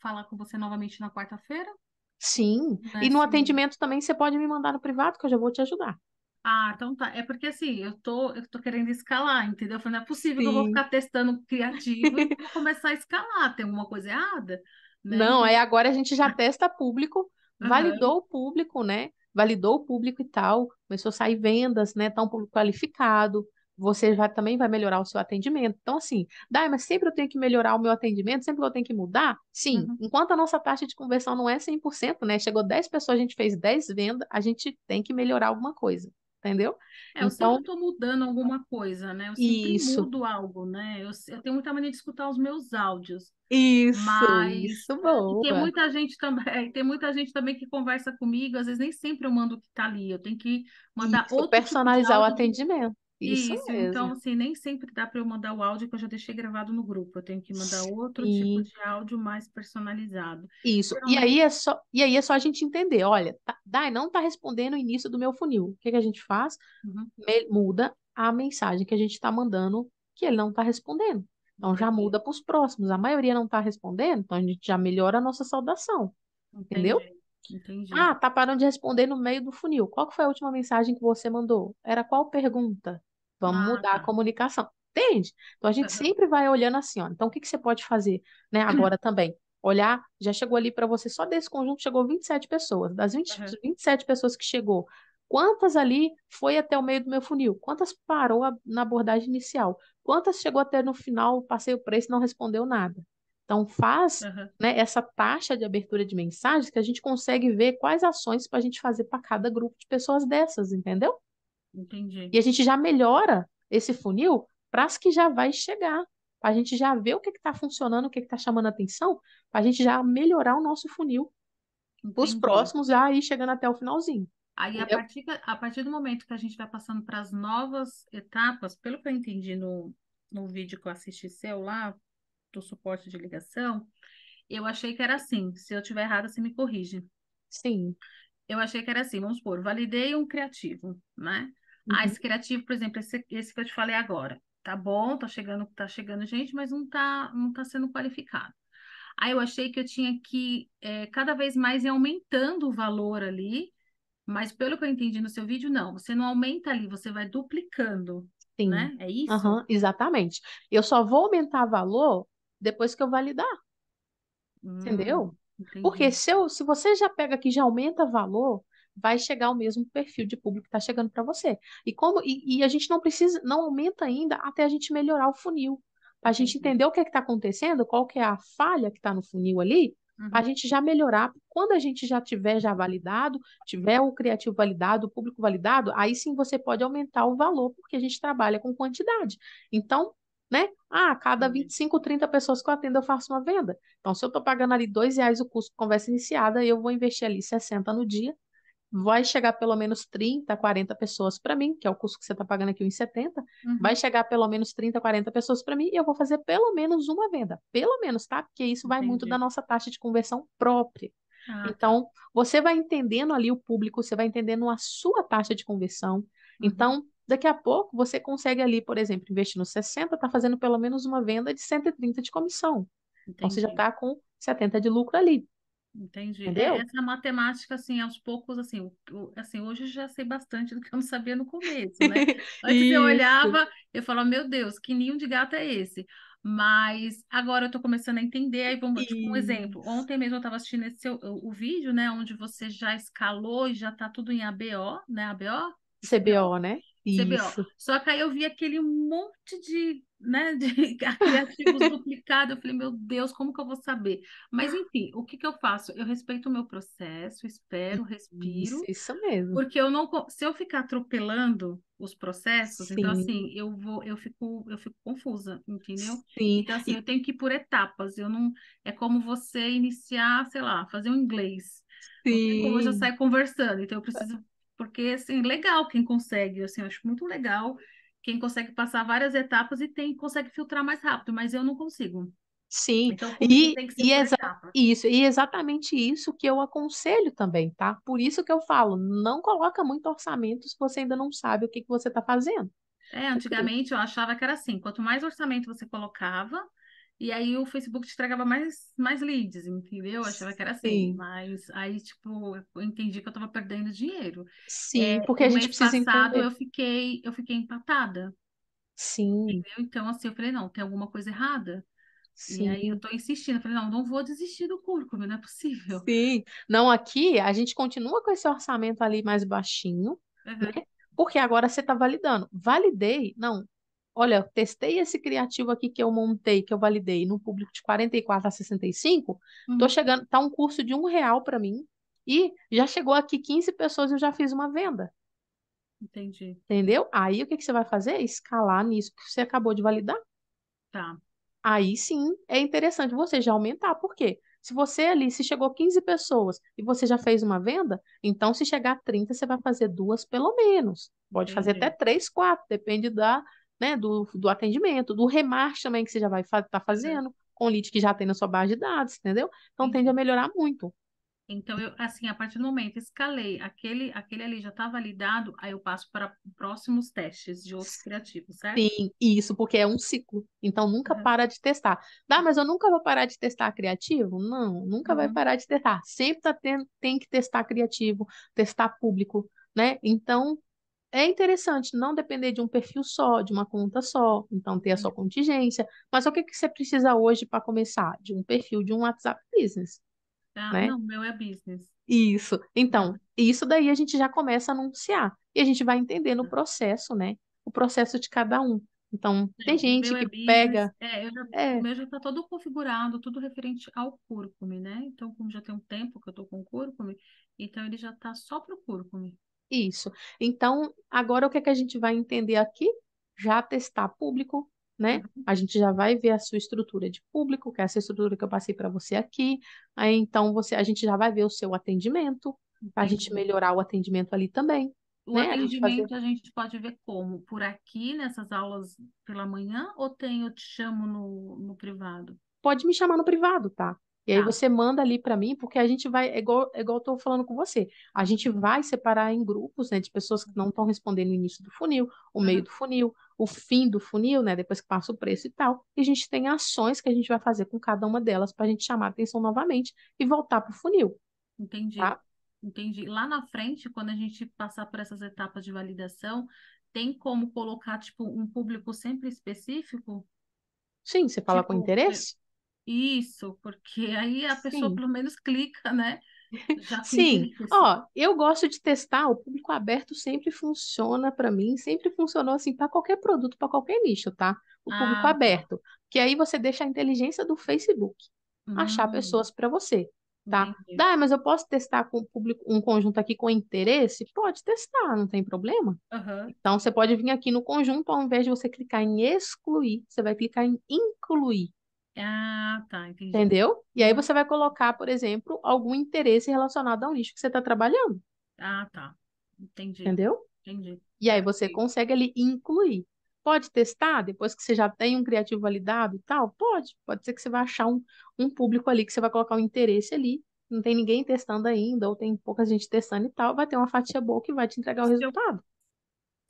falar com você novamente na quarta-feira? Sim, e né, no atendimento também você pode me mandar no privado que eu já vou te ajudar. Ah, então tá. É porque assim, eu tô, eu tô querendo escalar, entendeu? Eu falei, não é possível que eu vou ficar testando criativo e vou começar a escalar. Tem alguma coisa errada? Né? Não, aí então agora a gente já testa público, validou uhum. o público, né? Validou o público e tal, começou a sair vendas, né? Tá um público qualificado, você já também vai melhorar o seu atendimento. Então, assim, Dai, mas sempre eu tenho que melhorar o meu atendimento, sempre eu tenho que mudar? Sim, enquanto a nossa taxa de conversão não é 100%, né? Chegou 10 pessoas, a gente fez 10 vendas, a gente tem que melhorar alguma coisa entendeu? É, eu então, sempre estou mudando alguma coisa, né? Eu sempre isso. mudo algo, né? Eu, eu, tenho muita mania de escutar os meus áudios. Isso, mas... isso ah, bom. E tem muita gente também, tem muita gente também que conversa comigo, às vezes nem sempre eu mando o que está ali, eu tenho que mandar isso, outro tipo personalizar tipo o atendimento. Isso, Isso então, mesmo. então assim, nem sempre dá para eu mandar o áudio que eu já deixei gravado no grupo. Eu tenho que mandar outro tipo de áudio mais personalizado. Isso. E aí é só e aí é só a gente entender, olha, tá, Dai não tá respondendo o início do meu funil. O que, que a gente faz? Uhum. Me, muda a mensagem que a gente está mandando que ele não está respondendo. Então já muda para os próximos. A maioria não está respondendo, então a gente já melhora a nossa saudação. Entendi. Entendeu? Entendi. Ah, tá parando de responder no meio do funil. Qual foi a última mensagem que você mandou? Era qual pergunta? Vamos ah, mudar tá. a comunicação. Entende? Então a gente uhum. sempre vai olhando assim, ó. Então o que, que você pode fazer, né, agora também? Olhar, já chegou ali para você, só desse conjunto chegou 27 pessoas. Das 20, uhum. 27 pessoas que chegou, quantas ali foi até o meio do meu funil? Quantas parou a, na abordagem inicial? Quantas chegou até no final, passei o preço e não respondeu nada? Então faz uhum. né, essa taxa de abertura de mensagens que a gente consegue ver quais ações para a gente fazer para cada grupo de pessoas dessas, entendeu? Entendi. E a gente já melhora esse funil para as que já vai chegar. A gente já vê o que está funcionando, o que está chamando atenção, para a gente já melhorar o nosso funil. Os próximos já ir chegando até o finalzinho. Aí, a partir, a partir do momento que a gente vai tá passando para as novas etapas, pelo que eu entendi no, no vídeo que eu assisti seu lá, do suporte de ligação, eu achei que era assim. Se eu estiver errada, você me corrige. Sim. Eu achei que era assim, vamos supor, validei um criativo, né? Ah, uhum. Ah, esse criativo, por exemplo, esse, esse que eu te falei agora, tá bom, tá chegando, tá chegando gente, mas não tá, não tá sendo qualificado. Aí eu achei que eu tinha que é, cada vez mais ir aumentando o valor ali, mas pelo que eu entendi no seu vídeo, não, você não aumenta ali, você vai duplicando. Sim. Né? É isso? Uhum, exatamente. Eu só vou aumentar valor depois que eu validar. Hum, entendeu? Entendi. Porque se, eu, se você já pega aqui já aumenta valor, vai chegar o mesmo perfil de público que está chegando para você. E como e, e, a gente não precisa, não aumenta ainda até a gente melhorar o funil. Para a gente uhum. entender o que é está acontecendo, qual que é a falha que está no funil ali, uhum. para a gente já melhorar. Quando a gente já tiver já validado, tiver o criativo validado, o público validado, aí sim você pode aumentar o valor, porque a gente trabalha com quantidade. Então, né? Ah, cada 25, uhum. 30 pessoas que eu atendo, eu faço uma venda. Então, se eu estou pagando ali dois reais o custo de conversa iniciada, eu vou investir ali 60 no dia, vai chegar pelo menos 30, 40 pessoas para mim, que é o custo que você está pagando aqui, em 70, uhum. vai chegar pelo menos 30, 40 pessoas para mim e eu vou fazer pelo menos uma venda. Pelo menos, tá? Porque isso vai muito da nossa taxa de conversão própria. Ah. Tá. Então, você vai entendendo ali o público, você vai entendendo a sua taxa de conversão. Uhum. Então, daqui a pouco, você consegue ali, por exemplo, nos 60, está fazendo pelo menos uma venda de 130 de comissão. Entendi. Então, você já está com 70 de lucro ali. Entendi. É, Entendeu? Essa matemática, assim, aos poucos, assim, o, assim, hoje eu já sei bastante do que eu não sabia no começo, né? Antes eu olhava, eu falava, meu Deus, que ninho de gato é esse? Mas agora eu tô começando a entender, aí vamos, tipo, um exemplo. Ontem mesmo eu estava assistindo esse seu, o vídeo, né, onde você já escalou e já tá tudo em ABO, né, ABO? CBO, né? CBO. Isso. Só que aí eu vi aquele monte de né, de criativos duplicado. Eu falei, meu Deus, como que eu vou saber? Mas enfim, o que que eu faço? Eu respeito o meu processo, espero, respiro. Isso, isso mesmo. Porque eu não, se eu ficar atropelando os processos, então, Sim. então assim, eu vou, eu fico, eu fico confusa, entendeu? Sim. Então assim, eu tenho que ir por etapas. Eu não, é como você iniciar, sei lá, fazer um inglês. Sim. como eu saio conversando, então eu preciso porque assim, legal quem consegue, assim, eu acho muito legal quem consegue passar várias etapas e tem consegue filtrar mais rápido, mas eu não consigo. Sim, então, e, e exa etapa. isso, e exatamente isso que eu aconselho também, tá? Por isso que eu falo, não coloca muito orçamento se você ainda não sabe o que, que você está fazendo. É, antigamente eu achava que era assim, quanto mais orçamento você colocava, e aí o Facebook te entregava mais, mais leads, entendeu? Eu achava que era assim. Sim. Mas aí, tipo, eu entendi que eu estava perdendo dinheiro. Sim, é, porque a gente mês precisa passado, entender. eu fiquei, eu fiquei empatada. Sim. Entendeu? Então, assim, eu falei, não, tem alguma coisa errada. Sim. E aí eu tô insistindo, eu falei, não, não vou desistir do cúrcuma, não é possível. Sim. Não, aqui a gente continua com esse orçamento ali mais baixinho, uhum. né? Porque agora você está validando. Validei, não, olha, testei esse criativo aqui que eu montei, que eu validei no público de 44 a 65, uhum. tô chegando, tá um curso de um real para mim e já chegou aqui 15 pessoas e eu já fiz uma venda. Entendi. Entendeu? Aí o que, que você vai fazer? Escalar nisso que você acabou de validar. Tá. Aí sim é interessante você já aumentar. Por quê? Se você ali, se chegou 15 pessoas e você já fez uma venda, então se chegar a 30, você vai fazer duas pelo menos. Pode Entendi. fazer até três, quatro, depende da, né, do, do atendimento, do remarche também que você já vai estar tá fazendo, com lead que já tem na sua base de dados, entendeu? Então tende a uhum. melhorar muito. Então, eu, assim, a partir do momento escalei, aquele, aquele ali já está validado, aí eu passo para próximos testes de outros criativos, certo? Sim, isso, porque é um ciclo. Então, nunca é. para de testar. Ah, mas eu nunca vou parar de testar criativo? Não, nunca uhum. vai parar de testar. Sempre tá tendo, tem que testar criativo, testar público, né? Então, é interessante não depender de um perfil só, de uma conta só, então ter a sua uhum. contingência. Mas o que, que você precisa hoje para começar? De um perfil de um WhatsApp Business. Ah, né? não, meu é business. Isso. Então, uhum. isso daí a gente já começa a anunciar. E a gente vai entender no tá. processo, né? O processo de cada um. Então, é, tem gente é que é pega. É, já, é, O meu já está todo configurado, tudo referente ao cúrcume, né? Então, como já tem um tempo que eu estou com o cúrcume, então ele já está só para o cúrcume. Isso. Então, agora o que é que a gente vai entender aqui? Já testar público, né? Uhum. A gente já vai ver a sua estrutura de público, que é essa estrutura que eu passei para você aqui. Aí, então, você, a gente já vai ver o seu atendimento, para a gente uhum. melhorar o atendimento ali também. O né? atendimento a gente, fazer... a gente pode ver como? Por aqui, nessas aulas pela manhã, ou tem eu te chamo no, no privado? Pode me chamar no privado, tá? E aí tá. você manda ali para mim, porque a gente vai, é igual, é igual eu estou falando com você, a gente vai separar em grupos, né, de pessoas que não estão uhum. respondendo o início do funil, o meio uhum. do funil, o fim do funil, né, depois que passa o preço e tal, e a gente tem ações que a gente vai fazer com cada uma delas para a gente chamar a atenção novamente e voltar pro funil. Entendi. Tá? Entendi. Lá na frente, quando a gente passar por essas etapas de validação, tem como colocar, tipo, um público sempre específico? Sim, você fala tipo, com é interesse? Isso, porque aí a pessoa pelo menos clica, né? Já Sim, assim. ó, oh, eu gosto de testar, o público aberto sempre funciona para mim, sempre funcionou assim para qualquer produto, para qualquer nicho, tá? O público ah, tá. aberto, que aí você deixa a inteligência do Facebook hum. achar pessoas para você, tá? Dá, mas eu posso testar com público um conjunto aqui com interesse? Pode testar, não tem problema. Uhum. Então você pode vir aqui no conjunto, ao invés de você clicar em excluir, você vai clicar em incluir. Ah, tá, entendi. Entendeu? E aí tá. você vai colocar, por exemplo, algum interesse relacionado ao nicho que você está trabalhando. Ah, tá. Entendi. Entendeu? Entendi. E aí você entendi. consegue ali incluir. Pode testar depois que você já tem um criativo validado e tal? Pode. Pode ser que você vai achar um, um público ali que você vai colocar um interesse ali. Não tem ninguém testando ainda, ou tem pouca gente testando e tal. Vai ter uma fatia boa que vai te entregar o se resultado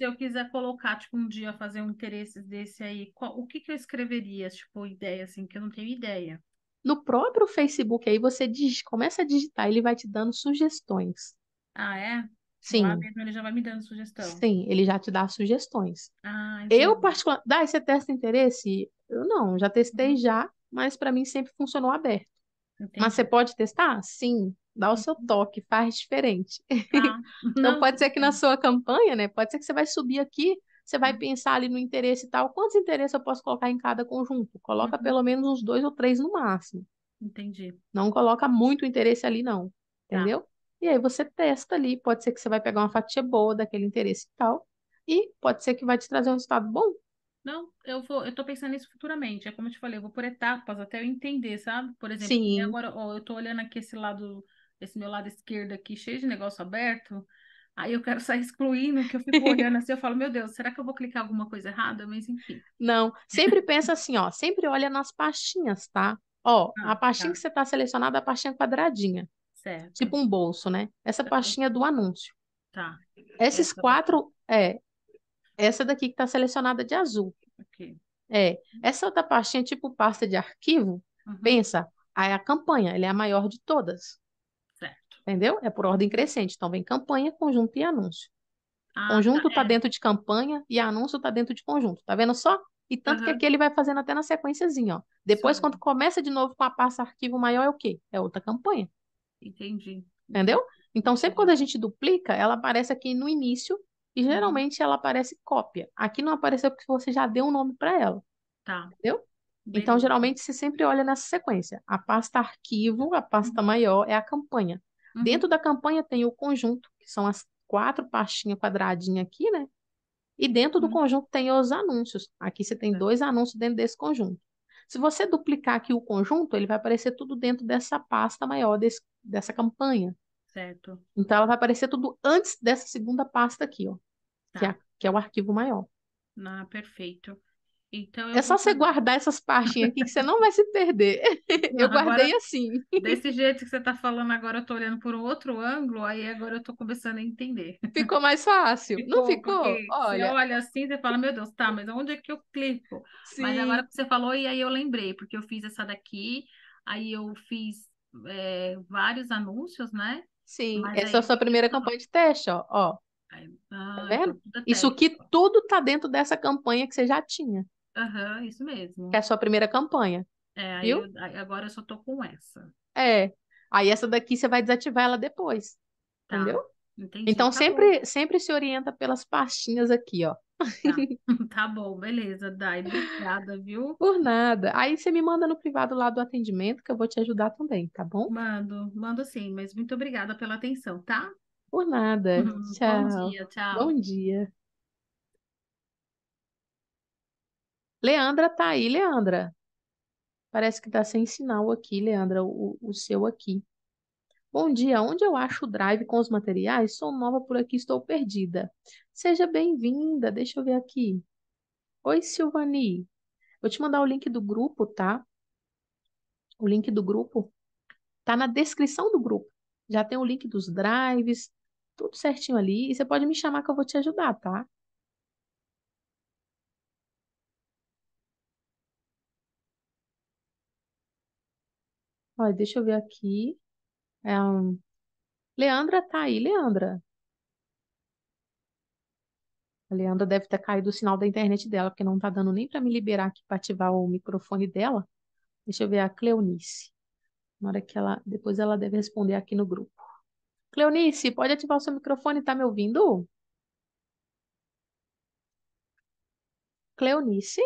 se eu quiser colocar, tipo, um dia fazer um interesse desse aí, qual, o que que eu escreveria, tipo, ideia, assim, que eu não tenho ideia? No próprio Facebook aí, você diz, começa a digitar, ele vai te dando sugestões. Ah, é? Então, Sim. Lá mesmo ele já vai me dando sugestão. Sim, ele já te dá sugestões. Ah, entendi. eu, particularmente, daí você testa interesse? Eu não, já testei uhum. já, mas para mim sempre funcionou aberto. Entendi. Mas você pode testar? Sim. Dá o seu toque, faz diferente. Ah, então pode ser que na sua campanha, né? Pode ser que você vai subir aqui, você vai hum. pensar ali no interesse e tal. Quantos interesses eu posso colocar em cada conjunto? Coloca uhum. pelo menos uns dois ou três no máximo. Entendi. Não coloca muito interesse ali, não. Tá. Entendeu? E aí você testa ali. Pode ser que você vai pegar uma fatia boa daquele interesse e tal. E pode ser que vai te trazer um resultado bom. Não, eu vou, eu tô pensando nisso futuramente. É como eu te falei, eu vou por etapas até eu entender, sabe? Por exemplo, Sim. agora ó, eu tô olhando aqui esse lado esse meu lado esquerdo aqui cheio de negócio aberto, aí eu quero sair excluindo, que eu fico olhando assim, eu falo, meu Deus, será que eu vou clicar alguma coisa errada? Mas enfim. Não, sempre pensa assim, ó, sempre olha nas pastinhas, tá? Ó, ah, a pastinha tá. que você está selecionada é a pastinha quadradinha. Certo. Tipo um bolso, né? Essa pastinha é do anúncio. Tá. Esses essa quatro, é. Essa daqui que está selecionada de azul. ok É. Essa outra pastinha, tipo pasta de arquivo, uhum. pensa, aí a campanha, ela é a maior de todas entendeu? É por ordem crescente. Então vem campanha, conjunto e anúncio. Ah, conjunto está tá é. dentro de campanha e anúncio está dentro de conjunto. Tá vendo só? E tanto uhum. que aqui ele vai fazendo até na sequenciazinha, ó. Depois, Sim. quando começa de novo com a pasta arquivo maior, é o quê? É outra campanha. Entendi. Entendeu? Então, sempre quando a gente duplica, ela aparece aqui no início e uhum. geralmente ela aparece cópia. Aqui não apareceu porque você já deu um nome para ela. Tá. Entendeu? Bem... Então, geralmente, você sempre olha nessa sequência. A pasta arquivo, a pasta uhum. maior, é a campanha. Uhum. Dentro da campanha tem o conjunto, que são as quatro pastinhas quadradinhas aqui, né? E dentro do uhum. conjunto tem os anúncios. Aqui você tem dois anúncios dentro desse conjunto. Se você duplicar aqui o conjunto, ele vai aparecer tudo dentro dessa pasta maior, desse, dessa campanha. Certo. Então, ela vai aparecer tudo antes dessa segunda pasta aqui, ó. Tá. Que, é, que é o arquivo maior. Ah, perfeito. Então é só você guardar essas partinhas aqui que você não vai se perder. eu agora, guardei assim. Desse jeito que você está falando agora, eu estou olhando por um outro ângulo, aí agora eu estou começando a entender. Ficou mais fácil. Ficou, não ficou? Olha. Você olha assim, você fala, meu Deus, tá, mas onde é que eu clico? Sim. Mas agora que você falou, e aí eu lembrei, porque eu fiz essa daqui, aí eu fiz é, vários anúncios, né? Sim, mas essa é aí... é a sua primeira campanha de teste, ó. ó. Tá ah, é Isso que tudo tá dentro dessa campanha que você já tinha. Aham, isso mesmo. Que é a sua primeira campanha. É, aí viu? Eu, agora eu só tô com essa. É. Aí essa daqui você vai desativar ela depois. Tá. Entendeu? Entendi, então tá sempre, sempre se orienta pelas pastinhas aqui, ó. Tá, tá bom, beleza, Dai. Obrigada, viu? Por nada. Aí você me manda no privado lá do atendimento que eu vou te ajudar também, tá bom? Mando, mando sim, mas muito obrigada pela atenção, tá? Por nada. Uhum, tchau. Bom dia, tchau. Bom dia. Leandra tá aí, Leandra. Parece que tá sem sinal aqui, Leandra, o, o seu aqui. Bom dia, onde eu acho o Drive com os materiais? Sou nova por aqui, estou perdida. Seja bem-vinda, deixa eu ver aqui. Oi, Silvani. Vou te mandar o link do grupo, tá? O link do grupo tá na descrição do grupo. Já tem o link dos drives, tudo certinho ali. E você pode me chamar que eu vou te ajudar, tá? Olha, deixa eu ver aqui. É, um, Leandra tá aí, Leandra. A Leandra deve ter caído o sinal da internet dela, porque não tá dando nem para me liberar aqui para ativar o microfone dela. Deixa eu ver a Cleonice. Na hora que ela. Depois ela deve responder aqui no grupo. Cleonice, pode ativar o seu microfone, tá me ouvindo? Cleonice?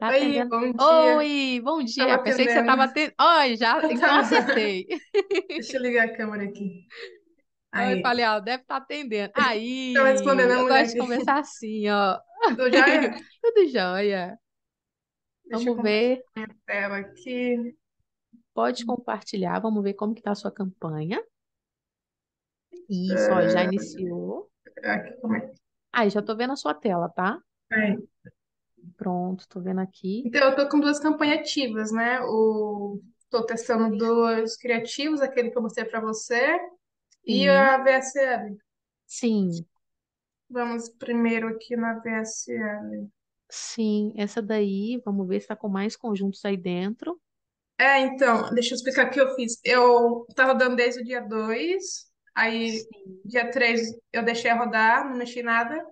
Tá Oi, bom dia. Oi, bom dia. Tava Pensei atendendo. que você estava atendendo. Oi, já então acertei. Deixa eu ligar a câmera aqui. Aí. Eu falei, ó, deve estar tá atendendo. Aí, Tava respondendo a eu gosto de conversar assim, ó. Tudo jóia? Tudo jóia. Deixa eu Vamos ver. minha tela aqui. Pode compartilhar, vamos ver como que tá a sua campanha. Isso, ó, já ah, iniciou. Aqui, como é? Aí, já tô vendo a sua tela, tá? É. Pronto, tô vendo aqui. Então, eu tô com duas campanhas ativas, né? O... Tô testando dois criativos, aquele que eu mostrei para você, e a VSL. Sim. Vamos primeiro aqui na VSL. Sim, essa daí, vamos ver se tá com mais conjuntos aí dentro. É, então, deixa eu explicar o que eu fiz. Eu tava dando desde o dia 2, aí Sim. dia 3 eu deixei rodar, não mexi nada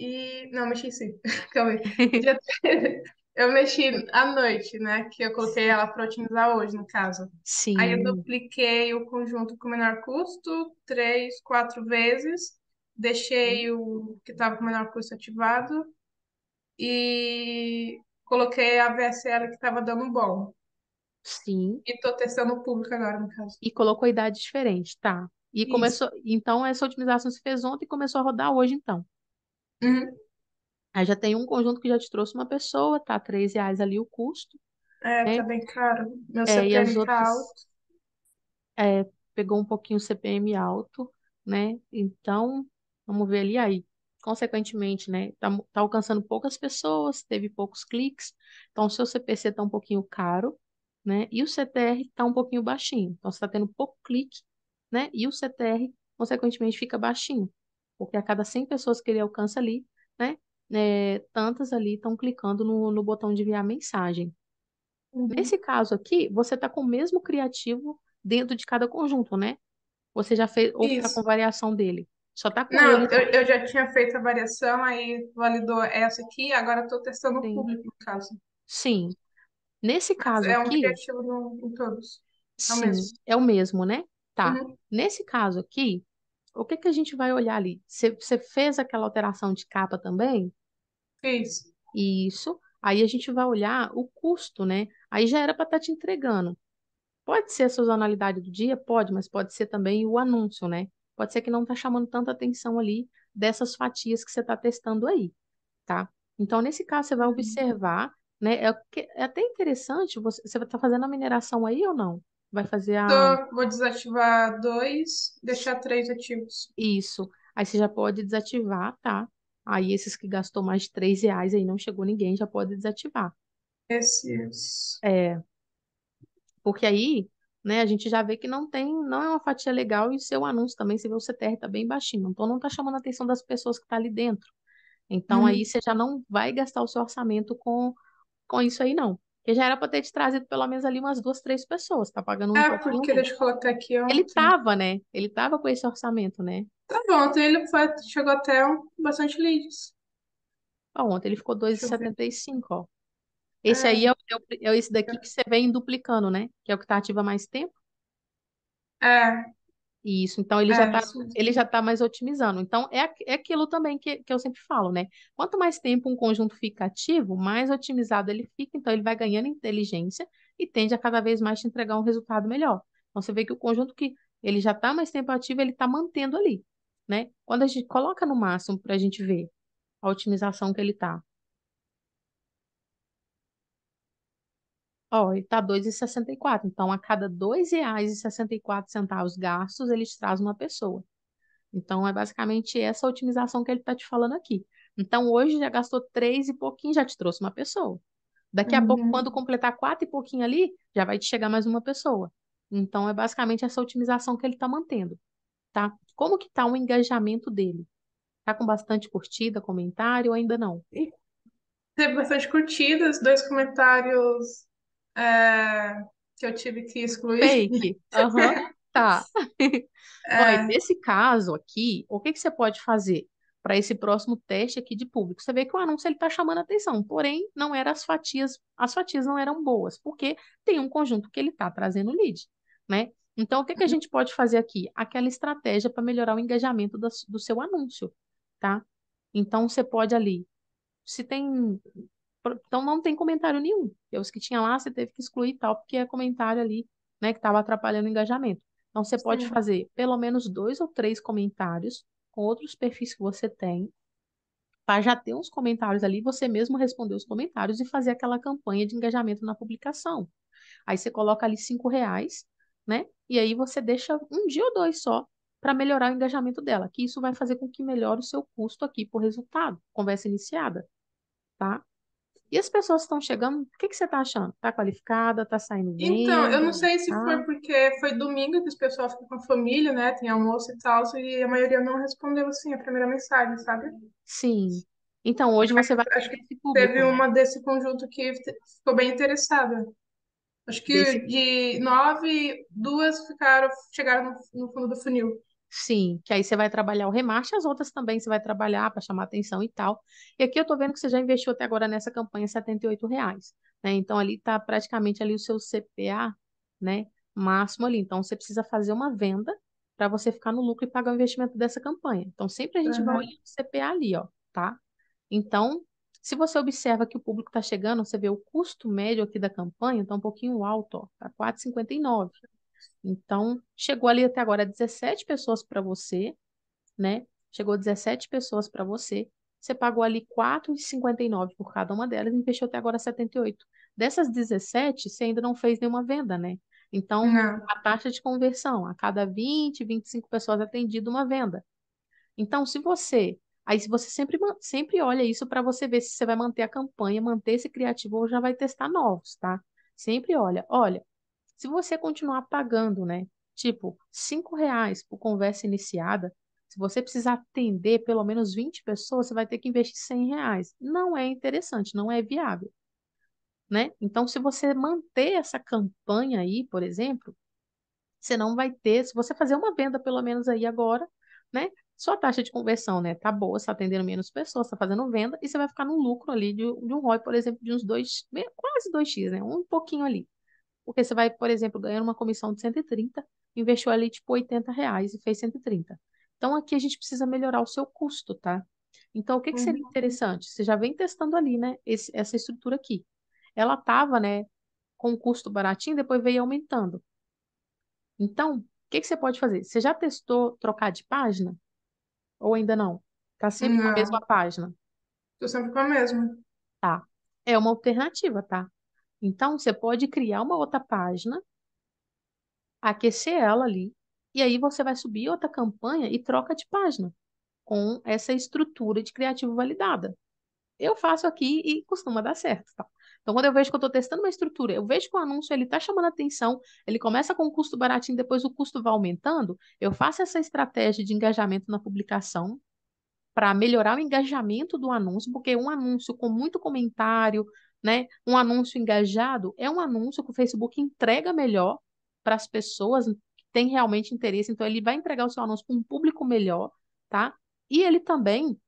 e. Não, mexi sim. Calma aí. eu mexi à noite, né? Que eu coloquei ela para otimizar hoje, no caso. Sim. Aí eu dupliquei o conjunto com menor custo três, quatro vezes. Deixei o que estava com menor custo ativado. E coloquei a VSL que estava dando bom. Sim. E tô testando o público agora, no caso. E colocou idade diferente, tá? E Isso. começou. Então, essa otimização se fez ontem e começou a rodar hoje, então. Uhum. Aí já tem um conjunto que já te trouxe uma pessoa, tá três reais ali o custo. É, né? tá bem caro. Meu é, CPM tá outras... alto. É, pegou um pouquinho o CPM alto, né? Então, vamos ver ali aí. Consequentemente, né? Tá, tá alcançando poucas pessoas, teve poucos cliques. Então, o seu CPC tá um pouquinho caro, né? E o CTR tá um pouquinho baixinho. Então, você tá tendo pouco clique, né? E o CTR, consequentemente, fica baixinho porque a cada 100 pessoas que ele alcança ali, né, é, tantas ali estão clicando no, no botão de enviar mensagem. Uhum. Nesse caso aqui, você está com o mesmo criativo dentro de cada conjunto, né? Você já fez, ou está com variação dele? Só tá com Não, Eu, eu já tinha feito a variação, aí validou essa aqui, agora estou testando Sim. o público, no caso. Sim. Nesse caso aqui. É um criativo no, em todos. É o mesmo. É o mesmo, né? Tá. Uhum. Nesse caso aqui, o que, que a gente vai olhar ali? Você fez aquela alteração de capa também? Fiz. Isso. Aí a gente vai olhar o custo, né? Aí já era para estar tá te entregando. Pode ser a sazonalidade do dia? Pode, mas pode ser também o anúncio, né? Pode ser que não está chamando tanta atenção ali dessas fatias que você está testando aí, tá? Então, nesse caso, você vai uhum. observar, né? É, é até interessante, você está fazendo a mineração aí ou não? Vai fazer a. vou desativar dois, deixar três ativos. Isso. Aí você já pode desativar, tá? Aí esses que gastou mais de três reais aí não chegou ninguém, já pode desativar. Esses. É. Porque aí, né, a gente já vê que não tem, não é uma fatia legal e seu anúncio também, se vê o CTR tá bem baixinho. Então não tá chamando a atenção das pessoas que tá ali dentro. Então hum. aí você já não vai gastar o seu orçamento com, com isso aí, não. Que já era para ter te trazido pelo menos ali umas duas, três pessoas. Tá pagando um É, ah, porque deixa eu colocar aqui Ele tava, né? Ele tava com esse orçamento, né? Tá bom, ontem ele foi, chegou até bastante leads. Ó, ontem ele ficou 2,75, ó. Esse é. aí é, o, é, é esse daqui que você vem duplicando, né? Que é o que tá ativa mais tempo. É, isso, então ele é, já está ah, ele já tá mais otimizando. Então é, é aquilo também que, que eu sempre falo, né? Quanto mais tempo um conjunto fica ativo, mais otimizado ele fica, então ele vai ganhando inteligência e tende a cada vez mais te entregar um resultado melhor. Então você vê que o conjunto que ele já está mais tempo ativo, ele está mantendo ali, né? Quando a gente coloca no máximo para a gente ver a otimização que ele está Ó, está R$ 2,64. Então, a cada R$ 2,64 gastos, eles trazem uma pessoa. Então, é basicamente essa otimização que ele está te falando aqui. Então, hoje já gastou três e pouquinho, já te trouxe uma pessoa. Daqui a pouco, quando uhum. completar quatro e pouquinho ali, já vai te chegar mais uma pessoa. Então, é basicamente essa otimização que ele está mantendo, tá? Como que está o engajamento dele? Tá com bastante curtida, comentário ou ainda não? Teve bastante curtidas, dois comentários é, que eu tive que excluir. Fake. Uhum. tá. É... Olha, nesse caso aqui, o que, que você pode fazer para esse próximo teste aqui de público? Você vê que o anúncio ele está chamando atenção, porém não eram as fatias, as fatias não eram boas, porque tem um conjunto que ele está trazendo lead, né? Então, o que, que a uhum. gente pode fazer aqui? Aquela estratégia para melhorar o engajamento do, do seu anúncio, tá? Então, você pode ali, se tem então não tem comentário nenhum. E é os que tinha lá, você teve que excluir tal, porque é comentário ali, né, que estava atrapalhando o engajamento. Então você Sim. pode fazer pelo menos dois ou três comentários com outros perfis que você tem, para já ter uns comentários ali, você mesmo responder os comentários e fazer aquela campanha de engajamento na publicação. Aí você coloca ali cinco reais, né? E aí você deixa um dia ou dois só para melhorar o engajamento dela, que isso vai fazer com que melhore o seu custo aqui por resultado, conversa iniciada, tá? E as pessoas estão chegando, o que, que você está achando? Está qualificada? Está saindo bem? Então, eu não sei se ah. foi porque foi domingo que as pessoas ficam com a família, né? Tem almoço e tal, e a maioria não respondeu, assim, a primeira mensagem, sabe? Sim. Então, hoje você vai... Acho que teve uma desse conjunto que ficou bem interessada. Acho que desse... de nove, duas ficaram, chegaram no fundo do funil. Sim, que aí você vai trabalhar o remate as outras também você vai trabalhar para chamar atenção e tal. E aqui eu estou vendo que você já investiu até agora nessa campanha R$ reais, né? Então ali está praticamente ali o seu CPA, né? Máximo ali. Então você precisa fazer uma venda para você ficar no lucro e pagar o investimento dessa campanha. Então sempre a gente uhum. vai o CPA ali, ó, tá? Então, se você observa que o público está chegando, você vê o custo médio aqui da campanha, está um pouquinho alto, ó, tá 4,59. Então, chegou ali até agora 17 pessoas para você, né? Chegou 17 pessoas para você. Você pagou ali R$4,59 por cada uma delas e investiu até agora 78. Dessas 17, você ainda não fez nenhuma venda, né? Então, a taxa de conversão, a cada 20, 25 pessoas atendida, uma venda. Então, se você. Aí você sempre, sempre olha isso para você ver se você vai manter a campanha, manter esse criativo ou já vai testar novos, tá? Sempre olha. Olha, se você continuar pagando, né? Tipo, cinco reais por conversa iniciada, se você precisar atender pelo menos 20 pessoas, você vai ter que investir cem reais. Não é interessante, não é viável. Né? Então, se você manter essa campanha aí, por exemplo, você não vai ter, se você fazer uma venda pelo menos aí agora, né? Sua taxa de conversão, né? Tá boa, está atendendo menos pessoas, está fazendo venda, e você vai ficar no lucro ali de, de um ROI, por exemplo, de uns dois, quase dois x né? Um pouquinho ali. Porque você vai, por exemplo, ganhando uma comissão de 130, investiu ali tipo 80 reais e fez 130. Então aqui a gente precisa melhorar o seu custo, tá? Então o que, que seria uhum. interessante? Você já vem testando ali, né? Esse, essa estrutura aqui. Ela tava, né? Com um custo baratinho, depois veio aumentando. Então, o que, que você pode fazer? Você já testou trocar de página? Ou ainda não? Tá sempre não. com a mesma página? Tô sempre com a mesma. Tá. É uma alternativa, tá? Então, você pode criar uma outra página, aquecer ela ali, e aí você vai subir outra campanha e troca de página com essa estrutura de criativo validada. Eu faço aqui e costuma dar certo, tá? Então, quando eu vejo que eu estou testando uma estrutura, eu vejo que o anúncio ele está chamando atenção, ele começa com um custo baratinho, depois o custo vai aumentando, eu faço essa estratégia de engajamento na publicação para melhorar o engajamento do anúncio, porque um anúncio com muito comentário, né? Um anúncio engajado é um anúncio que o Facebook entrega melhor para as pessoas que têm realmente interesse. Então, ele vai entregar o seu anúncio para um público melhor, tá? E ele também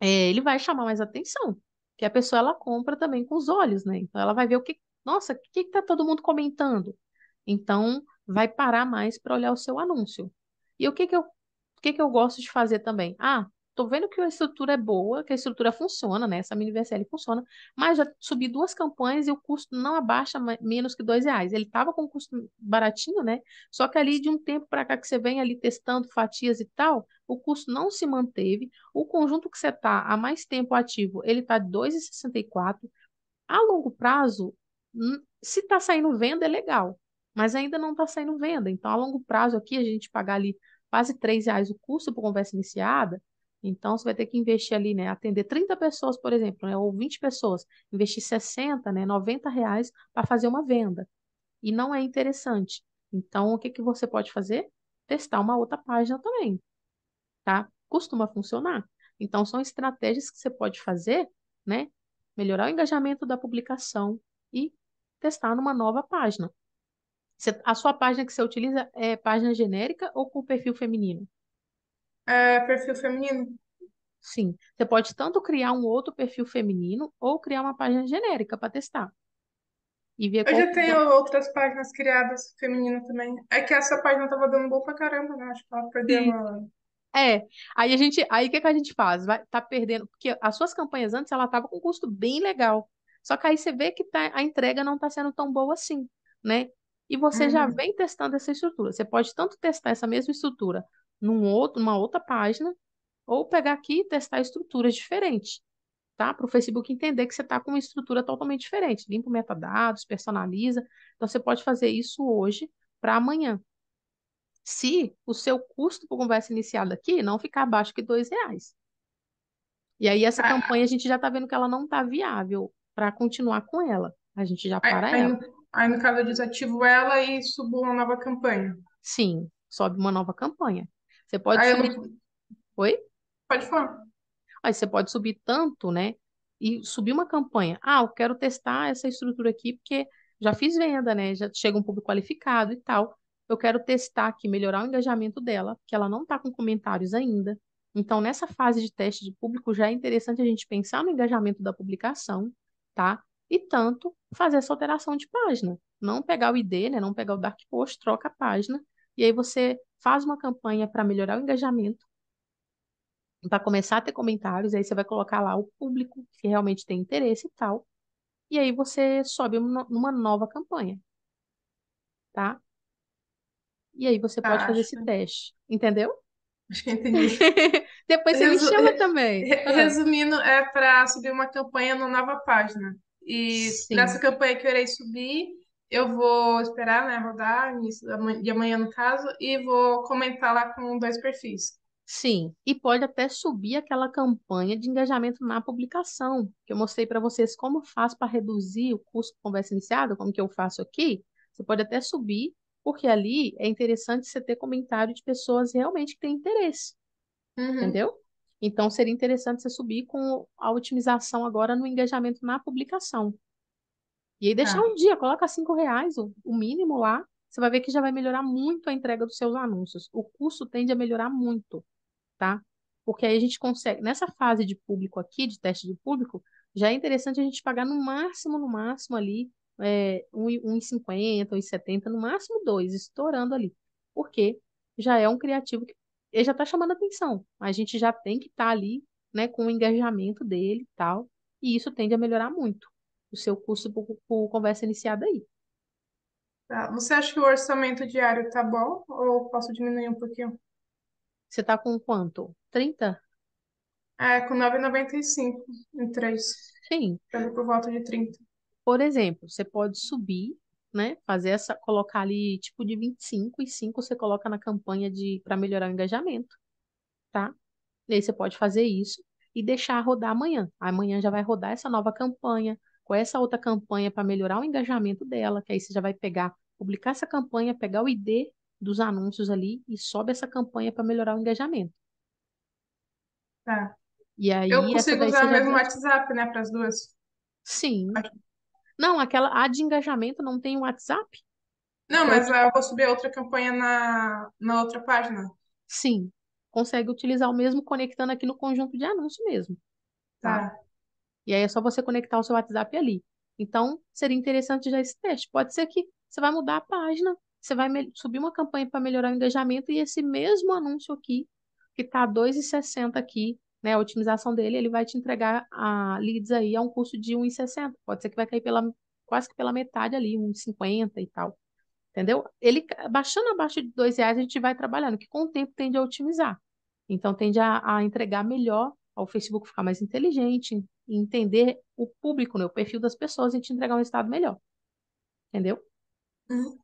é, ele vai chamar mais atenção, que a pessoa ela compra também com os olhos, né? Então, ela vai ver o que, nossa, o que está todo mundo comentando? Então, vai parar mais para olhar o seu anúncio. E o que, que eu o que, que eu gosto de fazer também? Ah, Estou vendo que a estrutura é boa, que a estrutura funciona, né? Essa mini VSL funciona, mas já subi duas campanhas e o custo não abaixa menos que dois reais. Ele estava com um custo baratinho, né? Só que ali de um tempo para cá que você vem ali testando fatias e tal, o custo não se manteve. O conjunto que você está há mais tempo ativo, ele está de 2,64. A longo prazo, hum, se está saindo venda, é legal, mas ainda não está saindo venda. Então, a longo prazo aqui, a gente pagar ali quase R$ reais o custo por conversa iniciada, então, você vai ter que investir ali, né? Atender 30 pessoas, por exemplo, né? ou 20 pessoas, investir 60, né? 90 reais para fazer uma venda. E não é interessante. Então, o que, que você pode fazer? Testar uma outra página também, tá? Costuma funcionar. Então, são estratégias que você pode fazer, né? Melhorar o engajamento da publicação e testar numa nova página. a sua página que você utiliza é página genérica ou com perfil feminino? perfil feminino? Sim, você pode tanto criar um outro perfil feminino ou criar uma página genérica para testar. E ver Eu já tenho é. outras páginas criadas feminino também. É que essa página tava dando bom pra caramba, né? Acho que ela perdeu É, aí a gente, aí o que, que a gente faz? Vai, tá perdendo, porque as suas campanhas antes ela tava com um custo bem legal. Só que aí você vê que tá, a entrega não tá sendo tão boa assim, né? E você uhum. já vem testando essa estrutura. Você pode tanto testar essa mesma estrutura num outro, numa outra página, ou pegar aqui e testar estruturas diferentes, tá? Para o Facebook entender que você está com uma estrutura totalmente diferente. Limpa metadados, personaliza. Então, você pode fazer isso hoje para amanhã. Se o seu custo por conversa iniciada aqui não ficar abaixo de dois reais. E aí, essa ah, campanha a gente já está vendo que ela não está viável para continuar com ela. A gente já para aí, ela. Aí, no caso, eu desativo ela e subo uma nova campanha. Sim, sobe uma nova campanha. Você pode subir. Não... Oi? Pode falar. Aí você pode subir tanto, né? E subir uma campanha. Ah, eu quero testar essa estrutura aqui, porque já fiz venda, né? Já chega um público qualificado e tal. Eu quero testar aqui, melhorar o engajamento dela, porque ela não está com comentários ainda. Então, nessa fase de teste de público, já é interessante a gente pensar no engajamento da publicação, tá? E tanto fazer essa alteração de página. Não pegar o ID, né? Não pegar o dark post, troca a página e aí você faz uma campanha para melhorar o engajamento, para começar a ter comentários, aí você vai colocar lá o público que realmente tem interesse e tal. E aí você sobe numa nova campanha. Tá? E aí você pode Acho. fazer esse teste, entendeu? Acho que entendi. Depois você Resu... me chama também. Ah. Resumindo, é para subir uma campanha na nova página. E Sim. nessa campanha que eu irei subir, eu vou esperar, né, rodar início de amanhã no caso, e vou comentar lá com dois perfis. Sim, e pode até subir aquela campanha de engajamento na publicação, que eu mostrei para vocês como faz para reduzir o custo de conversa iniciada, como que eu faço aqui. Você pode até subir, porque ali é interessante você ter comentário de pessoas realmente que têm interesse. Uhum. Entendeu? Então seria interessante você subir com a otimização agora no engajamento na publicação. E aí deixar ah. Tá. um dia, coloca cinco reais, o, o mínimo lá, você vai ver que já vai melhorar muito a entrega dos seus anúncios. O custo tende a melhorar muito, tá? Porque aí a gente consegue, nessa fase de público aqui, de teste de público, já é interessante a gente pagar no máximo, no máximo ali, é, 1,50, 1,70, no máximo dois, estourando ali. Porque já é um criativo que ele já está chamando atenção. A gente já tem que estar tá ali, né, com o engajamento dele e tal. E isso tende a melhorar muito o seu curso por, por conversa iniciada aí. Tá. Você acha que o orçamento diário tá bom ou posso diminuir um pouquinho? Você tá com quanto? 30? É, com 9,95 em 3. Sim. Tendo tá por volta de 30. Por exemplo, você pode subir, né? Fazer essa, colocar ali tipo de 25 e 5 você coloca na campanha de para melhorar o engajamento, tá? E aí você pode fazer isso e deixar rodar amanhã. Amanhã já vai rodar essa nova campanha, com essa outra campanha para melhorar o engajamento dela, que aí você já vai pegar, publicar essa campanha, pegar o ID dos anúncios ali e sobe essa campanha para melhorar o engajamento. Tá. E aí, eu consigo usar o mesmo já... WhatsApp, né, para as duas? Sim. Aqui. Não, aquela a de engajamento não tem WhatsApp? Não, então mas eu vou subir outra campanha na, na outra página. Sim, consegue utilizar o mesmo conectando aqui no conjunto de anúncio mesmo. Tá. tá? E aí é só você conectar o seu WhatsApp ali. Então, seria interessante já esse teste. Pode ser que você vai mudar a página, você vai subir uma campanha para melhorar o engajamento e esse mesmo anúncio aqui, que está 2,60 aqui, né, a otimização dele, ele vai te entregar a leads aí a um custo de 1,60. Pode ser que vai cair pela, quase que pela metade ali, 1,50 e tal. Entendeu? Ele, baixando abaixo de R$ reais a gente vai trabalhando, que com o tempo tende a otimizar. Então, tende a, a entregar melhor ao Facebook ficar mais inteligente, e entender o público, né, o perfil das pessoas e te entregar um resultado melhor. Entendeu? Uhum.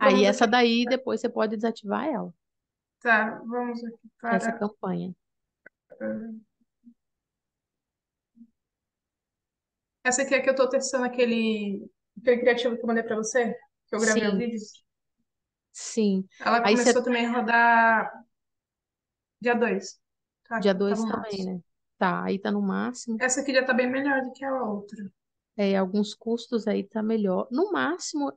Aí vamos essa aqui. daí depois você pode desativar ela. Tá, vamos aqui para essa campanha. Ah. Essa aqui é que eu estou testando aquele, aquele criativo que eu mandei para você, que eu gravei Sim. o vídeo. Sim. Ela Aí começou você... também a rodar dia 2. Tá, dia 2 então tá também, né? tá, aí tá no máximo. Essa aqui já tá bem melhor do que a outra. É, alguns custos aí tá melhor. No máximo,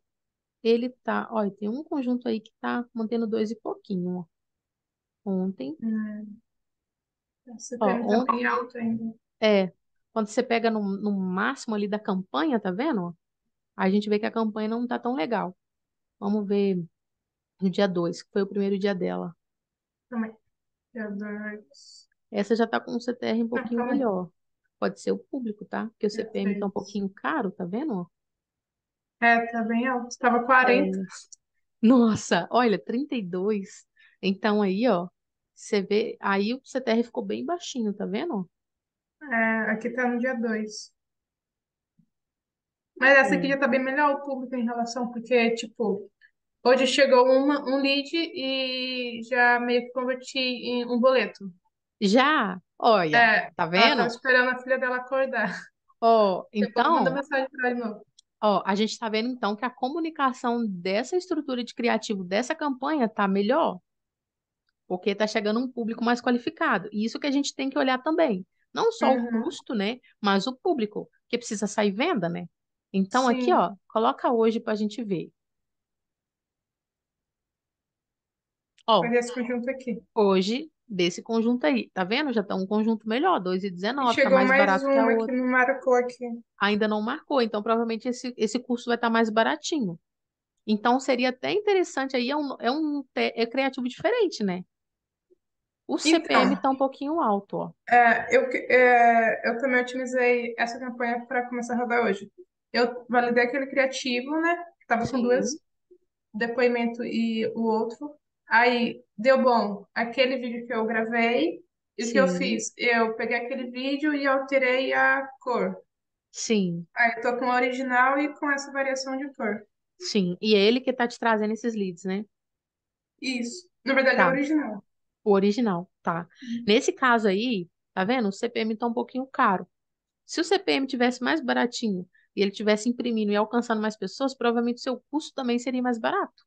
ele tá. Olha, tem um conjunto aí que tá mantendo dois e pouquinho, ó. Ontem. Hum. Essa ó, ontem... tá bem alto ainda. É. Quando você pega no, no máximo ali da campanha, tá vendo? A gente vê que a campanha não tá tão legal. Vamos ver no dia 2, que foi o primeiro dia dela. Também. Dia 2. Essa já está com um CTR um ah, pouquinho tá. melhor. Pode ser o público, tá? Porque o CPM está um pouquinho caro, tá vendo? É, tá bem alto. Estava 40. É. Nossa, olha, 32. Então aí, ó, você vê, aí o CTR ficou bem baixinho, tá vendo? É, aqui tá no dia 2. Mas essa é. aqui já tá bem melhor o público em relação, porque, tipo, hoje chegou uma, um lead e já meio que converti em um boleto. Já? Olha, É, tá ela tá vendo? Estou esperando a filha dela acordar. Ó, então... manda então, mensagem pra ela de novo. ó, a gente tá vendo então que a comunicação dessa estrutura de criativo dessa campanha tá melhor, porque tá chegando um público mais qualificado. E isso que a gente tem que olhar também. Não só o uhum. custo, né? Mas o público, que precisa sair venda, né? Então aqui, ó, coloca hoje pra gente ver. Ó, Fazer esse conjunto aqui. hoje desse conjunto aí. Tá vendo? Já tá um conjunto melhor, 2,19, tá mais, mais barato um que a outra. não marcou aqui. Ainda não marcou, então provavelmente esse, esse curso vai estar tá mais baratinho. Então seria até interessante aí, é um, é um é criativo diferente, né? O então, CPM está um pouquinho alto, ó. É, eu, é, eu também otimizei essa campanha para começar a rodar hoje. Eu validei aquele criativo, né? Que com duas depoimento e o outro. Aí deu bom aquele vídeo que eu gravei. E o que eu fiz? Eu peguei aquele vídeo e alterei a cor. Sim, Aí tô com o original e com essa variação de cor. sim. E é ele que tá te trazendo esses leads, né? Isso. Na verdade, é tá. o original. O original, tá? Uhum. Nesse caso aí, tá vendo? O CPM tá um pouquinho caro. Se o CPM tivesse mais baratinho e ele tivesse imprimindo e alcançando mais pessoas, provavelmente seu custo também seria mais barato.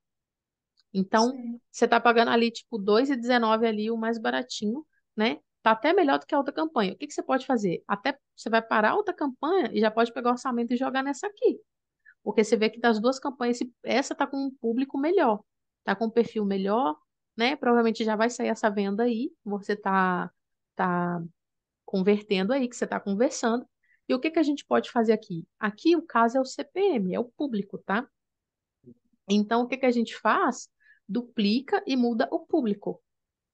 Então, você está pagando ali, tipo, R$2,19 ali, o mais baratinho, né? Tá até melhor do que a outra campanha. O que, que você pode fazer? Até você vai parar a outra campanha e já pode pegar o orçamento e jogar nessa aqui. Porque você vê que das duas campanhas, essa tá com um público melhor, tá com um perfil melhor, né? Provavelmente já vai sair essa venda aí, você tá, tá convertendo aí, que você tá conversando. E o que, que a gente pode fazer aqui? Aqui o caso é o CPM, é o público, tá? Então, o que, que a gente faz? duplica e muda o público.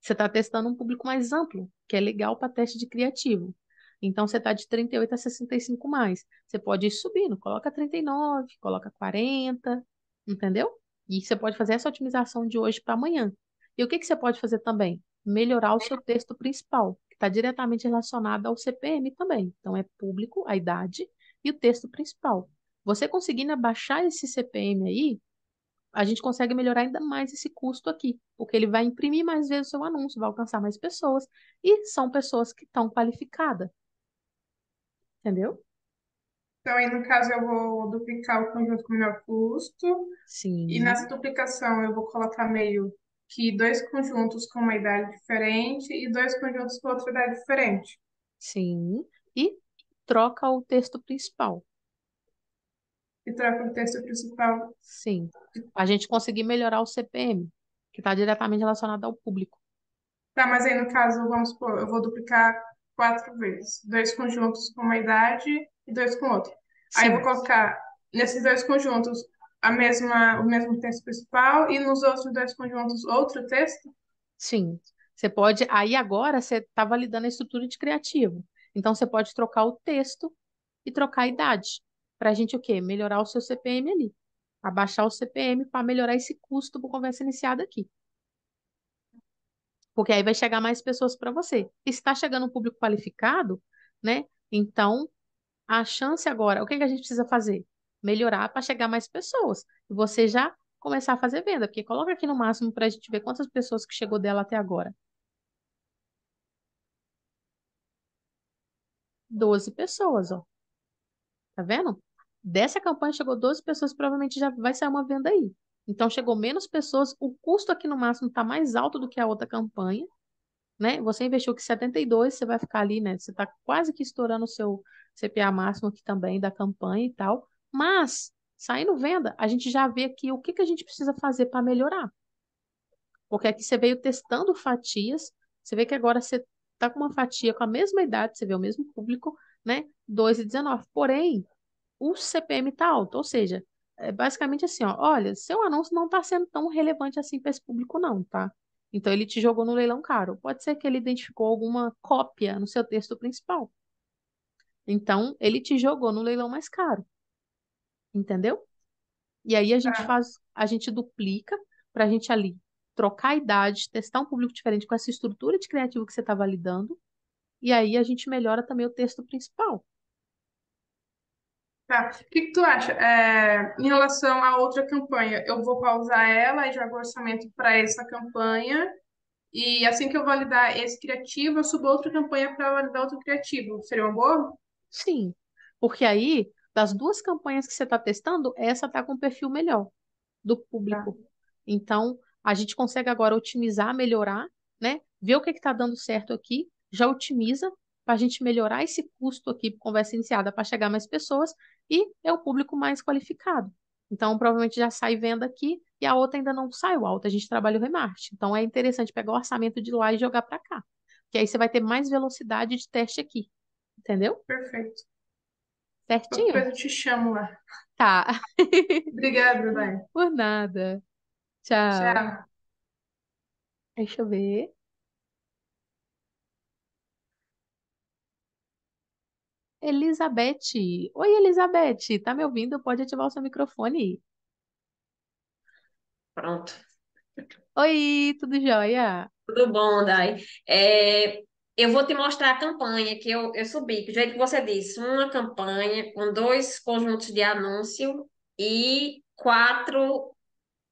Você está testando um público mais amplo, que é legal para teste de criativo. Então você está de 38 a 65 mais. Você pode ir subindo, coloca 39, coloca 40, entendeu? E você pode fazer essa otimização de hoje para amanhã. E o que, que você pode fazer também? Melhorar o seu texto principal, que está diretamente relacionado ao CPM também. Então é público, a idade e o texto principal. Você conseguindo abaixar esse CPM aí, a gente consegue melhorar ainda mais esse custo aqui, porque ele vai imprimir mais vezes o seu anúncio, vai alcançar mais pessoas, e são pessoas que estão qualificadas. Entendeu? Então, aí no caso, eu vou duplicar o conjunto com o meu custo. Sim. E nessa duplicação, eu vou colocar meio que dois conjuntos com uma idade diferente e dois conjuntos com outra idade diferente. Sim. E troca o texto principal e troca o texto principal. Sim. A gente conseguir melhorar o CPM, que está diretamente relacionado ao público. Tá, mas aí no caso, vamos supor, eu vou duplicar quatro vezes. Dois conjuntos com uma idade e dois com outra. Sim. Aí eu vou colocar nesses dois conjuntos a mesma, o mesmo texto principal e nos outros dois conjuntos outro texto? Sim. Você pode, aí agora você está validando a estrutura de criativo. Então você pode trocar o texto e trocar a idade para a gente o quê? Melhorar o seu CPM ali. Abaixar o CPM para melhorar esse custo por conversa iniciada aqui. Porque aí vai chegar mais pessoas para você. E se está chegando um público qualificado, né? Então, a chance agora, o que, que a gente precisa fazer? Melhorar para chegar mais pessoas. E você já começar a fazer venda, porque coloca aqui no máximo para a gente ver quantas pessoas que chegou dela até agora. 12 pessoas, ó. Tá vendo? dessa campanha chegou 12 pessoas, provavelmente já vai sair uma venda aí. Então chegou menos pessoas, o custo aqui no máximo está mais alto do que a outra campanha, né? Você investiu que 72, você vai ficar ali, né? Você está quase que estourando o seu CPA máximo aqui também da campanha e tal. Mas saindo venda, a gente já vê aqui o que, que a gente precisa fazer para melhorar. Porque aqui você veio testando fatias, você vê que agora você está com uma fatia com a mesma idade, você vê o mesmo público, né? 2 e Porém, o CPM está alto, ou seja, é basicamente assim, ó, olha, seu anúncio não está sendo tão relevante assim para esse público não, tá? Então ele te jogou no leilão caro. Pode ser que ele identificou alguma cópia no seu texto principal. Então ele te jogou no leilão mais caro. Entendeu? E aí a gente tá. faz, a gente duplica para a gente ali trocar a idade, testar um público diferente com essa estrutura de criativo que você está validando. E aí a gente melhora também o texto principal. Tá. O que, que tu acha? É, em relação à outra campanha, eu vou pausar ela e jogo orçamento para essa campanha. E assim que eu validar esse criativo, eu subo outra campanha para validar outro criativo. Seria uma boa? Sim, porque aí, das duas campanhas que você está testando, essa está com um perfil melhor do público. Tá. Então, a gente consegue agora otimizar, melhorar, né? Ver o que está dando certo aqui, já otimiza para a gente melhorar esse custo aqui, conversa iniciada, para chegar mais pessoas e é o público mais qualificado. Então, provavelmente já sai venda aqui e a outra ainda não saiu alta. A gente trabalha o remarketing. Então, é interessante pegar o orçamento de lá e jogar para cá. porque aí você vai ter mais velocidade de teste aqui. Entendeu? Perfeito. Certinho? Depois eu te chamo lá. Tá. Obrigada, vai. Por nada. Tchau. Tchau. Deixa eu ver. Elizabeth. Oi, Elizabeth, tá me ouvindo? Pode ativar o seu microfone. Pronto. Oi, tudo jóia? Tudo bom, Dai. É, eu vou te mostrar a campanha que eu, eu subi, do jeito que você disse, uma campanha com dois conjuntos de anúncio e quatro,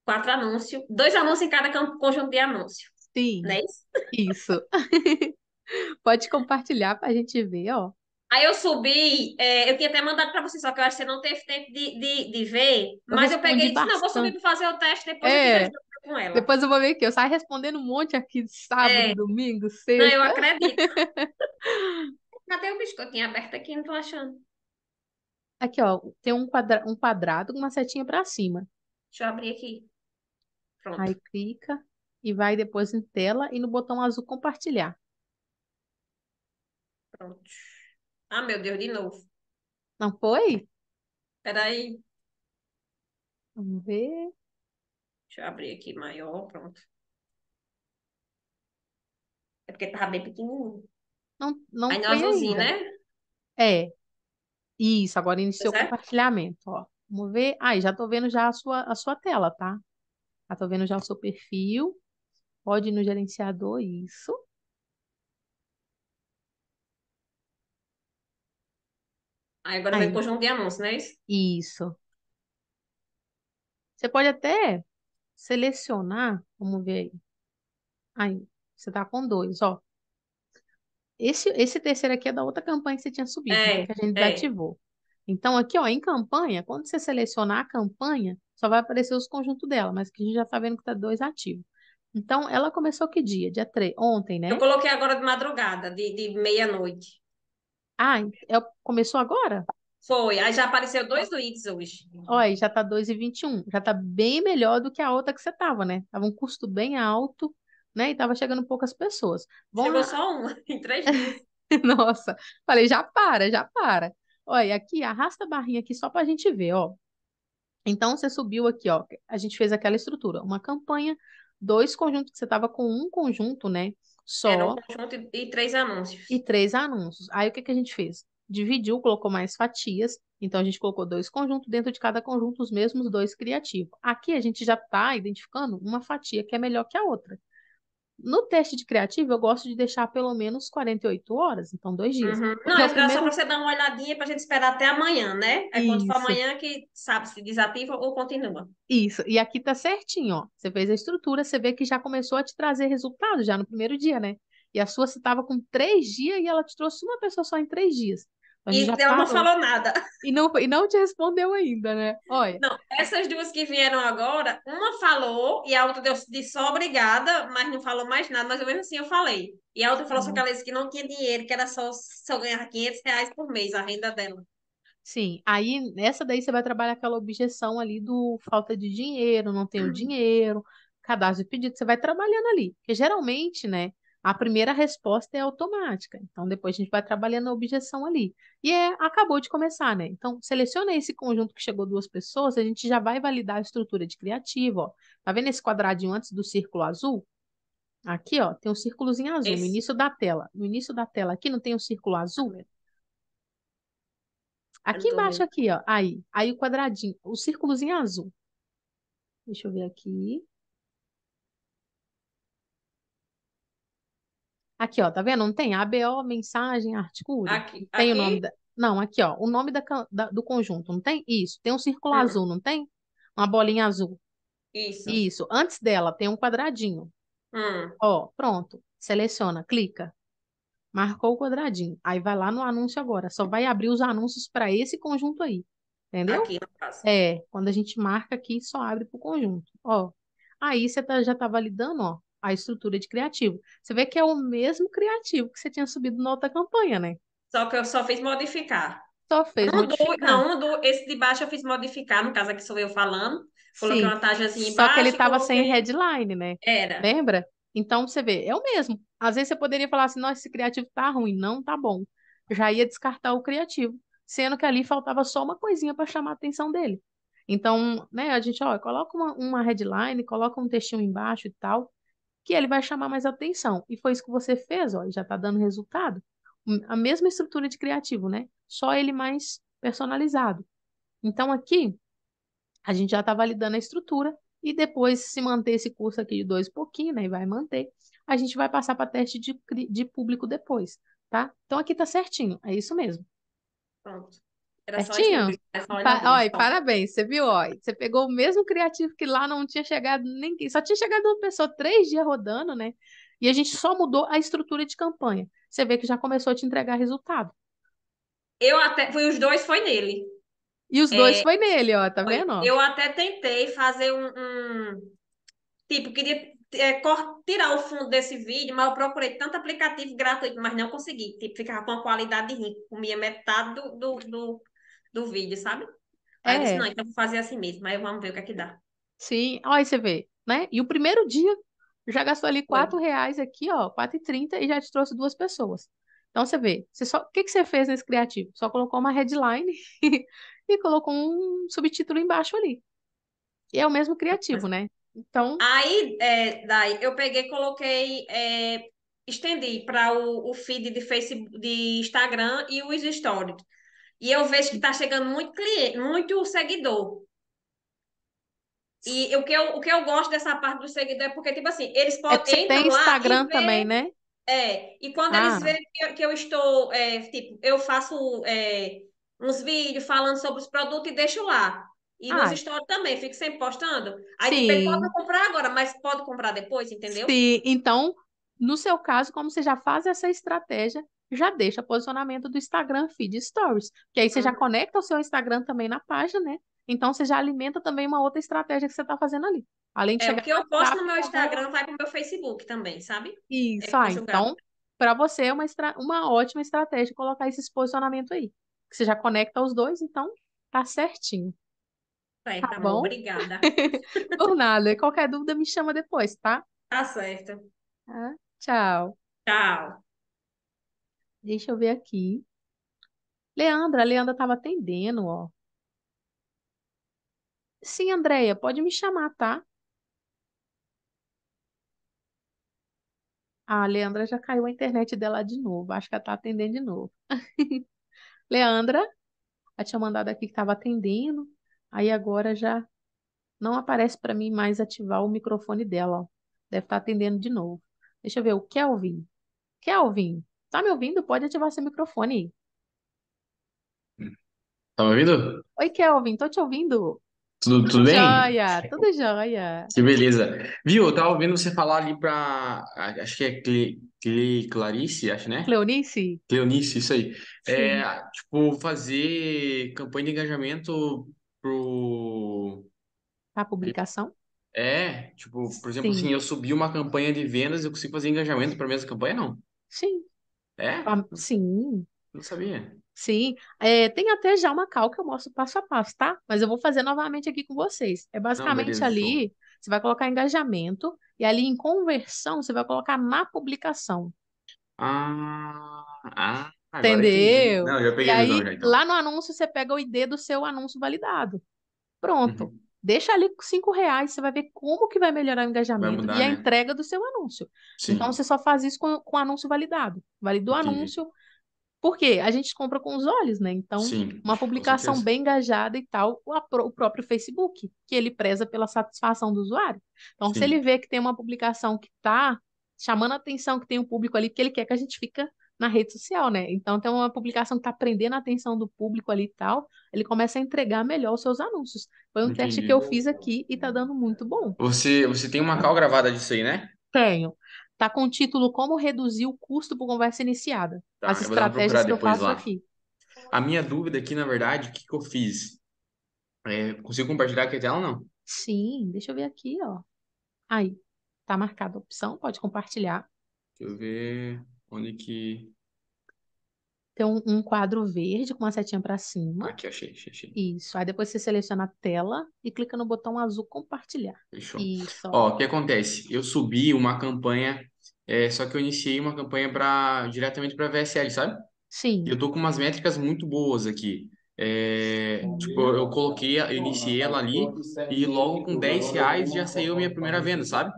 quatro anúncios, dois anúncios em cada conjunto de anúncio. Sim. Não é isso? Isso. Pode compartilhar para a gente ver, ó. Aí eu subi, é, eu tinha até mandado para você, só que eu acho que você não teve tempo de, de, de ver. mas eu peguei e disse, não, vou subir para fazer o teste depois é. eu com ela. Depois eu vou ver aqui. Eu saio respondendo um monte aqui de sábado, é. domingo, sexta. Não, eu acredito. Cadê o bicho que eu tinha aberto aqui? Não tô achando. Aqui, ó, tem um, quadra... um quadrado com uma setinha para cima. Deixa eu abrir aqui. Pronto. Aí clica e vai depois em tela e no botão azul compartilhar. Pronto. Ah, meu Deus, de novo. Não foi? Peraí. Vamos ver. Deixa eu abrir aqui maior, pronto. É porque tá bem pequenininho. Não, não Aí no foi azulzinho, ainda. né? É. Isso, agora iniciou o Pois é. compartilhamento, ó. Vamos ver. Aí, já tô vendo já a sua, a sua tela, tá? Já tô vendo já o seu perfil. Pode ir no gerenciador, isso. Aí agora vai Aí, conjunto de anúncios, não é isso? isso. Você pode até selecionar, vamos ver aí. Aí, você tá com dois, ó. Esse, esse terceiro aqui é da outra campanha que você tinha subido, É, né, que a gente é. Então, aqui, ó, em campanha, quando você selecionar a campanha, só vai aparecer os conjuntos dela, mas que a gente já tá vendo que tá dois ativos. Então, ela começou que dia? Dia 3, ontem, né? Eu coloquei agora de madrugada, de, de meia-noite. Ah, é, começou agora? Foi, aí já apareceu dois leads hoje. Olha, já tá 2,21, já tá bem melhor do que a outra que você tava, né? Tava um custo bem alto, né? E tava chegando poucas pessoas. Vamos Chegou lá. só uma, em três dias. Nossa, falei, já para, já para. Olha, aqui, arrasta a barrinha aqui só pra gente ver, ó. Então, você subiu aqui, ó. A gente fez aquela estrutura, uma campanha, dois conjuntos, que você tava com um conjunto, né? É, Só. Era um conjunto e, três anúncios. E três anúncios. Aí o que, que a gente fez? Dividiu, colocou mais fatias. Então a gente colocou dois conjuntos, dentro de cada conjunto os mesmos dois criativos. Aqui a gente já está identificando uma fatia que é melhor que a outra. No teste de criativo, eu gosto de deixar pelo menos 48 horas, então dois dias. Uhum. Não, é primeiro... só para você dar uma olhadinha para a gente esperar até amanhã, né? É Isso. quando for amanhã que sabe se desativa ou continua. Isso, e aqui tá certinho, ó. Você fez a estrutura, você vê que já começou a te trazer resultado já no primeiro dia, né? E a sua você estava com três dias e ela te trouxe uma pessoa só em três dias e ela parou. não falou nada. E não, e não te respondeu ainda, né? Olha. Não, essas duas que vieram agora, uma falou e a outra deu, disse só obrigada, mas não falou mais nada, mas mesmo assim eu falei. E a outra falou uhum. só que ela disse que não tinha dinheiro, que era só, só ganhar 500 reais por mês, a renda dela. Sim, aí nessa daí você vai trabalhar aquela objeção ali do falta de dinheiro, não tenho uhum. dinheiro, cadastro e pedido, você vai trabalhando ali. Porque geralmente, né, a primeira resposta é automática. Então, depois a gente vai trabalhando a objeção ali. E é, acabou de começar, né? Então, seleciona esse conjunto que chegou duas pessoas, a gente já vai validar a estrutura de criativo, ó. Tá vendo esse quadradinho antes do círculo azul? Aqui, ó, tem um círculozinho azul esse... no início da tela. No início da tela aqui não tem um círculo azul? Aqui embaixo, vendo. aqui, ó. Aí, aí o quadradinho, o círculozinho azul. Deixa eu ver aqui. Aqui, ó, tá vendo? Não tem ABO, mensagem, articula. Aqui, tem aqui? o nome da... Não, aqui, ó, o nome da, da, do conjunto, não tem? Isso. Tem um círculo uhum. azul, não tem? Uma bolinha azul. Isso. Isso. Antes dela tem um quadradinho. Hum. Ó, pronto. Seleciona, clica. Marcou o quadradinho. Aí vai lá no anúncio agora. Só vai abrir os anúncios para esse conjunto aí. Entendeu? Aqui no caso. É, quando a gente marca aqui, só abre para o conjunto. Ó. Aí você tá, já tá validando, ó a estrutura de criativo. Você vê que é o mesmo criativo que você tinha subido na outra campanha, né? Só que eu só fiz modificar. Só fez modificar. Do, não, do, esse de baixo eu fiz modificar, no caso aqui sou eu falando. Coloquei Sim. uma assim embaixo. Só que ele estava coloquei... sem headline, né? Era. Lembra? Então, você vê, é o mesmo. Às vezes você poderia falar assim, nossa, esse criativo tá ruim. Não, tá bom. Já ia descartar o criativo. Sendo que ali faltava só uma coisinha para chamar a atenção dele. Então, né, a gente, ó, coloca uma, uma headline, coloca um textinho embaixo e tal, que ele vai chamar mais atenção. E foi isso que você fez, ó, e já está dando resultado. Hum, a mesma estrutura de criativo, né? Só ele mais personalizado. Então, aqui, a gente já está validando a estrutura e depois, se manter esse curso aqui de dois pouquinho, né? E vai manter, a gente vai passar para teste de, de público depois, tá? Então, aqui está certinho, é isso mesmo. Pronto. Era Certinho? Só pa Oi, parabéns, você viu, ó, você pegou o mesmo criativo que lá não tinha chegado ninguém, só tinha chegado uma pessoa três dias rodando, né? E a gente só mudou a estrutura de campanha. Você vê que já começou a te entregar resultado. Eu até, foi os dois, foi nele. E os dois é, foi nele, ó, tá foi, vendo? Eu até tentei fazer um, um tipo, queria é, tirar o fundo desse vídeo, mas eu procurei tanto aplicativo gratuito, mas não consegui. Tipo, ficava com uma qualidade ruim, comia metade do, do, do, do vídeo, sabe? Aí é. eu disse, é. não, então vou fazer assim mesmo, aí vamos ver o que é que dá. Sim, aí você vê, né? E o primeiro dia já gastou ali quatro reais aqui, ó, quatro e trinta e já te trouxe duas pessoas. Então você vê, você só, o que que você fez nesse criativo? Só colocou uma headline e colocou um subtítulo embaixo ali. E é o mesmo criativo, né? Então. Aí, é, daí eu peguei, coloquei, é, estendi para o, o, feed de Facebook, de Instagram e os stories. E eu vejo que está chegando muito cliente, muito seguidor. E o que, eu, o que eu gosto dessa parte do seguidor é porque, tipo assim, eles é podem. É você tem Instagram também, né? É, e quando ah. eles veem que eu, que eu estou, é, tipo, eu faço é, uns vídeos falando sobre os produtos e deixo lá. E ah. nos stories também, fico sempre postando. Aí tipo, ele pode comprar agora, mas pode comprar depois, entendeu? Sim, então, no seu caso, como você já faz essa estratégia, já deixa posicionamento do Instagram Feed Stories, que aí você já uhum. conecta o seu Instagram também na página, né? Então você já alimenta também uma outra estratégia que você está fazendo ali. Além de é, o que eu posto no meu Instagram vai para o meu Facebook também, sabe? É Isso, é ah, então para você é uma, estra... uma ótima estratégia colocar esse posicionamento aí. Que você já conecta os dois, então tá certinho. Certo, tá, tá bom? Obrigada. Por nada. Qualquer dúvida me chama depois, tá? Tá certo. Ah, tchau. Tchau. Deixa eu ver aqui. Leandra, a Leandra estava atendendo, ó. Sim, Andréia, pode me chamar, tá? Ah, a Leandra já caiu a internet dela de novo. Acho que ela está atendendo de novo. Leandra, ela tinha mandado aqui que estava atendendo. Aí agora já não aparece para mim mais ativar o microfone dela. Ó. Deve estar tá atendendo de novo. Deixa eu ver o Kelvin. Kelvin, Tá me ouvindo? Pode ativar seu microfone. Tá me ouvindo? Oi, Kelvin, tô te ouvindo. Tudo, tudo bem? Joia, tudo jóia. Que beleza. Viu, eu tava ouvindo você falar ali pra. Acho que é Cle, Cle, Clarice, acho, né? Cleonice? Cleonice, isso aí. É, Sim. tipo, fazer campanha de engajamento pro. A publicação? É, tipo, por exemplo, assim, Sim, eu subi uma campanha de vendas, eu consigo fazer engajamento para mesma campanha? Não. sim. É? Ah, sim. Não sabia. Sim, é, tem até já uma cal que eu mostro passo a passo, tá? Mas eu vou fazer novamente aqui com vocês. É basicamente ali, você vai colocar engajamento e ali em conversão você vai colocar na publicação. Ah, ah entendeu? Não, já peguei e aí, já, então. lá no anúncio você pega o ID do seu anúncio validado. Pronto. Uhum. Deixa ali cinco reais, você vai ver como que vai melhorar o engajamento mudar, e a né? entrega do seu anúncio. Sim. Então você só faz isso com, com anúncio validado. Validou o anúncio. Porque a gente compra com os olhos, né? Então, Sim, uma publicação bem engajada e tal, o, o, próprio Facebook, que ele preza pela satisfação do usuário. Então, Sim. se ele vê que tem uma publicação que está chamando a atenção, que tem um público ali, que ele quer que a gente fica na rede social, né? Então tem uma publicação que está prendendo a atenção do público ali e tal, ele começa a entregar melhor os seus anúncios. Foi um Entendi. teste que eu fiz aqui e tá dando muito bom. Você, você tem uma cal gravada disso aí, né? Tenho. Tá com o título Como Reduzir o Custo por Conversa Iniciada. Tá, As estratégias que eu faço lá. aqui. A minha dúvida aqui, na verdade, o que, que eu fiz? É, consigo compartilhar aqui a tela ou não? Sim, deixa eu ver aqui, ó. Aí, tá marcada a opção, pode compartilhar. Deixa eu ver. Onde que. Tem um, um quadro verde com uma setinha para cima. Aqui, achei, achei, achei. Isso. Aí depois você seleciona a tela e clica no botão azul compartilhar. Fechou. Isso. Ó, o que acontece? Eu subi uma campanha, é, só que eu iniciei uma campanha para diretamente para VSL, sabe? Sim. Eu tô com umas métricas muito boas aqui. É, tipo, eu coloquei, eu iniciei ela ali e logo com 10 reais já saiu a minha primeira venda, sabe?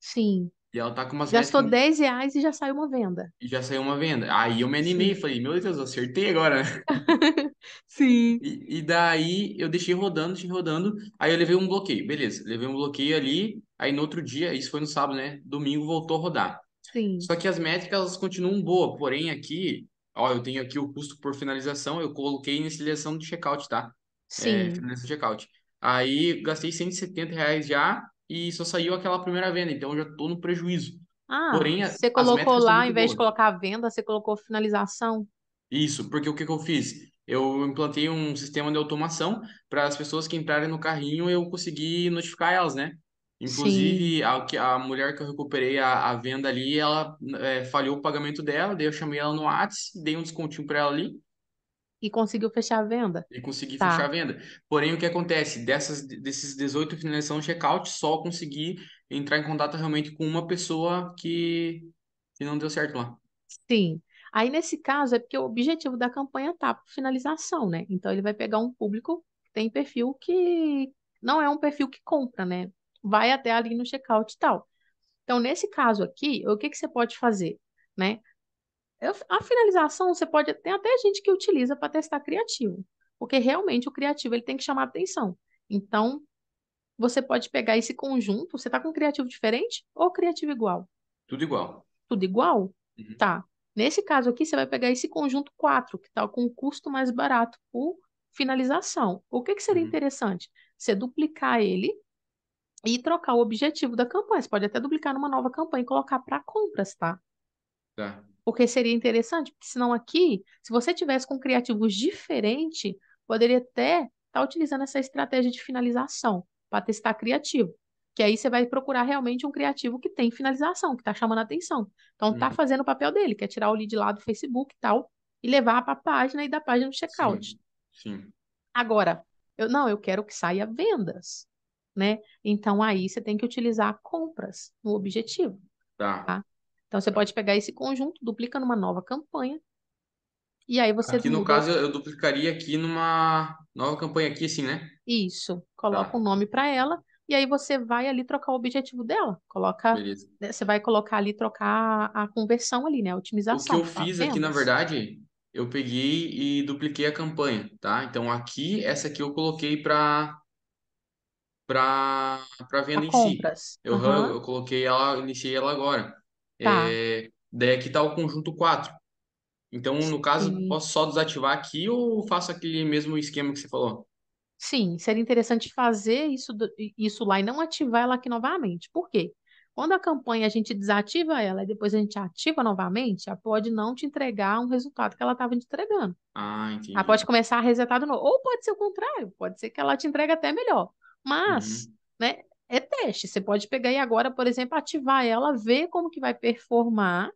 Sim. E ela tá com umas Gastou metas... 10 reais e já saiu uma venda. E já saiu uma venda. Aí eu me animei e falei, meu Deus, eu acertei agora. Né? Sim. E, e, daí eu deixei rodando, deixei rodando. Aí eu levei um bloqueio. Beleza, levei um bloqueio ali. Aí no outro dia, isso foi no sábado, né? Domingo voltou a rodar. Sim. Só que as métricas elas continuam boas. Porém, aqui, ó, eu tenho aqui o custo por finalização. Eu coloquei na de do checkout, tá? É, Sim. É, finalização do checkout. Aí gastei 170 reais já e só saiu aquela primeira venda, então eu já estou no prejuízo. Ah, Porém, você colocou lá, ao invés boas. de colocar venda, você colocou finalização. Isso, porque o que, que eu fiz? Eu implantei um sistema de automação para as pessoas que entrarem no carrinho eu conseguir notificar elas, né? Inclusive, a, a mulher que eu recuperei a, a venda ali, ela é, falhou o pagamento dela, daí eu chamei ela no WhatsApp, dei um descontinho para ela ali, e conseguiu fechar a venda. E consegui tá. fechar a venda. Porém, o que acontece? Dessas, desses 18 finalizações check-out, só consegui entrar em contato realmente com uma pessoa que, que não deu certo lá. Sim. Aí, nesse caso, é porque o objetivo da campanha tá para finalização, né? Então, ele vai pegar um público que tem perfil que não é um perfil que compra, né? Vai até ali no check-out e tal. Então, nesse caso aqui, o que, que você pode fazer, né? A finalização, você pode. Tem até gente que utiliza para testar criativo, porque realmente o criativo ele tem que chamar atenção. Então, você pode pegar esse conjunto. Você está com um criativo diferente ou criativo igual? Tudo igual. Tudo igual? Uhum. Tá. Nesse caso aqui, você vai pegar esse conjunto 4, que está com um custo mais barato por finalização. O que, que seria uhum. interessante? Você duplicar ele e trocar o objetivo da campanha. Você pode até duplicar numa nova campanha e colocar para compras, tá? Tá porque seria interessante, porque senão aqui, se você tivesse com criativos diferente, poderia até estar tá utilizando essa estratégia de finalização para testar criativo. Que aí você vai procurar realmente um criativo que tem finalização, que está chamando a atenção. Então está hum. fazendo o papel dele, que é tirar o lead lá do Facebook e tal, e levar para a página e da página do checkout. Sim. Sim. Agora, eu não, eu quero que saia vendas, né? Então aí você tem que utilizar compras no objetivo. Tá. tá? Então você pode pegar esse conjunto, duplica numa nova campanha. E aí você. Aqui muda... no caso eu duplicaria aqui numa nova campanha aqui, assim, né? Isso. Tá. Coloca tá. um nome para ela. E aí você vai ali trocar o objetivo dela. Coloca. Beleza. Né, você vai colocar ali, trocar a conversão ali, né? A otimização. O que eu fiz aqui, na verdade, eu peguei e dupliquei a campanha, tá? Então aqui, essa aqui eu coloquei para para para venda pra em compras. si. Eu, uhum. eu coloquei ela, iniciei ela agora. Tá. É, daí aqui está o conjunto 4. Então, no caso, Sim. posso só desativar aqui ou faço aquele mesmo esquema que você falou? Sim, seria interessante fazer isso, isso lá e não ativar ela aqui novamente. Por quê? Quando a campanha a gente desativa ela e depois a gente ativa novamente, ela pode não te entregar um resultado que ela estava te entregando. Ah, entendi. Ela pode começar a resetar de novo. Ou pode ser o contrário, pode ser que ela te entregue até melhor. Mas, uhum. né, é teste. Você pode pegar e agora, por exemplo, ativar ela, ver como que vai performar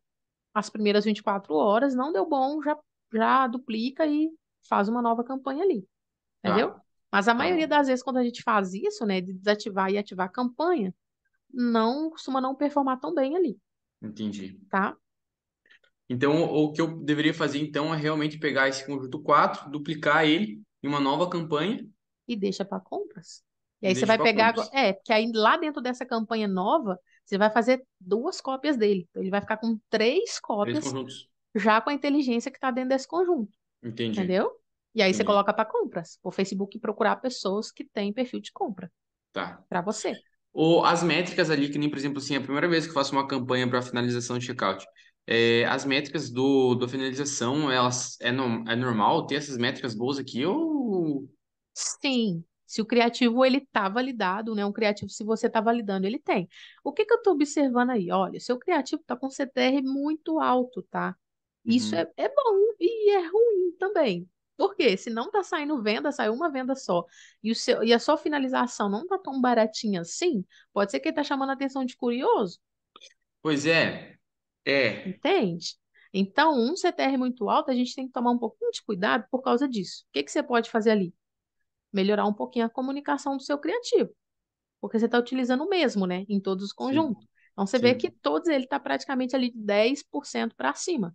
as primeiras 24 horas. Não deu bom, já, já duplica e faz uma nova campanha ali. Tá. Entendeu? Ah, Mas a tá maioria das vezes, quando a gente faz isso, né, de desativar e ativar a campanha, não costuma não performar tão bem ali. Entendi. Tá? Então, o que eu deveria fazer, então, é realmente pegar esse conjunto 4, duplicar ele em uma nova campanha. E deixa para compras. E aí você vai pegar. Agora, é, porque aí lá dentro dessa campanha nova, você vai fazer duas cópias dele. Então ele vai ficar com três cópias três já com a inteligência que está dentro desse conjunto. Entendi. Entendeu? E aí Entendi. você coloca para compras. O Facebook procurar pessoas que têm perfil de compra. Tá. Para você. Ou as métricas ali, que nem, por exemplo, assim, a primeira vez que eu faço uma campanha para finalização de checkout. É, as métricas do, do finalização, elas é, no, é normal ter essas métricas boas aqui ou. Sim, se o criativo ele está validado, né? Um criativo, se você está validando, ele tem. O que, que eu estou observando aí? Olha, seu criativo está com CTR muito alto, tá? Isso uhum. é, é bom e é ruim também. Por quê? Se não está saindo venda, saiu uma venda só, e, o seu, e a sua finalização não está tão baratinha assim, pode ser que ele está chamando a atenção de curioso. Pois é. É. Entende? Então, um CTR muito alto, a gente tem que tomar um pouquinho de cuidado por causa disso. O que, que você pode fazer ali? melhorar um pouquinho a comunicação do seu criativo. Porque você está utilizando o mesmo, né? Em todos os conjuntos. Sim. Então você Sim. vê que todos ele está praticamente ali de 10% para cima.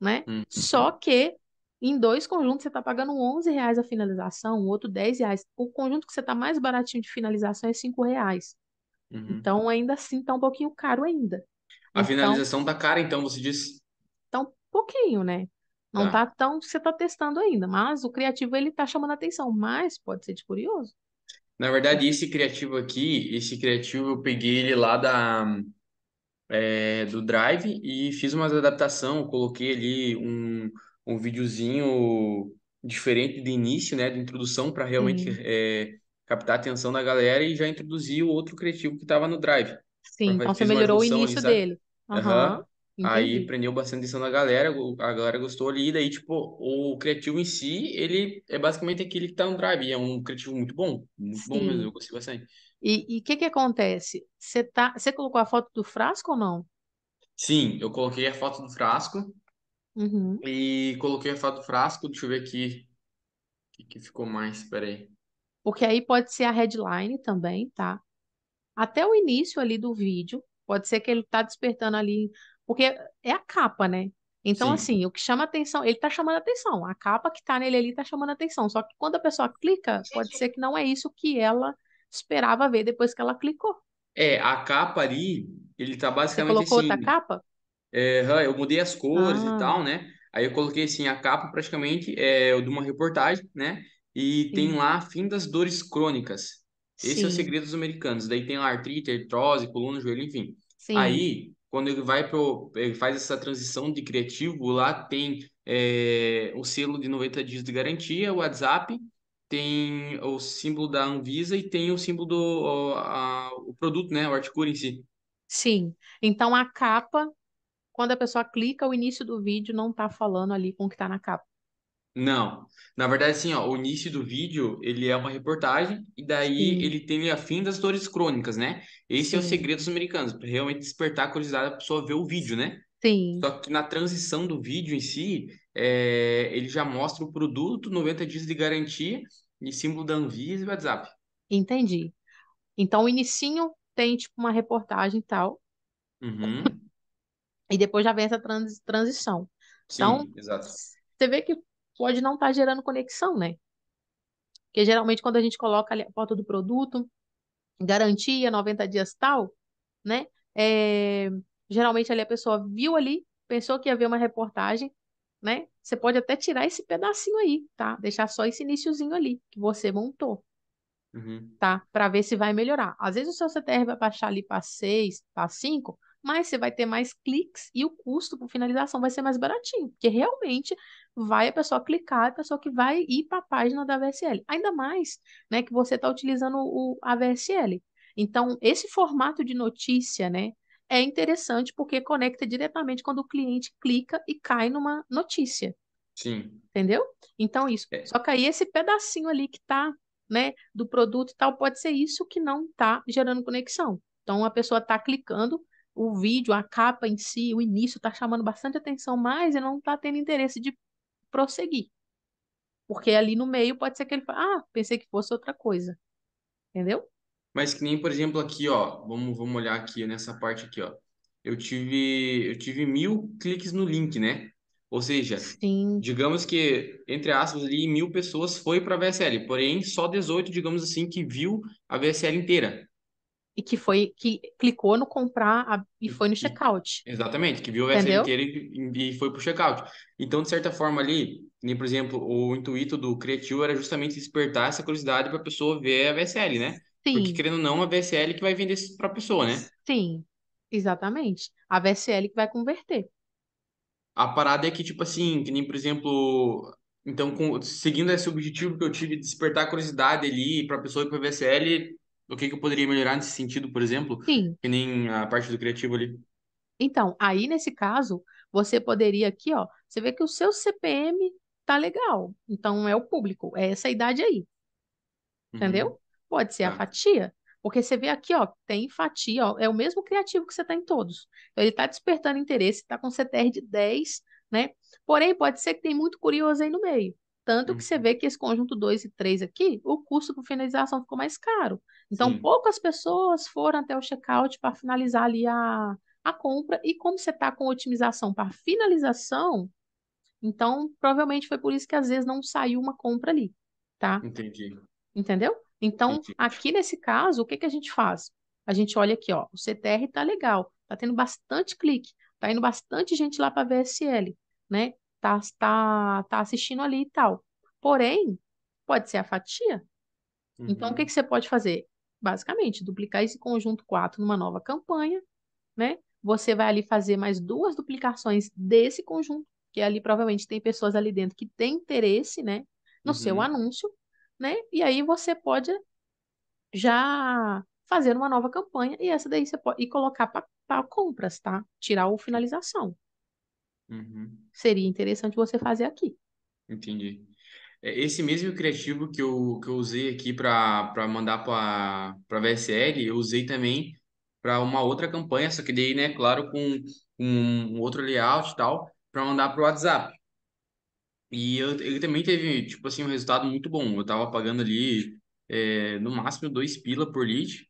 Né? Só uhum. que em dois conjuntos você está pagando 11 reais a finalização, o outro 10 reais. O conjunto que você está mais baratinho de finalização é 5 reais. Uhum. Então ainda assim está um pouquinho caro ainda. A então, finalização está cara, então, você diz? Está um pouquinho, né? Não tá, tá tão, você tá testando ainda, mas o criativo ele tá chamando a atenção, mas pode ser de curioso. Na verdade, esse criativo aqui, esse criativo eu peguei ele lá da é, do Drive e fiz umas adaptação, coloquei ali um, um videozinho diferente de início, né, de introdução para realmente uhum. é, captar a atenção da galera e já introduzi o outro criativo que estava no Drive. Então, Sim, então você melhorou o início dele. Uhum. Uhum. Entendi. Aí prendeu bastante atenção da galera, a galera gostou ali, e daí, tipo, o criativo em si, ele é basicamente aquele que tá no drive, é um criativo muito bom, muito Sim. bom mesmo, eu consigo bastante. E o que que acontece? Você tá, você colocou a foto do frasco ou não? Sim, eu coloquei a foto do frasco, uhum. e coloquei a foto do frasco, deixa eu ver aqui, o que, que ficou mais, peraí. Porque aí pode ser a headline também, tá? Até o início ali do vídeo, pode ser que ele tá despertando ali porque é a capa, né? Então, Sim. assim, o que chama atenção, ele tá chamando atenção. A capa que tá nele ali tá chamando atenção. Só que quando a pessoa clica, pode ser que não é isso que ela esperava ver depois que ela clicou. É, a capa ali, ele tá basicamente Você colocou assim. outra capa? É, eu mudei as cores ah. e tal, né? Aí eu coloquei assim, a capa praticamente é de uma reportagem, né? E Sim. tem lá fim das dores crônicas. Esse Sim. é o segredo dos americanos. Daí tem lá artrite, artrose, coluna, joelho, enfim. Sim. Aí quando ele vai pro, ele faz essa transição de criativo, lá tem é, o selo de 90 dias de garantia, o WhatsApp, tem o símbolo da Anvisa e tem o símbolo do o, a, o produto, né, o Articura em si. Sim. Então a capa, quando a pessoa clica, o início do vídeo não está falando ali com o que está na capa. Não. Na verdade, assim, ó, o início do vídeo, ele é uma reportagem, e daí Sim. ele tem a fim das dores crônicas, né? Esse Sim. é o segredo dos americanos, para realmente despertar a curiosidade da pessoa ver o vídeo, né? Sim. Só que na transição do vídeo em si, é, ele já mostra o produto, 90 dias de garantia, e símbolo da Anvisa e WhatsApp. Entendi. Então, o inicinho tem, tipo, uma reportagem e tal. Uhum. E depois já vem essa trans transição. Então, Sim, exato. Você vê que pode não estar tá gerando conexão, né? Porque geralmente quando a gente coloca ali a foto do produto, garantia, 90 dias tal, né? É, geralmente ali a pessoa viu ali, pensou que ia ver uma reportagem, né? Você pode até tirar esse pedacinho aí, tá? Deixar só esse iníciozinho ali que você montou, uhum. tá? Para ver se vai melhorar. Às vezes o seu CTR vai baixar ali para 6, para 5, mas você vai ter mais cliques e o custo por finalização vai ser mais baratinho, porque realmente vai a pessoa clicar, a pessoa que vai ir para a página da VSL. Ainda mais, né, que você está utilizando o, a VSL. Então, esse formato de notícia, né, é interessante porque conecta diretamente quando o cliente clica e cai numa notícia. Sim. Entendeu? Então, isso. É. Só que aí esse pedacinho ali que está, né, do produto e tal, pode ser isso que não está gerando conexão. Então, a pessoa está clicando, o vídeo, a capa em si, o início está chamando bastante atenção, mas ele não está tendo interesse de prosseguir. Porque ali no meio pode ser que ele fale, ah, pensei que fosse outra coisa. Entendeu? Mas que nem, por exemplo, aqui, ó, vamos, vamos olhar aqui nessa parte aqui, ó. Eu tive, eu tive mil cliques no link, né? Ou seja, Sim. digamos que, entre aspas, ali, mil pessoas foi para a VSL, porém só 18, digamos assim, que viu a VSL inteira e que foi que clicou no comprar a, e foi no checkout. Exatamente, que viu o VSL e, e foi pro checkout. Então, de certa forma ali, nem por exemplo, o intuito do criativo era justamente despertar essa curiosidade para a pessoa ver a VSL, né? Sim. Porque querendo ou não, a VSL que vai vender para a pessoa, né? Sim, exatamente. A VSL que vai converter. A parada é que, tipo assim, que nem, por exemplo, então, com, seguindo esse objetivo que eu tive de despertar a curiosidade ali para a pessoa ir para VSL, o que, que eu poderia melhorar nesse sentido, por exemplo? Sim. Que nem a parte do criativo ali. Então, aí nesse caso, você poderia aqui, ó, você vê que o seu CPM tá legal. Então é o público, é essa idade aí. Uhum. Entendeu? Pode ser tá. a fatia, porque você vê aqui, ó, tem fatia, ó, é o mesmo criativo que você tá em todos. Então, ele tá despertando interesse, tá com CTR de 10, né? Porém, pode ser que tem muito curioso aí no meio. Tanto que você uhum. vê que esse conjunto 2 e 3 aqui, o custo para finalização ficou mais caro. Então, Sim. poucas pessoas foram até o checkout para finalizar ali a, a compra. E como você está com otimização para finalização, então provavelmente foi por isso que às vezes não saiu uma compra ali, tá? Entendi. Entendeu? Então, Entendi. aqui nesse caso, o que, que a gente faz? A gente olha aqui, ó, o CTR tá legal, tá tendo bastante clique, tá indo bastante gente lá para VSL, né? tá, tá, tá assistindo ali e tal. Porém, pode ser a fatia. Uhum. Então, o que, uhum. que você pode fazer? Basicamente, duplicar esse conjunto 4 numa nova campanha, né? Você vai ali fazer mais duas duplicações desse conjunto, que ali provavelmente tem pessoas ali dentro que têm interesse, né? No uhum. seu anúncio, né? E aí você pode já fazer uma nova campanha e essa daí você pode e colocar para compras, tá? Tirar o finalização. Uhum. Seria interessante você fazer aqui. Entendi. É, esse mesmo criativo que eu, que eu usei aqui para mandar para a VSL, eu usei também para uma outra campanha, só que daí, né, claro, com, com um outro layout e tal, para mandar para o WhatsApp. E eu, ele também teve, tipo assim, um resultado muito bom. Eu tava pagando ali, é, no máximo, dois pila por lead.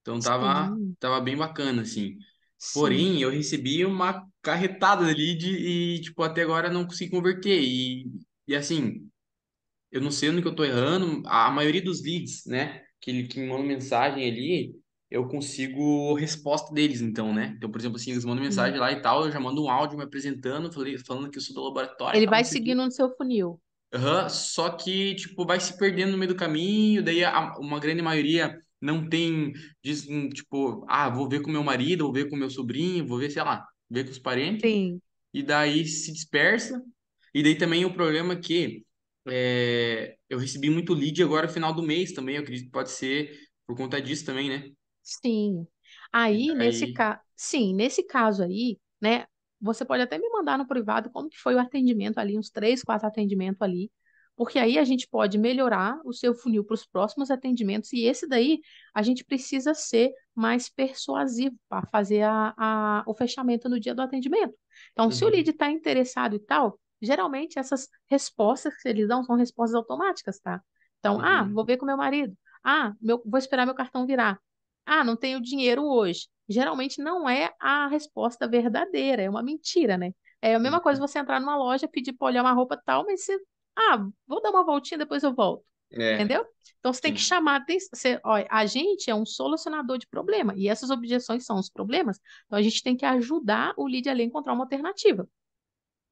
Então tava, tava bem bacana, assim. Sim. Porém, eu recebi uma carretada de lead e, tipo, até agora não consegui converter. E, e assim, eu não sei onde que eu tô errando. A maioria dos leads, né, que, que me mandam mensagem ali, eu consigo resposta deles, então, né? Então, por exemplo, assim, eles mandam uhum. mensagem uhum. lá e tal, eu já mando um áudio me apresentando, falando que eu sou do laboratório. Ele vai seguindo no seu funil. Aham, uhum, só que, tipo, vai se perdendo no meio do caminho, daí a, uma grande maioria não tem, diz hum, tipo, ah, vou ver com meu marido, vou ver com meu sobrinho, vou ver, sei lá, ver com os parentes. Sim. E daí se dispersa. E daí também o problema é que é, eu recebi muito lead agora no final do mês também, eu acredito que pode ser por conta disso também, né? Sim. Aí, nesse caso, sim, nesse caso aí, né, você pode até me mandar no privado como que foi o atendimento ali, uns três, quatro atendimentos ali, porque aí a gente pode melhorar o seu funil para os próximos atendimentos e esse daí a gente precisa ser mais persuasivo para fazer a, a, o fechamento no dia do atendimento. Então, uhum. se o uhum. lead está interessado e tal, geralmente essas respostas que eles dão são respostas automáticas, tá? Então, ah, uhum. ah, vou ver com meu marido. Ah, meu, vou esperar meu cartão virar. Ah, não tenho dinheiro hoje. Geralmente não é a resposta verdadeira, é uma mentira, né? É a mesma coisa uhum. você entrar numa loja, pedir para olhar uma roupa tal, mas você ah, vou dar uma voltinha, depois eu volto. É. Entendeu? Então você tem que chamar você, olha, a gente é um solucionador de problema e essas objeções são os problemas. Então a gente tem que ajudar o lead ali a encontrar uma alternativa.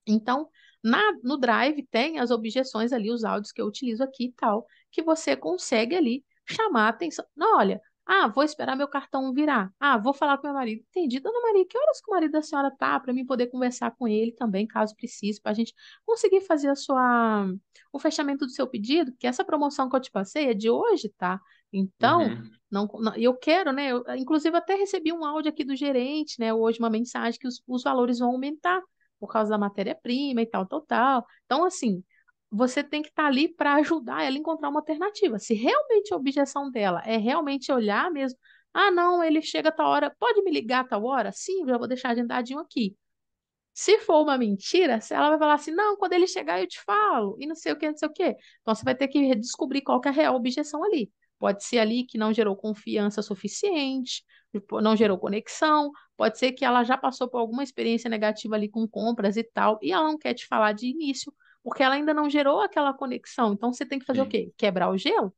Então, na, no Drive tem as objeções ali, os áudios que eu utilizo aqui e tal, que você consegue ali chamar a atenção. Não, olha, ah, vou esperar meu cartão virar. Ah, vou falar com meu marido. Entendi, dona Maria, que horas que o marido da senhora tá para mim poder conversar com ele também, caso precise, para a gente conseguir fazer a sua o fechamento do seu pedido, que essa promoção que eu te passei é de hoje, tá? Então, uhum. não, não, eu quero, né? Eu, inclusive, até recebi um áudio aqui do gerente, né? Hoje, uma mensagem que os, os valores vão aumentar por causa da matéria-prima e tal, tal, tal. Então, assim, você tem que estar tá ali para ajudar ela a encontrar uma alternativa. Se realmente a objeção dela é realmente olhar mesmo, ah, não, ele chega a tal hora, pode me ligar a tal hora? Sim, já vou deixar agendadinho aqui. Se for uma mentira, ela vai falar assim, não, quando ele chegar eu te falo, e não sei o que, não sei o que. Então, você vai ter que descobrir qual que é a real objeção ali. Pode ser ali que não gerou confiança suficiente, tipo, não gerou conexão, pode ser que ela já passou por alguma experiência negativa ali com compras e tal, e ela não quer te falar de início, porque ela ainda não gerou aquela conexão. Então você tem que fazer Sim. o quê? Quebrar o gelo.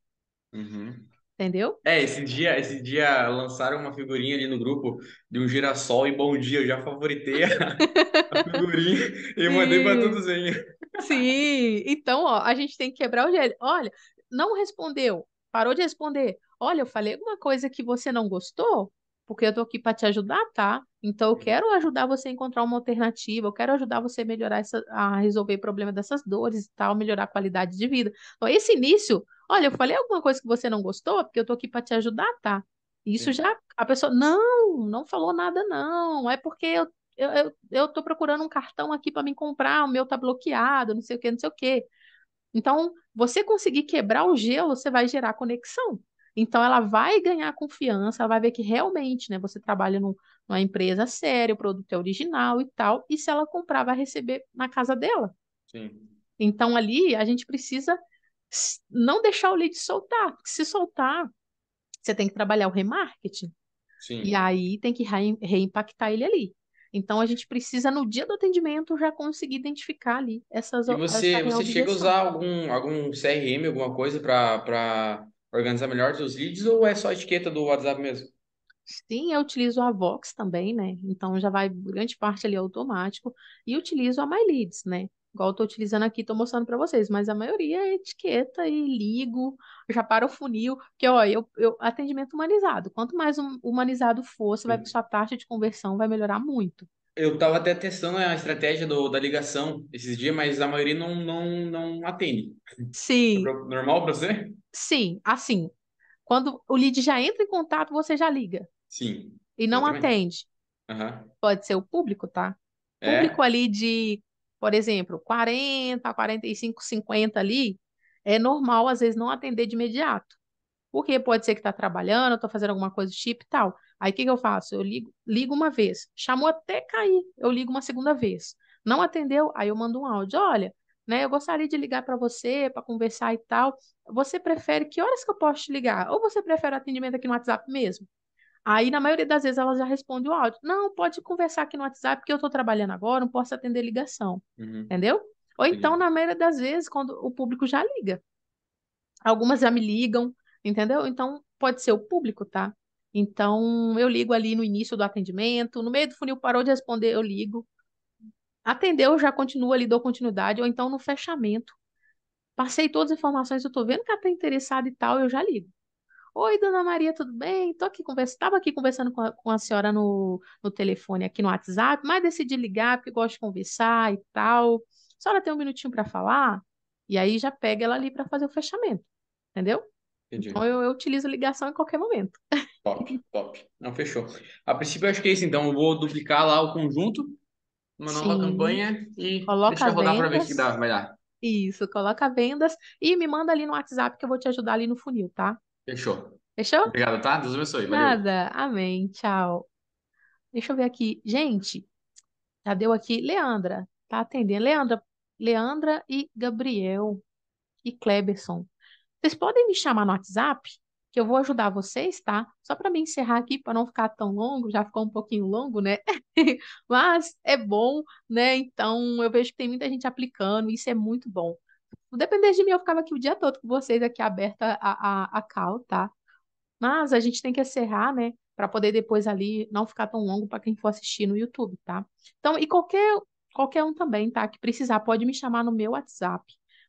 Uhum. Entendeu? É, esse dia, esse dia lançaram uma figurinha ali no grupo de um girassol e bom dia, eu já favoritei a, a figurinha e mandei para todos aí. Sim, então, ó, a gente tem que quebrar o gelo. Olha, não respondeu, parou de responder. Olha, eu falei alguma coisa que você não gostou? porque eu tô aqui para te ajudar, tá? Então eu quero ajudar você a encontrar uma alternativa, eu quero ajudar você a melhorar essa, a resolver o problema dessas dores e tal, melhorar a qualidade de vida. Então, esse início, olha, eu falei alguma coisa que você não gostou, porque eu tô aqui para te ajudar, tá? Isso já a pessoa não, não falou nada não, é porque eu eu, eu, eu tô procurando um cartão aqui para me comprar, o meu tá bloqueado, não sei o que, não sei o que. Então, você conseguir quebrar o gelo, você vai gerar conexão. Então ela vai ganhar confiança, ela vai ver que realmente, né, você trabalha num, numa empresa séria, o produto é original e tal, e se ela comprar, vai receber na casa dela. Sim. Então ali a gente precisa não deixar o lead soltar, porque se soltar, você tem que trabalhar o remarketing. Sim. E aí tem que reimpactar ele ali. Então a gente precisa, no dia do atendimento, já conseguir identificar ali essas E você, essa você chega a usar algum, algum CRM, alguma coisa para organizar melhor os leads ou é só a etiqueta do WhatsApp mesmo? Sim, eu utilizo a Vox também, né? Então já vai grande parte ali automático e utilizo a MyLeads, né? Igual eu tô utilizando aqui, tô mostrando para vocês, mas a maioria é etiqueta e ligo, já para o funil, que ó, eu, eu atendimento humanizado. Quanto mais um, humanizado for, você vai sua taxa de conversão vai melhorar muito eu tava até testando a estratégia do, da ligação esses dias, mas a maioria não, não, não atende. Sim. É normal para você? Sim, assim. Quando o lead já entra em contato, você já liga. Sim. E não atende. Uhum. Pode ser o público, tá? É. Público ali de, por exemplo, 40, 45, 50 ali, é normal às vezes não atender de imediato. Porque pode ser que está trabalhando, está fazendo alguma coisa do tipo e tal. Aí o que, que eu faço? Eu ligo, ligo uma vez. Chamou até cair, eu ligo uma segunda vez. Não atendeu? Aí eu mando um áudio. Olha, né? Eu gostaria de ligar para você, para conversar e tal. Você prefere que horas que eu posso te ligar? Ou você prefere o atendimento aqui no WhatsApp mesmo? Aí, na maioria das vezes, ela já responde o áudio. Não, pode conversar aqui no WhatsApp, porque eu estou trabalhando agora, não posso atender ligação. Uhum. Entendeu? Ou então, na maioria das vezes, quando o público já liga. Algumas já me ligam, entendeu? Então, pode ser o público, tá? Então, eu ligo ali no início do atendimento, no meio do funil parou de responder, eu ligo. Atendeu, já continua ali, dou continuidade, ou então no fechamento. Passei todas as informações, eu estou vendo que ela está interessada e tal, eu já ligo. Oi, dona Maria, tudo bem? Tô aqui conversando, Estava aqui conversando com a, com a senhora no, no telefone, aqui no WhatsApp, mas decidi ligar porque gosto de conversar e tal. A senhora tem um minutinho para falar? E aí já pega ela ali para fazer o fechamento, entendeu? Entendi. Então eu, eu utilizo ligação em qualquer momento. Top, top. Não, fechou. A princípio eu acho que é isso, então. Eu vou duplicar lá o conjunto, uma Sim. nova campanha e Coloca deixa eu rodar para ver se dá, vai dar. Isso, coloca vendas e me manda ali no WhatsApp que eu vou te ajudar ali no funil, tá? Fechou. Fechou? Obrigado, tá? Deus abençoe. Valeu. Nada. Amém. Tchau. Deixa eu ver aqui. Gente, já deu aqui. Leandra, tá atendendo. Leandra, Leandra e Gabriel e Kleberson. Vocês podem me chamar no WhatsApp, que eu vou ajudar vocês, tá? Só para me encerrar aqui, para não ficar tão longo, já ficou um pouquinho longo, né? Mas é bom, né? Então, eu vejo que tem muita gente aplicando, isso é muito bom. Depender de mim, eu ficava aqui o dia todo com vocês aqui aberta a, a, a cal, tá? Mas a gente tem que encerrar, né? Para poder depois ali não ficar tão longo para quem for assistir no YouTube, tá? Então, e qualquer, qualquer um também, tá? Que precisar, pode me chamar no meu WhatsApp.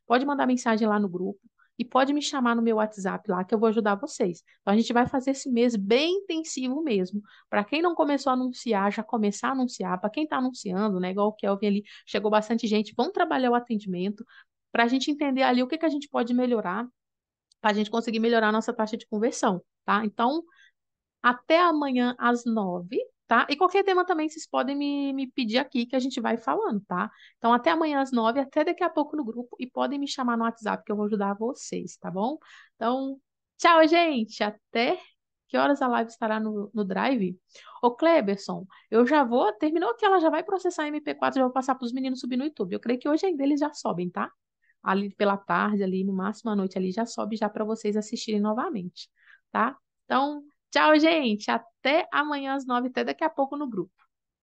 Pode mandar mensagem lá no grupo. E pode me chamar no meu WhatsApp lá que eu vou ajudar vocês. Então a gente vai fazer esse mês bem intensivo mesmo. Para quem não começou a anunciar, já começar a anunciar. Para quem está anunciando, né? Igual o Kelvin ali, chegou bastante gente. Vamos trabalhar o atendimento para a gente entender ali o que, que a gente pode melhorar para a gente conseguir melhorar a nossa taxa de conversão, tá? Então, até amanhã às nove tá? E qualquer tema também vocês podem me, me pedir aqui que a gente vai falando, tá? Então até amanhã às nove, até daqui a pouco no grupo e podem me chamar no WhatsApp que eu vou ajudar vocês, tá bom? Então, tchau, gente! Até que horas a live estará no, no Drive? Ô, Kleberson, eu já vou, terminou que ela já vai processar a MP4, já vou passar para os meninos subir no YouTube. Eu creio que hoje ainda eles já sobem, tá? Ali pela tarde, ali no máximo à noite, ali já sobe já para vocês assistirem novamente, tá? Então, Tchau, gente. Até amanhã às nove, até daqui a pouco no grupo.